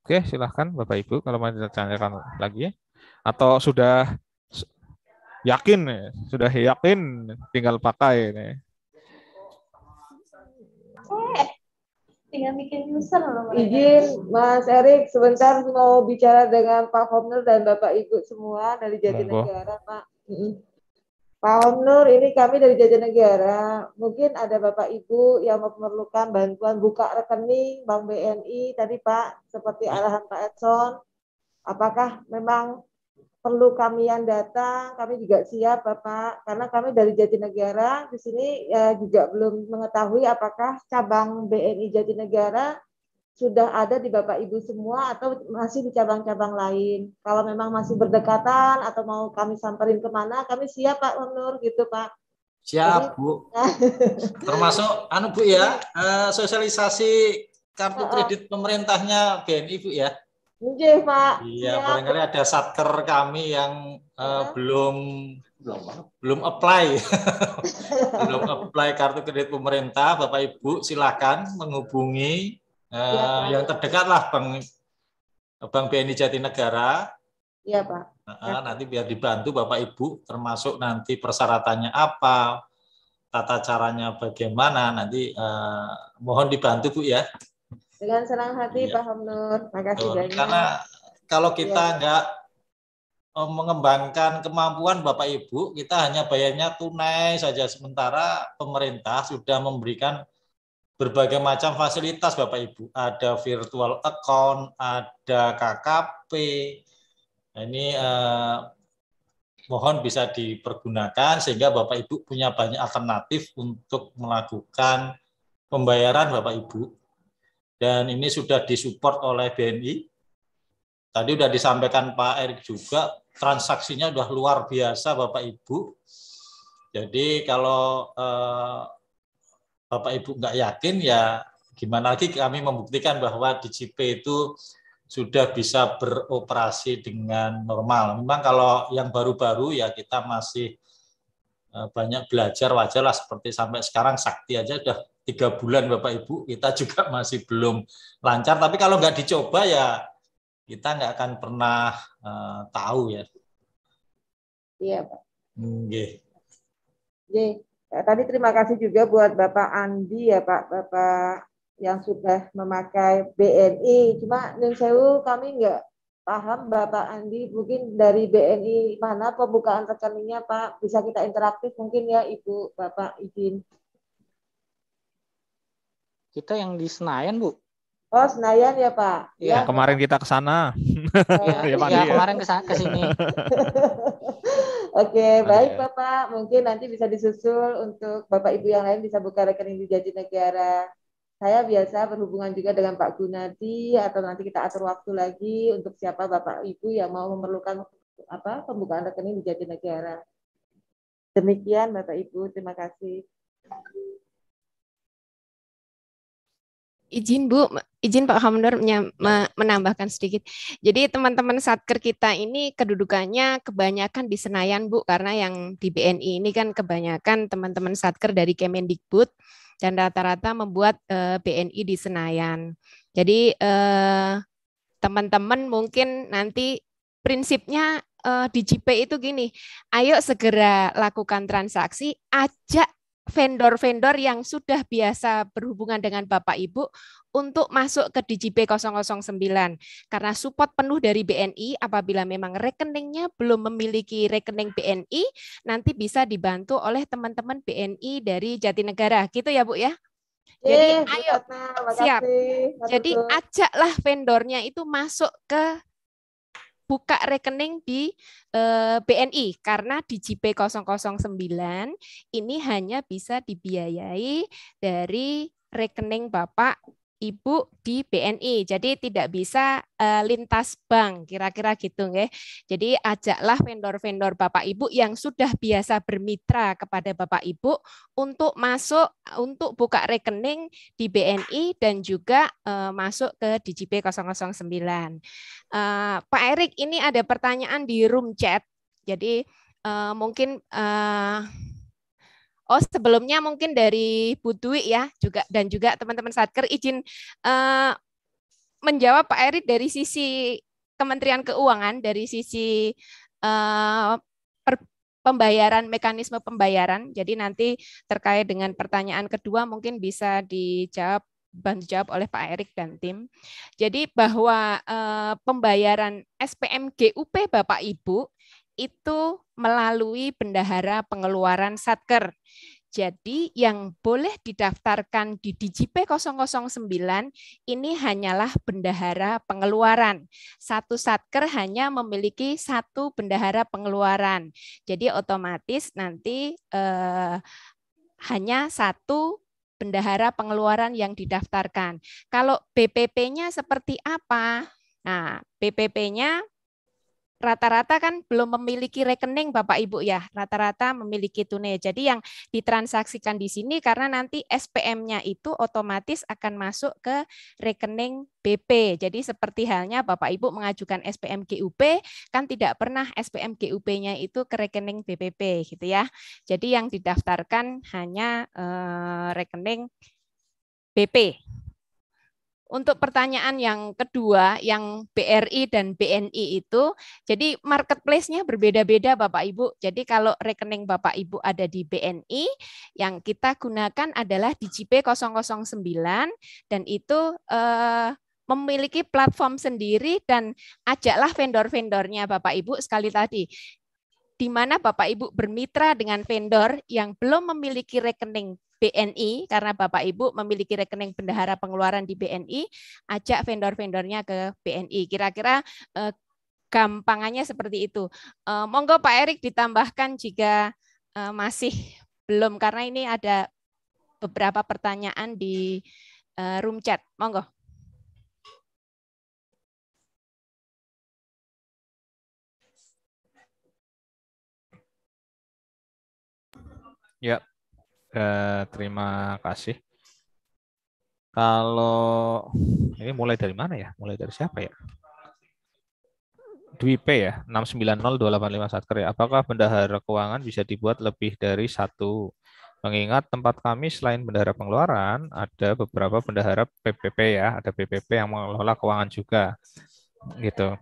D: Oke, silahkan Bapak Ibu
H: kalau mau ditanyakan lagi ya. atau sudah yakin ya, sudah yakin tinggal pakai nih.
G: Eh, tinggal bikin user loh. Izin Mas Erik sebentar mau bicara dengan Pak Komnas dan Bapak Ibu semua dari Jatinegara, Pak. Pak nur ini kami dari Jajan Negara. Mungkin ada Bapak Ibu yang memerlukan bantuan buka rekening Bank BNI tadi Pak, seperti arahan Pak Edson. Apakah memang perlu kami yang datang? Kami juga siap Bapak, karena kami dari Jatinegara di sini ya, juga belum mengetahui apakah cabang BNI Jatinegara sudah ada di Bapak Ibu semua atau masih di cabang-cabang lain. Kalau memang masih berdekatan atau mau kami samperin kemana, kami siap Pak Nur gitu Pak.
A: Siap Bu. *laughs* Termasuk anu Bu ya, eh, sosialisasi kartu kredit pemerintahnya BNI Bu ya.
G: Iya Pak.
A: Iya, paling barangkali ada satker kami yang uh, belum belum belum apply *laughs* belum apply kartu kredit pemerintah Bapak Ibu silakan menghubungi uh, ya, yang terdekat lah Bang Bang BNI Jatinegara.
G: Iya Pak. Uh,
A: nanti biar dibantu Bapak Ibu termasuk nanti persyaratannya apa, tata caranya bagaimana nanti uh, mohon dibantu Bu ya.
G: Dengan senang hati ya. Pak Hamnur, makasih banyak. Karena
A: kalau iya. kita ya. nggak eh, mengembangkan kemampuan Bapak Ibu, kita hanya bayarnya tunai saja sementara pemerintah sudah memberikan berbagai macam fasilitas Bapak Ibu. Ada virtual account, ada KKP. Nah, ini eh, mohon bisa dipergunakan sehingga Bapak Ibu punya banyak alternatif untuk melakukan pembayaran Bapak Ibu. Dan ini sudah disupport oleh BNI. Tadi sudah disampaikan Pak Erik juga, transaksinya sudah luar biasa Bapak Ibu. Jadi kalau eh, Bapak Ibu nggak yakin ya gimana lagi kami membuktikan bahwa DCP itu sudah bisa beroperasi dengan normal. Memang kalau yang baru-baru ya kita masih eh, banyak belajar wajarlah seperti sampai sekarang sakti aja udah tiga bulan bapak ibu kita juga *laughs* masih belum lancar tapi kalau nggak dicoba ya kita nggak akan pernah uh, tahu ya iya pak okay.
G: Okay. Ya, tadi terima kasih juga buat Bapak Andi ya Pak, Bapak yang sudah memakai BNI. Cuma Nunsewu kami nggak paham Bapak Andi mungkin dari BNI mana pembukaan rekeningnya Pak bisa kita interaktif mungkin ya Ibu Bapak izin. Kita yang di Senayan Bu. Oh Senayan ya Pak. Iya.
H: kemarin kita ke sana. Iya *laughs* ya, ya, ya, kemarin ke sini. *laughs*
G: Oke, baik ya. Bapak. Mungkin nanti bisa disusul untuk Bapak Ibu yang lain bisa buka rekening di negara. Saya biasa berhubungan juga dengan Pak Gunadi atau nanti kita atur waktu lagi untuk siapa Bapak Ibu yang mau memerlukan apa pembukaan rekening di negara. Demikian Bapak Ibu, terima kasih
B: izin Bu, izin Pak Hamdor ya. menambahkan sedikit. Jadi teman-teman satker kita ini kedudukannya kebanyakan di Senayan Bu karena yang di BNI ini kan kebanyakan teman-teman satker dari Kemendikbud dan rata-rata membuat uh, eh, BNI di Senayan. Jadi teman eh, teman-teman mungkin nanti prinsipnya uh, di JP itu gini, ayo segera lakukan transaksi, ajak vendor-vendor yang sudah biasa berhubungan dengan Bapak Ibu untuk masuk ke dgp 009 karena support penuh dari BNI apabila memang rekeningnya belum memiliki rekening BNI nanti bisa dibantu oleh teman-teman BNI dari Jatinegara gitu ya Bu ya.
G: Jadi eh, ayo
B: siap. Jadi ajaklah vendornya itu masuk ke buka rekening di eh, BNI karena di JP 009 ini hanya bisa dibiayai dari rekening Bapak ibu di BNI. Jadi tidak bisa uh, lintas bank, kira-kira gitu ya. Jadi ajaklah vendor-vendor Bapak Ibu yang sudah biasa bermitra kepada Bapak Ibu untuk masuk untuk buka rekening di BNI dan juga uh, masuk ke DGP 009. Uh, Pak Erik, ini ada pertanyaan di room chat. Jadi uh, mungkin uh, Oh, sebelumnya mungkin dari Bu ya juga dan juga teman-teman Satker izin uh, menjawab Pak Erit dari sisi Kementerian Keuangan dari sisi uh, per, pembayaran mekanisme pembayaran. Jadi nanti terkait dengan pertanyaan kedua mungkin bisa dijawab bantu jawab oleh Pak Erik dan tim. Jadi bahwa uh, pembayaran SPM GUP Bapak Ibu itu melalui bendahara pengeluaran Satker. Jadi yang boleh didaftarkan di DJP 009 ini hanyalah bendahara pengeluaran. Satu satker hanya memiliki satu bendahara pengeluaran. Jadi otomatis nanti eh, hanya satu bendahara pengeluaran yang didaftarkan. Kalau BPP-nya seperti apa? Nah, BPP-nya rata-rata kan belum memiliki rekening Bapak Ibu ya, rata-rata memiliki tunai. Jadi yang ditransaksikan di sini karena nanti SPM-nya itu otomatis akan masuk ke rekening BP. Jadi seperti halnya Bapak Ibu mengajukan SPM GUP, kan tidak pernah SPM GUP-nya itu ke rekening BPP gitu ya. Jadi yang didaftarkan hanya eh, rekening BP untuk pertanyaan yang kedua, yang BRI dan BNI itu, jadi marketplace-nya berbeda-beda Bapak Ibu. Jadi kalau rekening Bapak Ibu ada di BNI, yang kita gunakan adalah di gp 009 dan itu eh, memiliki platform sendiri dan ajaklah vendor-vendornya Bapak Ibu sekali tadi di mana Bapak Ibu bermitra dengan vendor yang belum memiliki rekening BNI karena Bapak Ibu memiliki rekening bendahara pengeluaran di BNI, ajak vendor-vendornya ke BNI. Kira-kira eh, gampangannya seperti itu. Eh, monggo Pak Erik ditambahkan jika eh, masih belum karena ini ada beberapa pertanyaan di eh, room chat. Monggo.
D: Ya, eh, terima kasih.
H: Kalau ini mulai dari mana ya? Mulai dari siapa ya? Dwi P ya, 6902851 Satker ya. Apakah bendahara keuangan bisa dibuat lebih dari satu? Mengingat tempat kami selain bendahara pengeluaran, ada beberapa bendahara PPP ya, ada PPP yang mengelola keuangan juga. Gitu.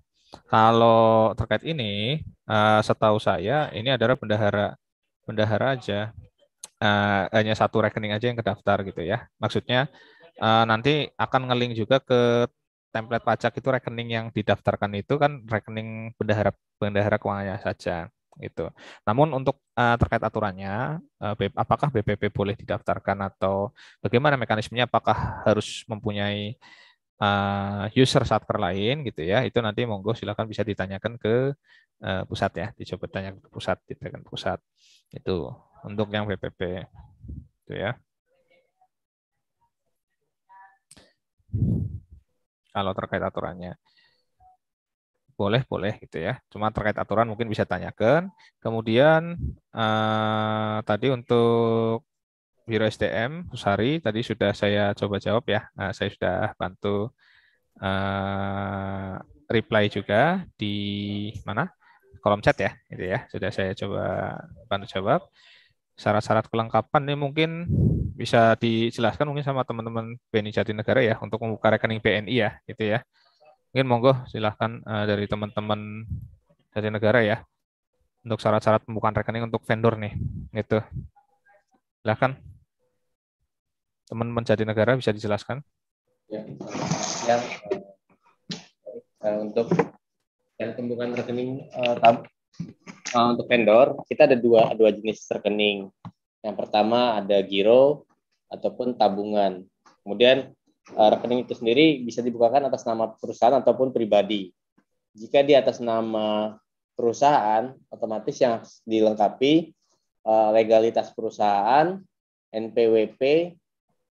H: Kalau terkait ini, eh, setahu saya ini adalah bendahara bendahara aja uh, hanya satu rekening aja yang kedaftar gitu ya. Maksudnya uh, nanti akan ngeling juga ke template pajak itu rekening yang didaftarkan itu kan rekening bendahara bendahara keuangannya saja itu. Namun untuk uh, terkait aturannya uh, apakah BPP boleh didaftarkan atau bagaimana mekanismenya apakah harus mempunyai uh, user satker lain gitu ya, itu nanti monggo silakan bisa ditanyakan ke uh, pusat ya, dicoba tanya ke pusat, ditanyakan pusat itu untuk yang BPP itu ya. Kalau terkait aturannya boleh boleh gitu ya cuma terkait aturan mungkin bisa tanyakan kemudian uh, tadi untuk Biro SDM Husari tadi sudah saya coba jawab ya. Nah, saya sudah bantu uh, reply juga di mana? kolom chat ya, itu ya. Sudah saya coba bantu jawab. Syarat-syarat kelengkapan ini mungkin bisa dijelaskan mungkin sama teman-teman BNI Jatinegara ya untuk membuka rekening BNI ya, gitu ya. Mungkin monggo silahkan uh, dari teman-teman Jatinegara ya untuk syarat-syarat pembukaan rekening untuk vendor nih, gitu. Silahkan teman-teman jadi negara bisa dijelaskan?
K: Ya, ya untuk dan tumbukan rekening uh, eh, tab, uh, untuk vendor kita ada dua dua jenis rekening. Yang pertama ada giro ataupun tabungan. Kemudian uh, rekening itu sendiri bisa dibukakan atas nama perusahaan ataupun pribadi. Jika di atas nama perusahaan, otomatis yang dilengkapi uh, legalitas perusahaan, NPWP,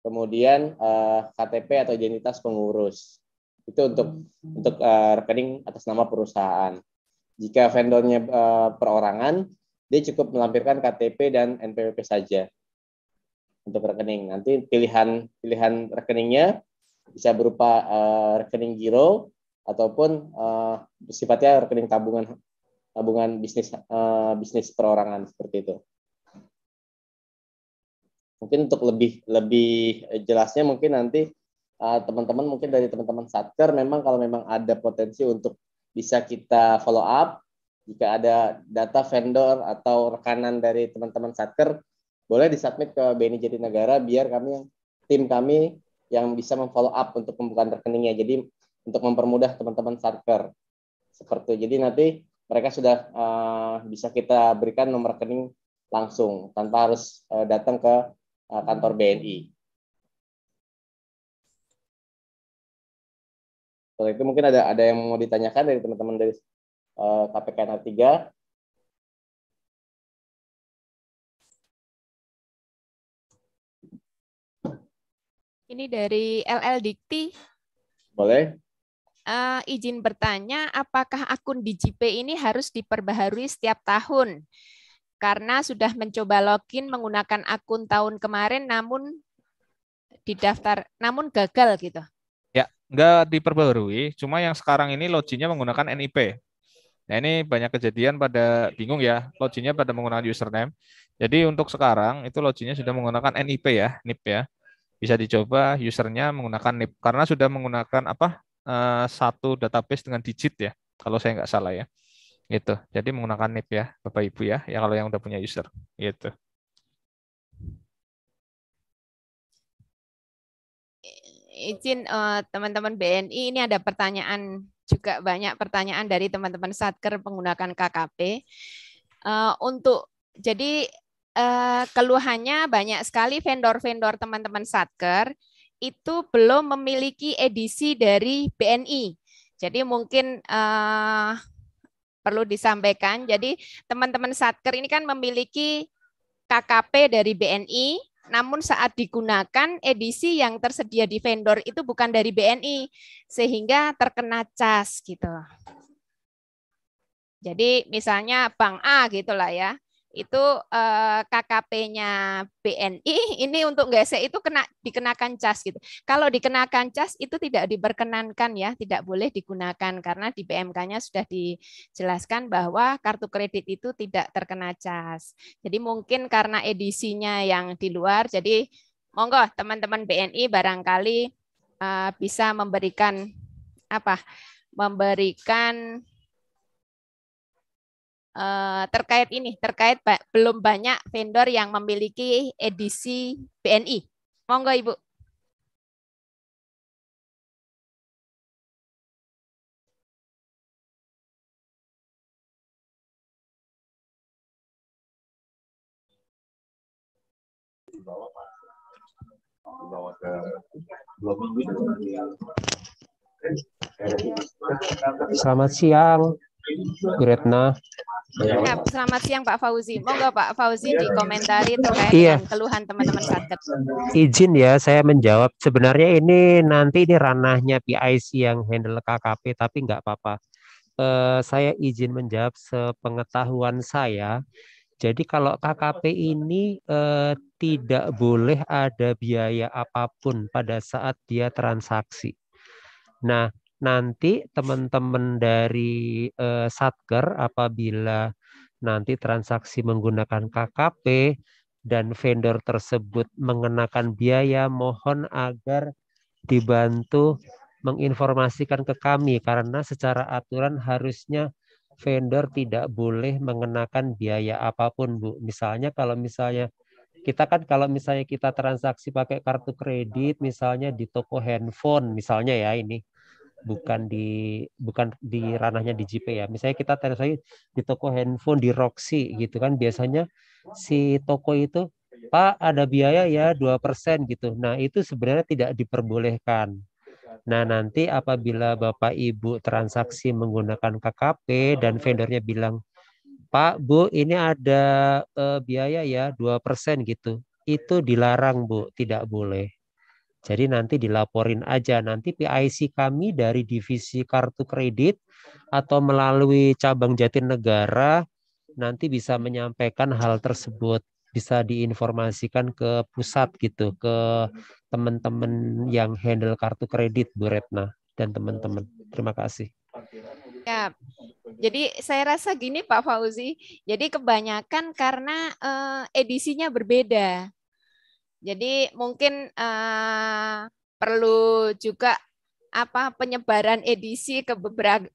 K: kemudian uh, eh, KTP atau identitas pengurus. Itu untuk hmm. untuk uh, rekening atas nama perusahaan. Jika vendornya uh, perorangan, dia cukup melampirkan KTP dan NPWP saja untuk rekening. Nanti pilihan pilihan rekeningnya bisa berupa uh, rekening giro ataupun uh, sifatnya rekening tabungan tabungan bisnis uh, bisnis perorangan seperti itu mungkin untuk lebih lebih eh, jelasnya mungkin nanti eh, teman-teman uh, mungkin dari teman-teman satker memang kalau memang ada potensi untuk bisa kita follow up jika ada data vendor atau rekanan dari teman-teman satker boleh disubmit ke BNI Negara biar kami tim kami yang bisa memfollow up untuk pembukaan rekeningnya jadi untuk mempermudah teman-teman satker seperti itu jadi nanti mereka sudah uh, bisa kita berikan nomor rekening langsung tanpa harus uh, datang ke Eh, kantor BNI.
D: Setelah itu mungkin ada ada yang mau ditanyakan dari teman-teman dari uh, eh, KPK NR3.
B: Ini dari LL Dikti. Boleh. Uh, izin bertanya, apakah akun DigiP ini harus diperbaharui setiap tahun? karena sudah mencoba login menggunakan akun tahun kemarin namun di daftar namun gagal gitu.
H: Ya, enggak diperbarui, cuma yang sekarang ini loginnya menggunakan NIP. Nah, ini banyak kejadian pada bingung ya, loginnya pada menggunakan username. Jadi untuk sekarang itu loginnya sudah menggunakan NIP ya, NIP ya. Bisa dicoba usernya menggunakan NIP karena sudah menggunakan apa? Eh, satu database dengan digit ya, kalau saya nggak salah ya. Itu. Jadi menggunakan NIP ya, Bapak Ibu ya, ya kalau yang udah punya user. Gitu.
B: Izin eh, teman-teman uh, BNI ini ada pertanyaan juga banyak pertanyaan dari teman-teman satker menggunakan KKP. Uh, eh, untuk jadi uh, keluhannya banyak sekali vendor-vendor teman-teman satker itu belum memiliki edisi dari BNI. Jadi mungkin uh, perlu disampaikan. Jadi teman-teman Satker ini kan memiliki KKP dari BNI, namun saat digunakan edisi yang tersedia di vendor itu bukan dari BNI, sehingga terkena cas gitu. Jadi misalnya Bank A gitulah ya, itu eh, KKP-nya BNI ini untuk gesek itu kena dikenakan cas gitu. Kalau dikenakan cas itu tidak diperkenankan ya, tidak boleh digunakan karena di BMK-nya sudah dijelaskan bahwa kartu kredit itu tidak terkena cas. Jadi mungkin karena edisinya yang di luar jadi monggo teman-teman BNI barangkali eh, bisa memberikan apa? memberikan Eh, terkait ini, terkait ba belum banyak vendor yang memiliki edisi BNI. Monggo Ibu.
L: Selamat siang. Bu
B: selamat siang Pak Fauzi. Moga Pak Fauzi iya. dikomentari terkait iya. keluhan teman-teman sakit.
L: Izin ya saya menjawab. Sebenarnya ini nanti ini ranahnya PIC yang handle KKP tapi nggak apa-apa. Uh, saya izin menjawab sepengetahuan saya. Jadi kalau KKP ini eh, tidak boleh ada biaya apapun pada saat dia transaksi. Nah, nanti teman-teman dari uh, Satker apabila nanti transaksi menggunakan KKP dan vendor tersebut mengenakan biaya mohon agar dibantu menginformasikan ke kami karena secara aturan harusnya vendor tidak boleh mengenakan biaya apapun Bu. Misalnya kalau misalnya kita kan kalau misalnya kita transaksi pakai kartu kredit misalnya di toko handphone misalnya ya ini bukan di bukan di nah. ranahnya di GP ya. Misalnya kita tadi saya di toko handphone di Roxy gitu kan biasanya si toko itu Pak ada biaya ya 2% gitu. Nah, itu sebenarnya tidak diperbolehkan. Nah, nanti apabila Bapak Ibu transaksi menggunakan KKP dan vendornya bilang, "Pak, Bu, ini ada uh, biaya ya 2% gitu." Itu dilarang, Bu, tidak boleh. Jadi nanti dilaporin aja nanti PIC kami dari divisi kartu kredit atau melalui cabang Jatinegara nanti bisa menyampaikan hal tersebut bisa diinformasikan ke pusat gitu ke teman-teman yang handle kartu kredit Bu Retna dan teman-teman. Terima kasih.
B: Ya. Jadi saya rasa gini Pak Fauzi, jadi kebanyakan karena eh, edisinya berbeda. Jadi mungkin uh, perlu juga apa penyebaran edisi ke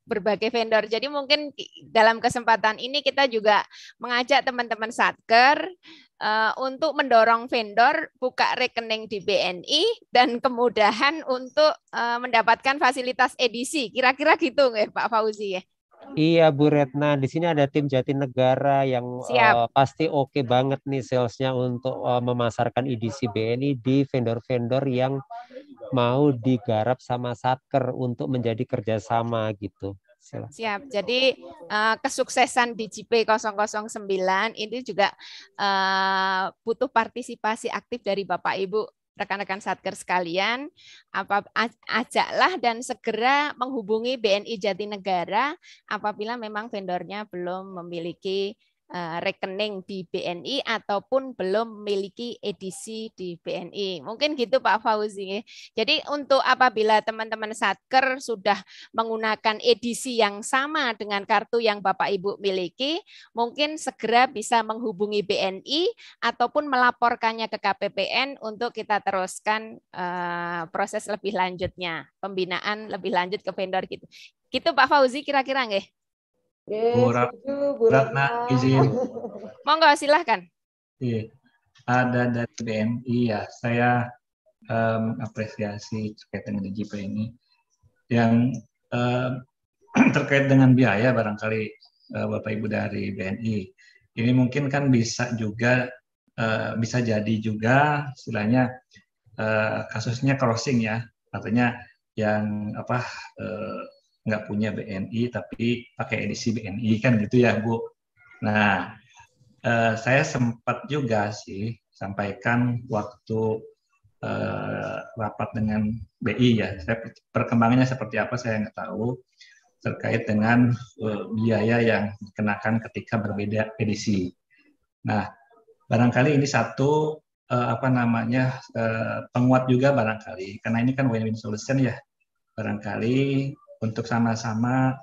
B: berbagai vendor. Jadi mungkin dalam kesempatan ini kita juga mengajak teman-teman satker uh, untuk mendorong vendor buka rekening di BNI dan kemudahan untuk uh, mendapatkan fasilitas edisi. Kira-kira gitu nggak Pak Fauzi ya?
L: Iya Bu Retna, di sini ada tim Jatinegara yang uh, pasti oke okay banget nih salesnya untuk uh, memasarkan edisi BNI di vendor-vendor yang mau digarap sama Satker untuk menjadi kerjasama gitu. Silah.
B: Siap. Jadi uh, kesuksesan di JP009 ini juga uh, butuh partisipasi aktif dari Bapak Ibu rekan-rekan satker sekalian, apa ajaklah dan segera menghubungi BNI Jatinegara apabila memang vendornya belum memiliki Eh, rekening di BNI ataupun belum memiliki edisi di BNI. Mungkin gitu Pak Fauzi. Ya. Jadi untuk apabila teman-teman satker sudah menggunakan edisi yang sama dengan kartu yang Bapak Ibu miliki, mungkin segera bisa menghubungi BNI ataupun melaporkannya ke KPPN untuk kita teruskan eh, proses lebih lanjutnya, pembinaan lebih lanjut ke vendor gitu. Gitu Pak Fauzi kira-kira nggih? -kira Bu, nak Bu Ratna izin. *laughs* Monggo silahkan.
J: Iya, ada dari BMI ya. Saya um, apresiasi terkait dengan DGP ini yang um, *clears throat* terkait dengan biaya barangkali uh, Bapak Ibu dari BNI. Ini mungkin kan bisa juga uh, bisa jadi juga istilahnya uh, kasusnya crossing ya. Artinya yang apa uh, nggak punya BNI tapi pakai edisi BNI kan gitu ya Bu. Nah, eh, saya sempat juga sih sampaikan waktu eh, rapat dengan BI ya. Saya perkembangannya seperti apa saya nggak tahu terkait dengan eh, biaya yang dikenakan ketika berbeda edisi. Nah, barangkali ini satu eh, apa namanya eh, penguat juga barangkali karena ini kan win-win solution ya barangkali untuk sama-sama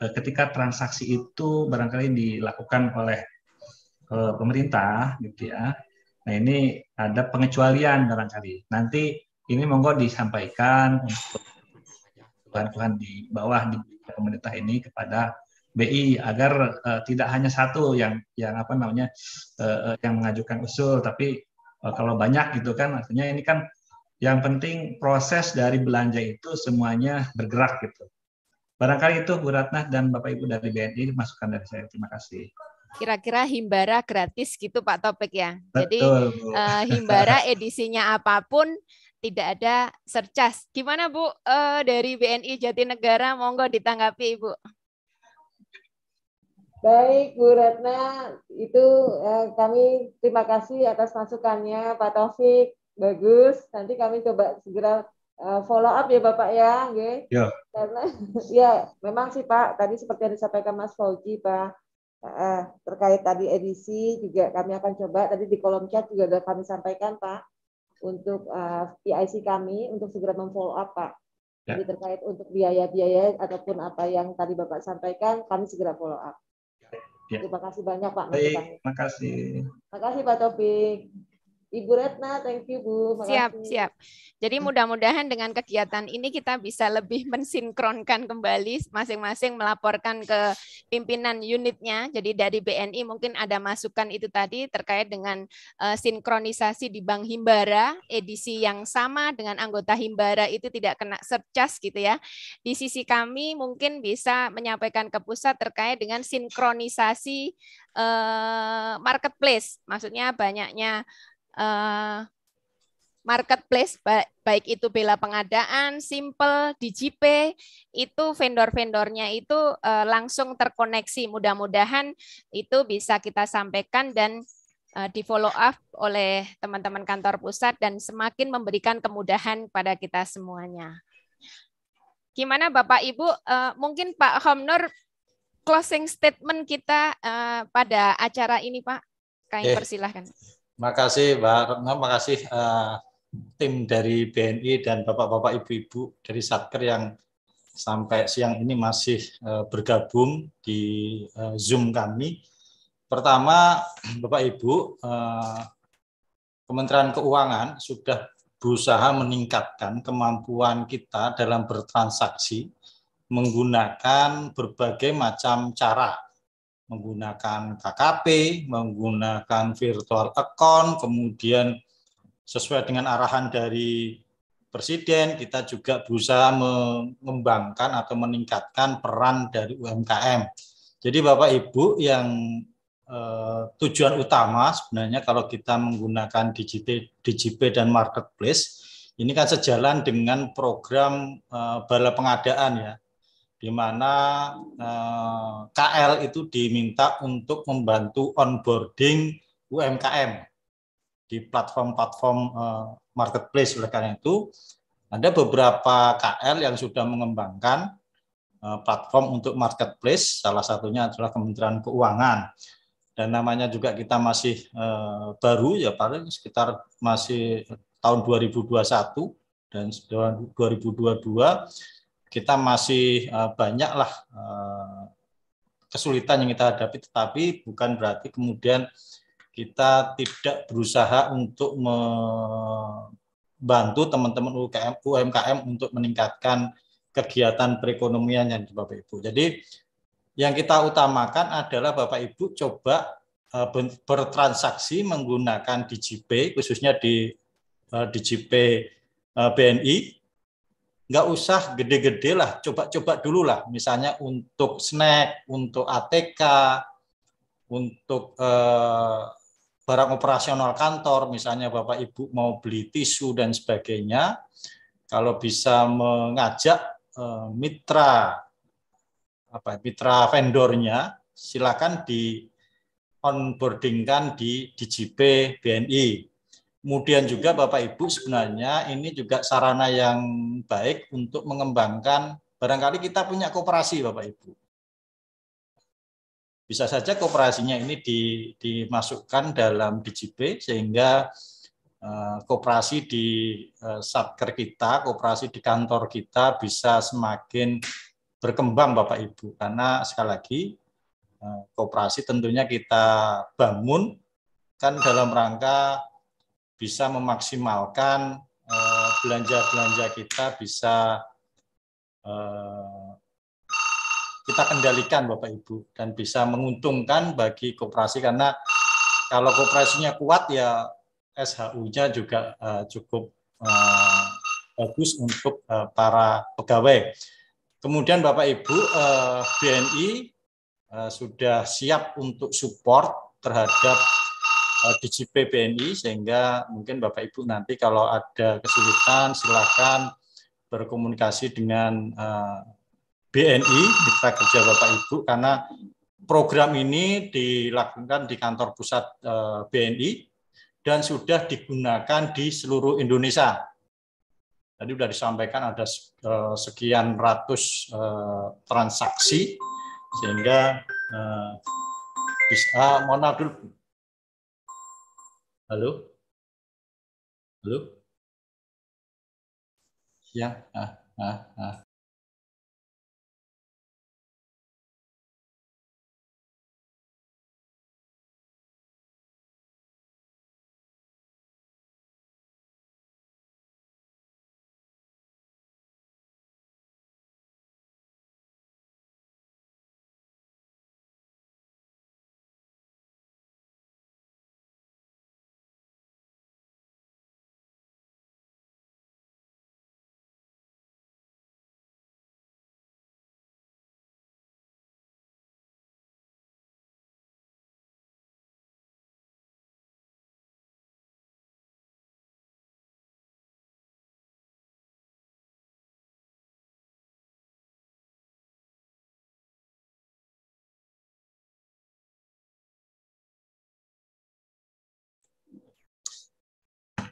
J: eh, ketika transaksi itu barangkali dilakukan oleh eh, pemerintah gitu ya. Nah ini ada pengecualian barangkali. Nanti ini monggo disampaikan untuk tuhan-tuhan di bawah di pemerintah ini kepada BI agar uh, tidak hanya satu yang yang apa namanya uh, yang mengajukan usul tapi uh, kalau banyak gitu kan artinya ini kan yang penting proses dari belanja itu semuanya bergerak gitu Barangkali itu Bu Ratna dan Bapak Ibu dari BNI masukan dari saya. Terima kasih.
B: Kira-kira Himbara gratis gitu Pak Topik ya. Betul, Jadi Uh, eh, Himbara edisinya apapun tidak ada sercas. Gimana Bu uh, dari BNI Jatinegara monggo ditanggapi Ibu.
G: Baik Bu Ratna, itu eh, kami terima kasih atas masukannya Pak Topik Bagus, nanti kami coba segera Eh, follow up ya Bapak ya, okay? Ya. Karena *laughs* ya memang sih Pak, tadi seperti yang disampaikan Mas Fauji Pak eh, terkait tadi edisi juga kami akan coba tadi di kolom chat juga sudah kami sampaikan Pak untuk uh, eh, PIC e kami untuk segera memfollow up Pak. Ya. Jadi terkait untuk biaya-biaya ataupun apa yang tadi Bapak sampaikan kami segera follow up. Ya. Terima kasih banyak Pak. terima
D: kasih.
G: Terima kasih Pak
B: Topik. Ibu Retna, thank you Bu. Makasih. Siap, siap. Jadi hmm. mudah-mudahan dengan kegiatan ini kita bisa lebih mensinkronkan kembali masing-masing melaporkan ke pimpinan unitnya. Jadi dari BNI mungkin ada masukan itu tadi terkait dengan uh, sinkronisasi di Bank Himbara, edisi yang sama dengan anggota Himbara itu tidak kena sercas gitu ya. Di sisi kami mungkin bisa menyampaikan ke pusat terkait dengan sinkronisasi uh, marketplace. Maksudnya banyaknya Eh, marketplace baik itu bela pengadaan, simple, DJP itu vendor-vendornya itu uh, langsung terkoneksi. Mudah-mudahan itu bisa kita sampaikan dan uh, di follow up oleh teman-teman kantor pusat dan semakin memberikan kemudahan pada kita semuanya. Gimana Bapak Ibu? Uh, mungkin Pak Homnur closing statement kita uh, pada acara ini Pak. Kami eh. persilahkan.
A: Makasih Mbak Retno, makasih uh, tim dari BNI dan Bapak-Bapak Ibu-Ibu dari Satker yang sampai siang ini masih uh, bergabung di uh, Zoom kami. Pertama, Bapak Ibu, uh, Kementerian Keuangan sudah berusaha meningkatkan kemampuan kita dalam bertransaksi menggunakan berbagai macam cara menggunakan KKP, menggunakan virtual account, kemudian sesuai dengan arahan dari Presiden, kita juga berusaha mengembangkan atau meningkatkan peran dari UMKM. Jadi Bapak Ibu yang eh, tujuan utama sebenarnya kalau kita menggunakan DGP, DGP dan marketplace, ini kan sejalan dengan program eh, bala pengadaan ya, di mana eh, KL itu diminta untuk membantu onboarding UMKM di platform-platform eh, marketplace. Oleh karena itu, ada beberapa KL yang sudah mengembangkan eh, platform untuk marketplace. Salah satunya adalah Kementerian Keuangan. Dan namanya juga kita masih eh, baru ya paling sekitar masih tahun 2021 dan 2022 kita masih eh, banyaklah eh, kesulitan yang kita hadapi, tetapi bukan berarti kemudian kita tidak berusaha untuk membantu teman-teman UKM, UMKM untuk meningkatkan kegiatan perekonomian yang Bapak Ibu. Jadi yang kita utamakan adalah Bapak Ibu coba eh, bertransaksi menggunakan DGP, khususnya di DGP BNI nggak usah gede-gede lah, coba-coba dulu lah. Misalnya untuk snack, untuk ATK, untuk eh, barang operasional kantor, misalnya Bapak Ibu mau beli tisu dan sebagainya, kalau bisa mengajak eh, mitra apa mitra vendornya, silakan di onboardingkan di DJP BNI Kemudian juga Bapak Ibu sebenarnya ini juga sarana yang baik untuk mengembangkan barangkali kita punya kooperasi Bapak Ibu. Bisa saja kooperasinya ini di, dimasukkan dalam DJP sehingga uh, eh, kooperasi di uh, eh, satker kita, kooperasi di kantor kita bisa semakin berkembang Bapak Ibu karena sekali lagi uh, eh, kooperasi tentunya kita bangun kan dalam rangka bisa memaksimalkan eh, belanja-belanja uh, kita bisa uh, kita kendalikan Bapak Ibu dan bisa menguntungkan bagi koperasi karena kalau koperasinya kuat ya SHU-nya juga uh, cukup bagus untuk para pegawai. Kemudian Bapak Ibu BNI sudah siap untuk support terhadap Eh, DJP BNI sehingga mungkin Bapak Ibu nanti kalau ada kesulitan silakan berkomunikasi dengan eh, BNI mitra kerja Bapak Ibu karena program ini dilakukan di kantor pusat eh, BNI dan sudah digunakan di seluruh Indonesia. Tadi sudah disampaikan ada sekian ratus transaksi sehingga bisa mohon
D: Halo? Halo? Ya, ah, ah, ah.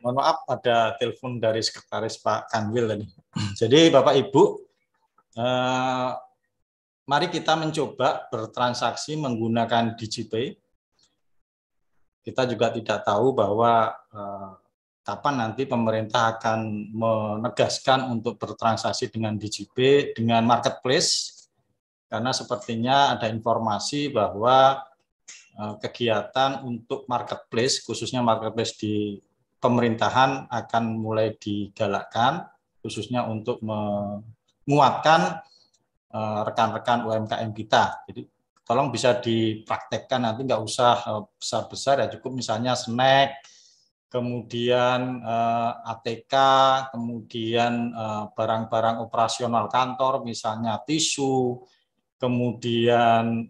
A: mohon maaf ada telepon dari sekretaris Pak Kanwil tadi. *clears throat* Jadi Bapak Ibu, eh, mari kita mencoba bertransaksi menggunakan DigiPay. Kita juga tidak tahu bahwa eh, kapan nanti pemerintah akan menegaskan untuk bertransaksi dengan DigiPay dengan marketplace karena sepertinya ada informasi bahwa eh, kegiatan untuk marketplace khususnya marketplace di pemerintahan akan mulai digalakkan khususnya untuk menguatkan eh, rekan-rekan UMKM kita. Jadi tolong bisa dipraktekkan nanti nggak usah eh, besar-besar ya cukup misalnya snack, kemudian eh, ATK, kemudian barang-barang operasional kantor misalnya tisu, kemudian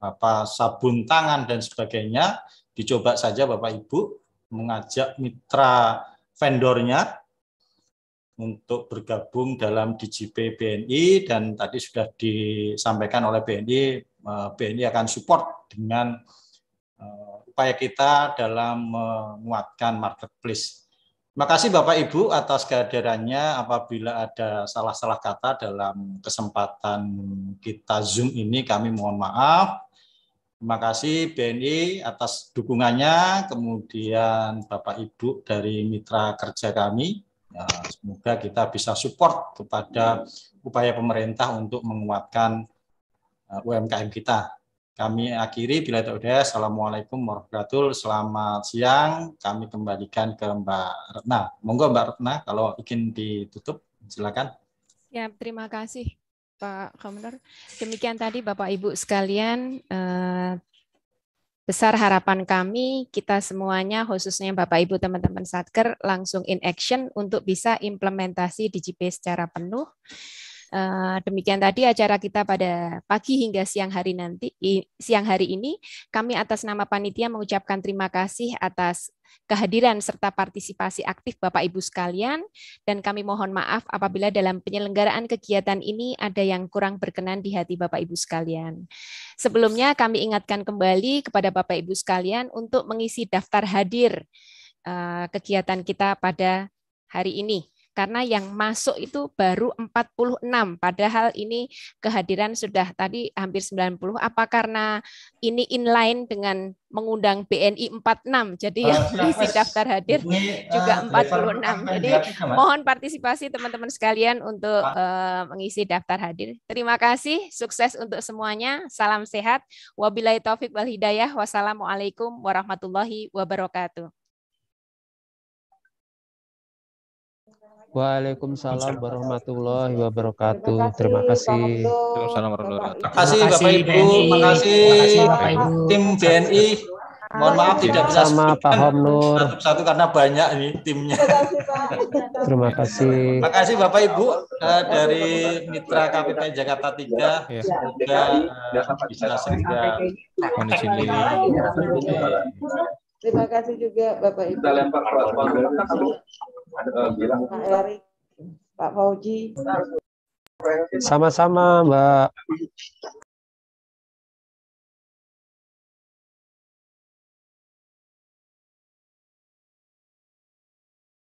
A: apa sabun tangan dan sebagainya dicoba saja Bapak Ibu mengajak mitra vendornya untuk bergabung dalam DJP BNI dan tadi sudah disampaikan oleh BNI eh, BNI akan support dengan eh, upaya kita dalam menguatkan marketplace. Terima kasih Bapak Ibu atas kehadirannya. Apabila ada salah-salah kata dalam kesempatan kita Zoom ini kami mohon maaf. Terima kasih BNI atas dukungannya, kemudian Bapak Ibu dari mitra kerja kami. Ya, semoga kita bisa support kepada upaya pemerintah untuk menguatkan eh, UMKM kita. Kami akhiri bila tidak ada. Assalamualaikum warahmatullahi wabarakatuh. Selamat siang. Kami kembalikan ke Mbak Retna. Monggo Mbak Retna kalau ingin
B: ditutup silakan. Ya, terima kasih. Pak Komendor, Demikian tadi Bapak Ibu sekalian eh, besar harapan kami kita semuanya khususnya Bapak Ibu teman-teman Satker langsung in action untuk bisa implementasi DGP secara penuh Eh, demikian tadi acara kita pada pagi hingga siang hari nanti siang hari ini kami atas nama panitia mengucapkan terima kasih atas kehadiran serta partisipasi aktif Bapak Ibu sekalian dan kami mohon maaf apabila dalam penyelenggaraan kegiatan ini ada yang kurang berkenan di hati Bapak Ibu sekalian. Sebelumnya kami ingatkan kembali kepada Bapak Ibu sekalian untuk mengisi daftar hadir eh, kegiatan kita pada hari ini karena yang masuk itu baru 46 padahal ini kehadiran sudah tadi hampir 90 apa karena ini inline dengan mengundang BNI 46 jadi yang isi oh, daftar hadir juga 46 eh, jadi mohon partisipasi teman-teman sekalian untuk eh, mengisi daftar hadir terima kasih sukses untuk semuanya salam sehat wabillahi taufik wal hidayah wassalamualaikum warahmatullahi wabarakatuh
L: Waalaikumsalam warahmatullahi wabarakatuh. Terima kasih. Waalaikumsalam warahmatullahi wabarakatuh. Terima kasih Bapak Ibu, terima kasih
A: tim BNI.
D: Mohon maaf tidak
L: bisa sama Pak Homnur
A: satu-satu karena banyak ini timnya.
L: Terima kasih. Terima
A: kasih Bapak Ibu eh, dari Mitra KPP Jakarta 3 ya. semoga eh, bisa segera gitu. kondisi
G: ini. Terima kasih juga Bapak Ibu. Kita lempar Pak Erik, Pak Fauji.
L: Sama-sama, Mbak.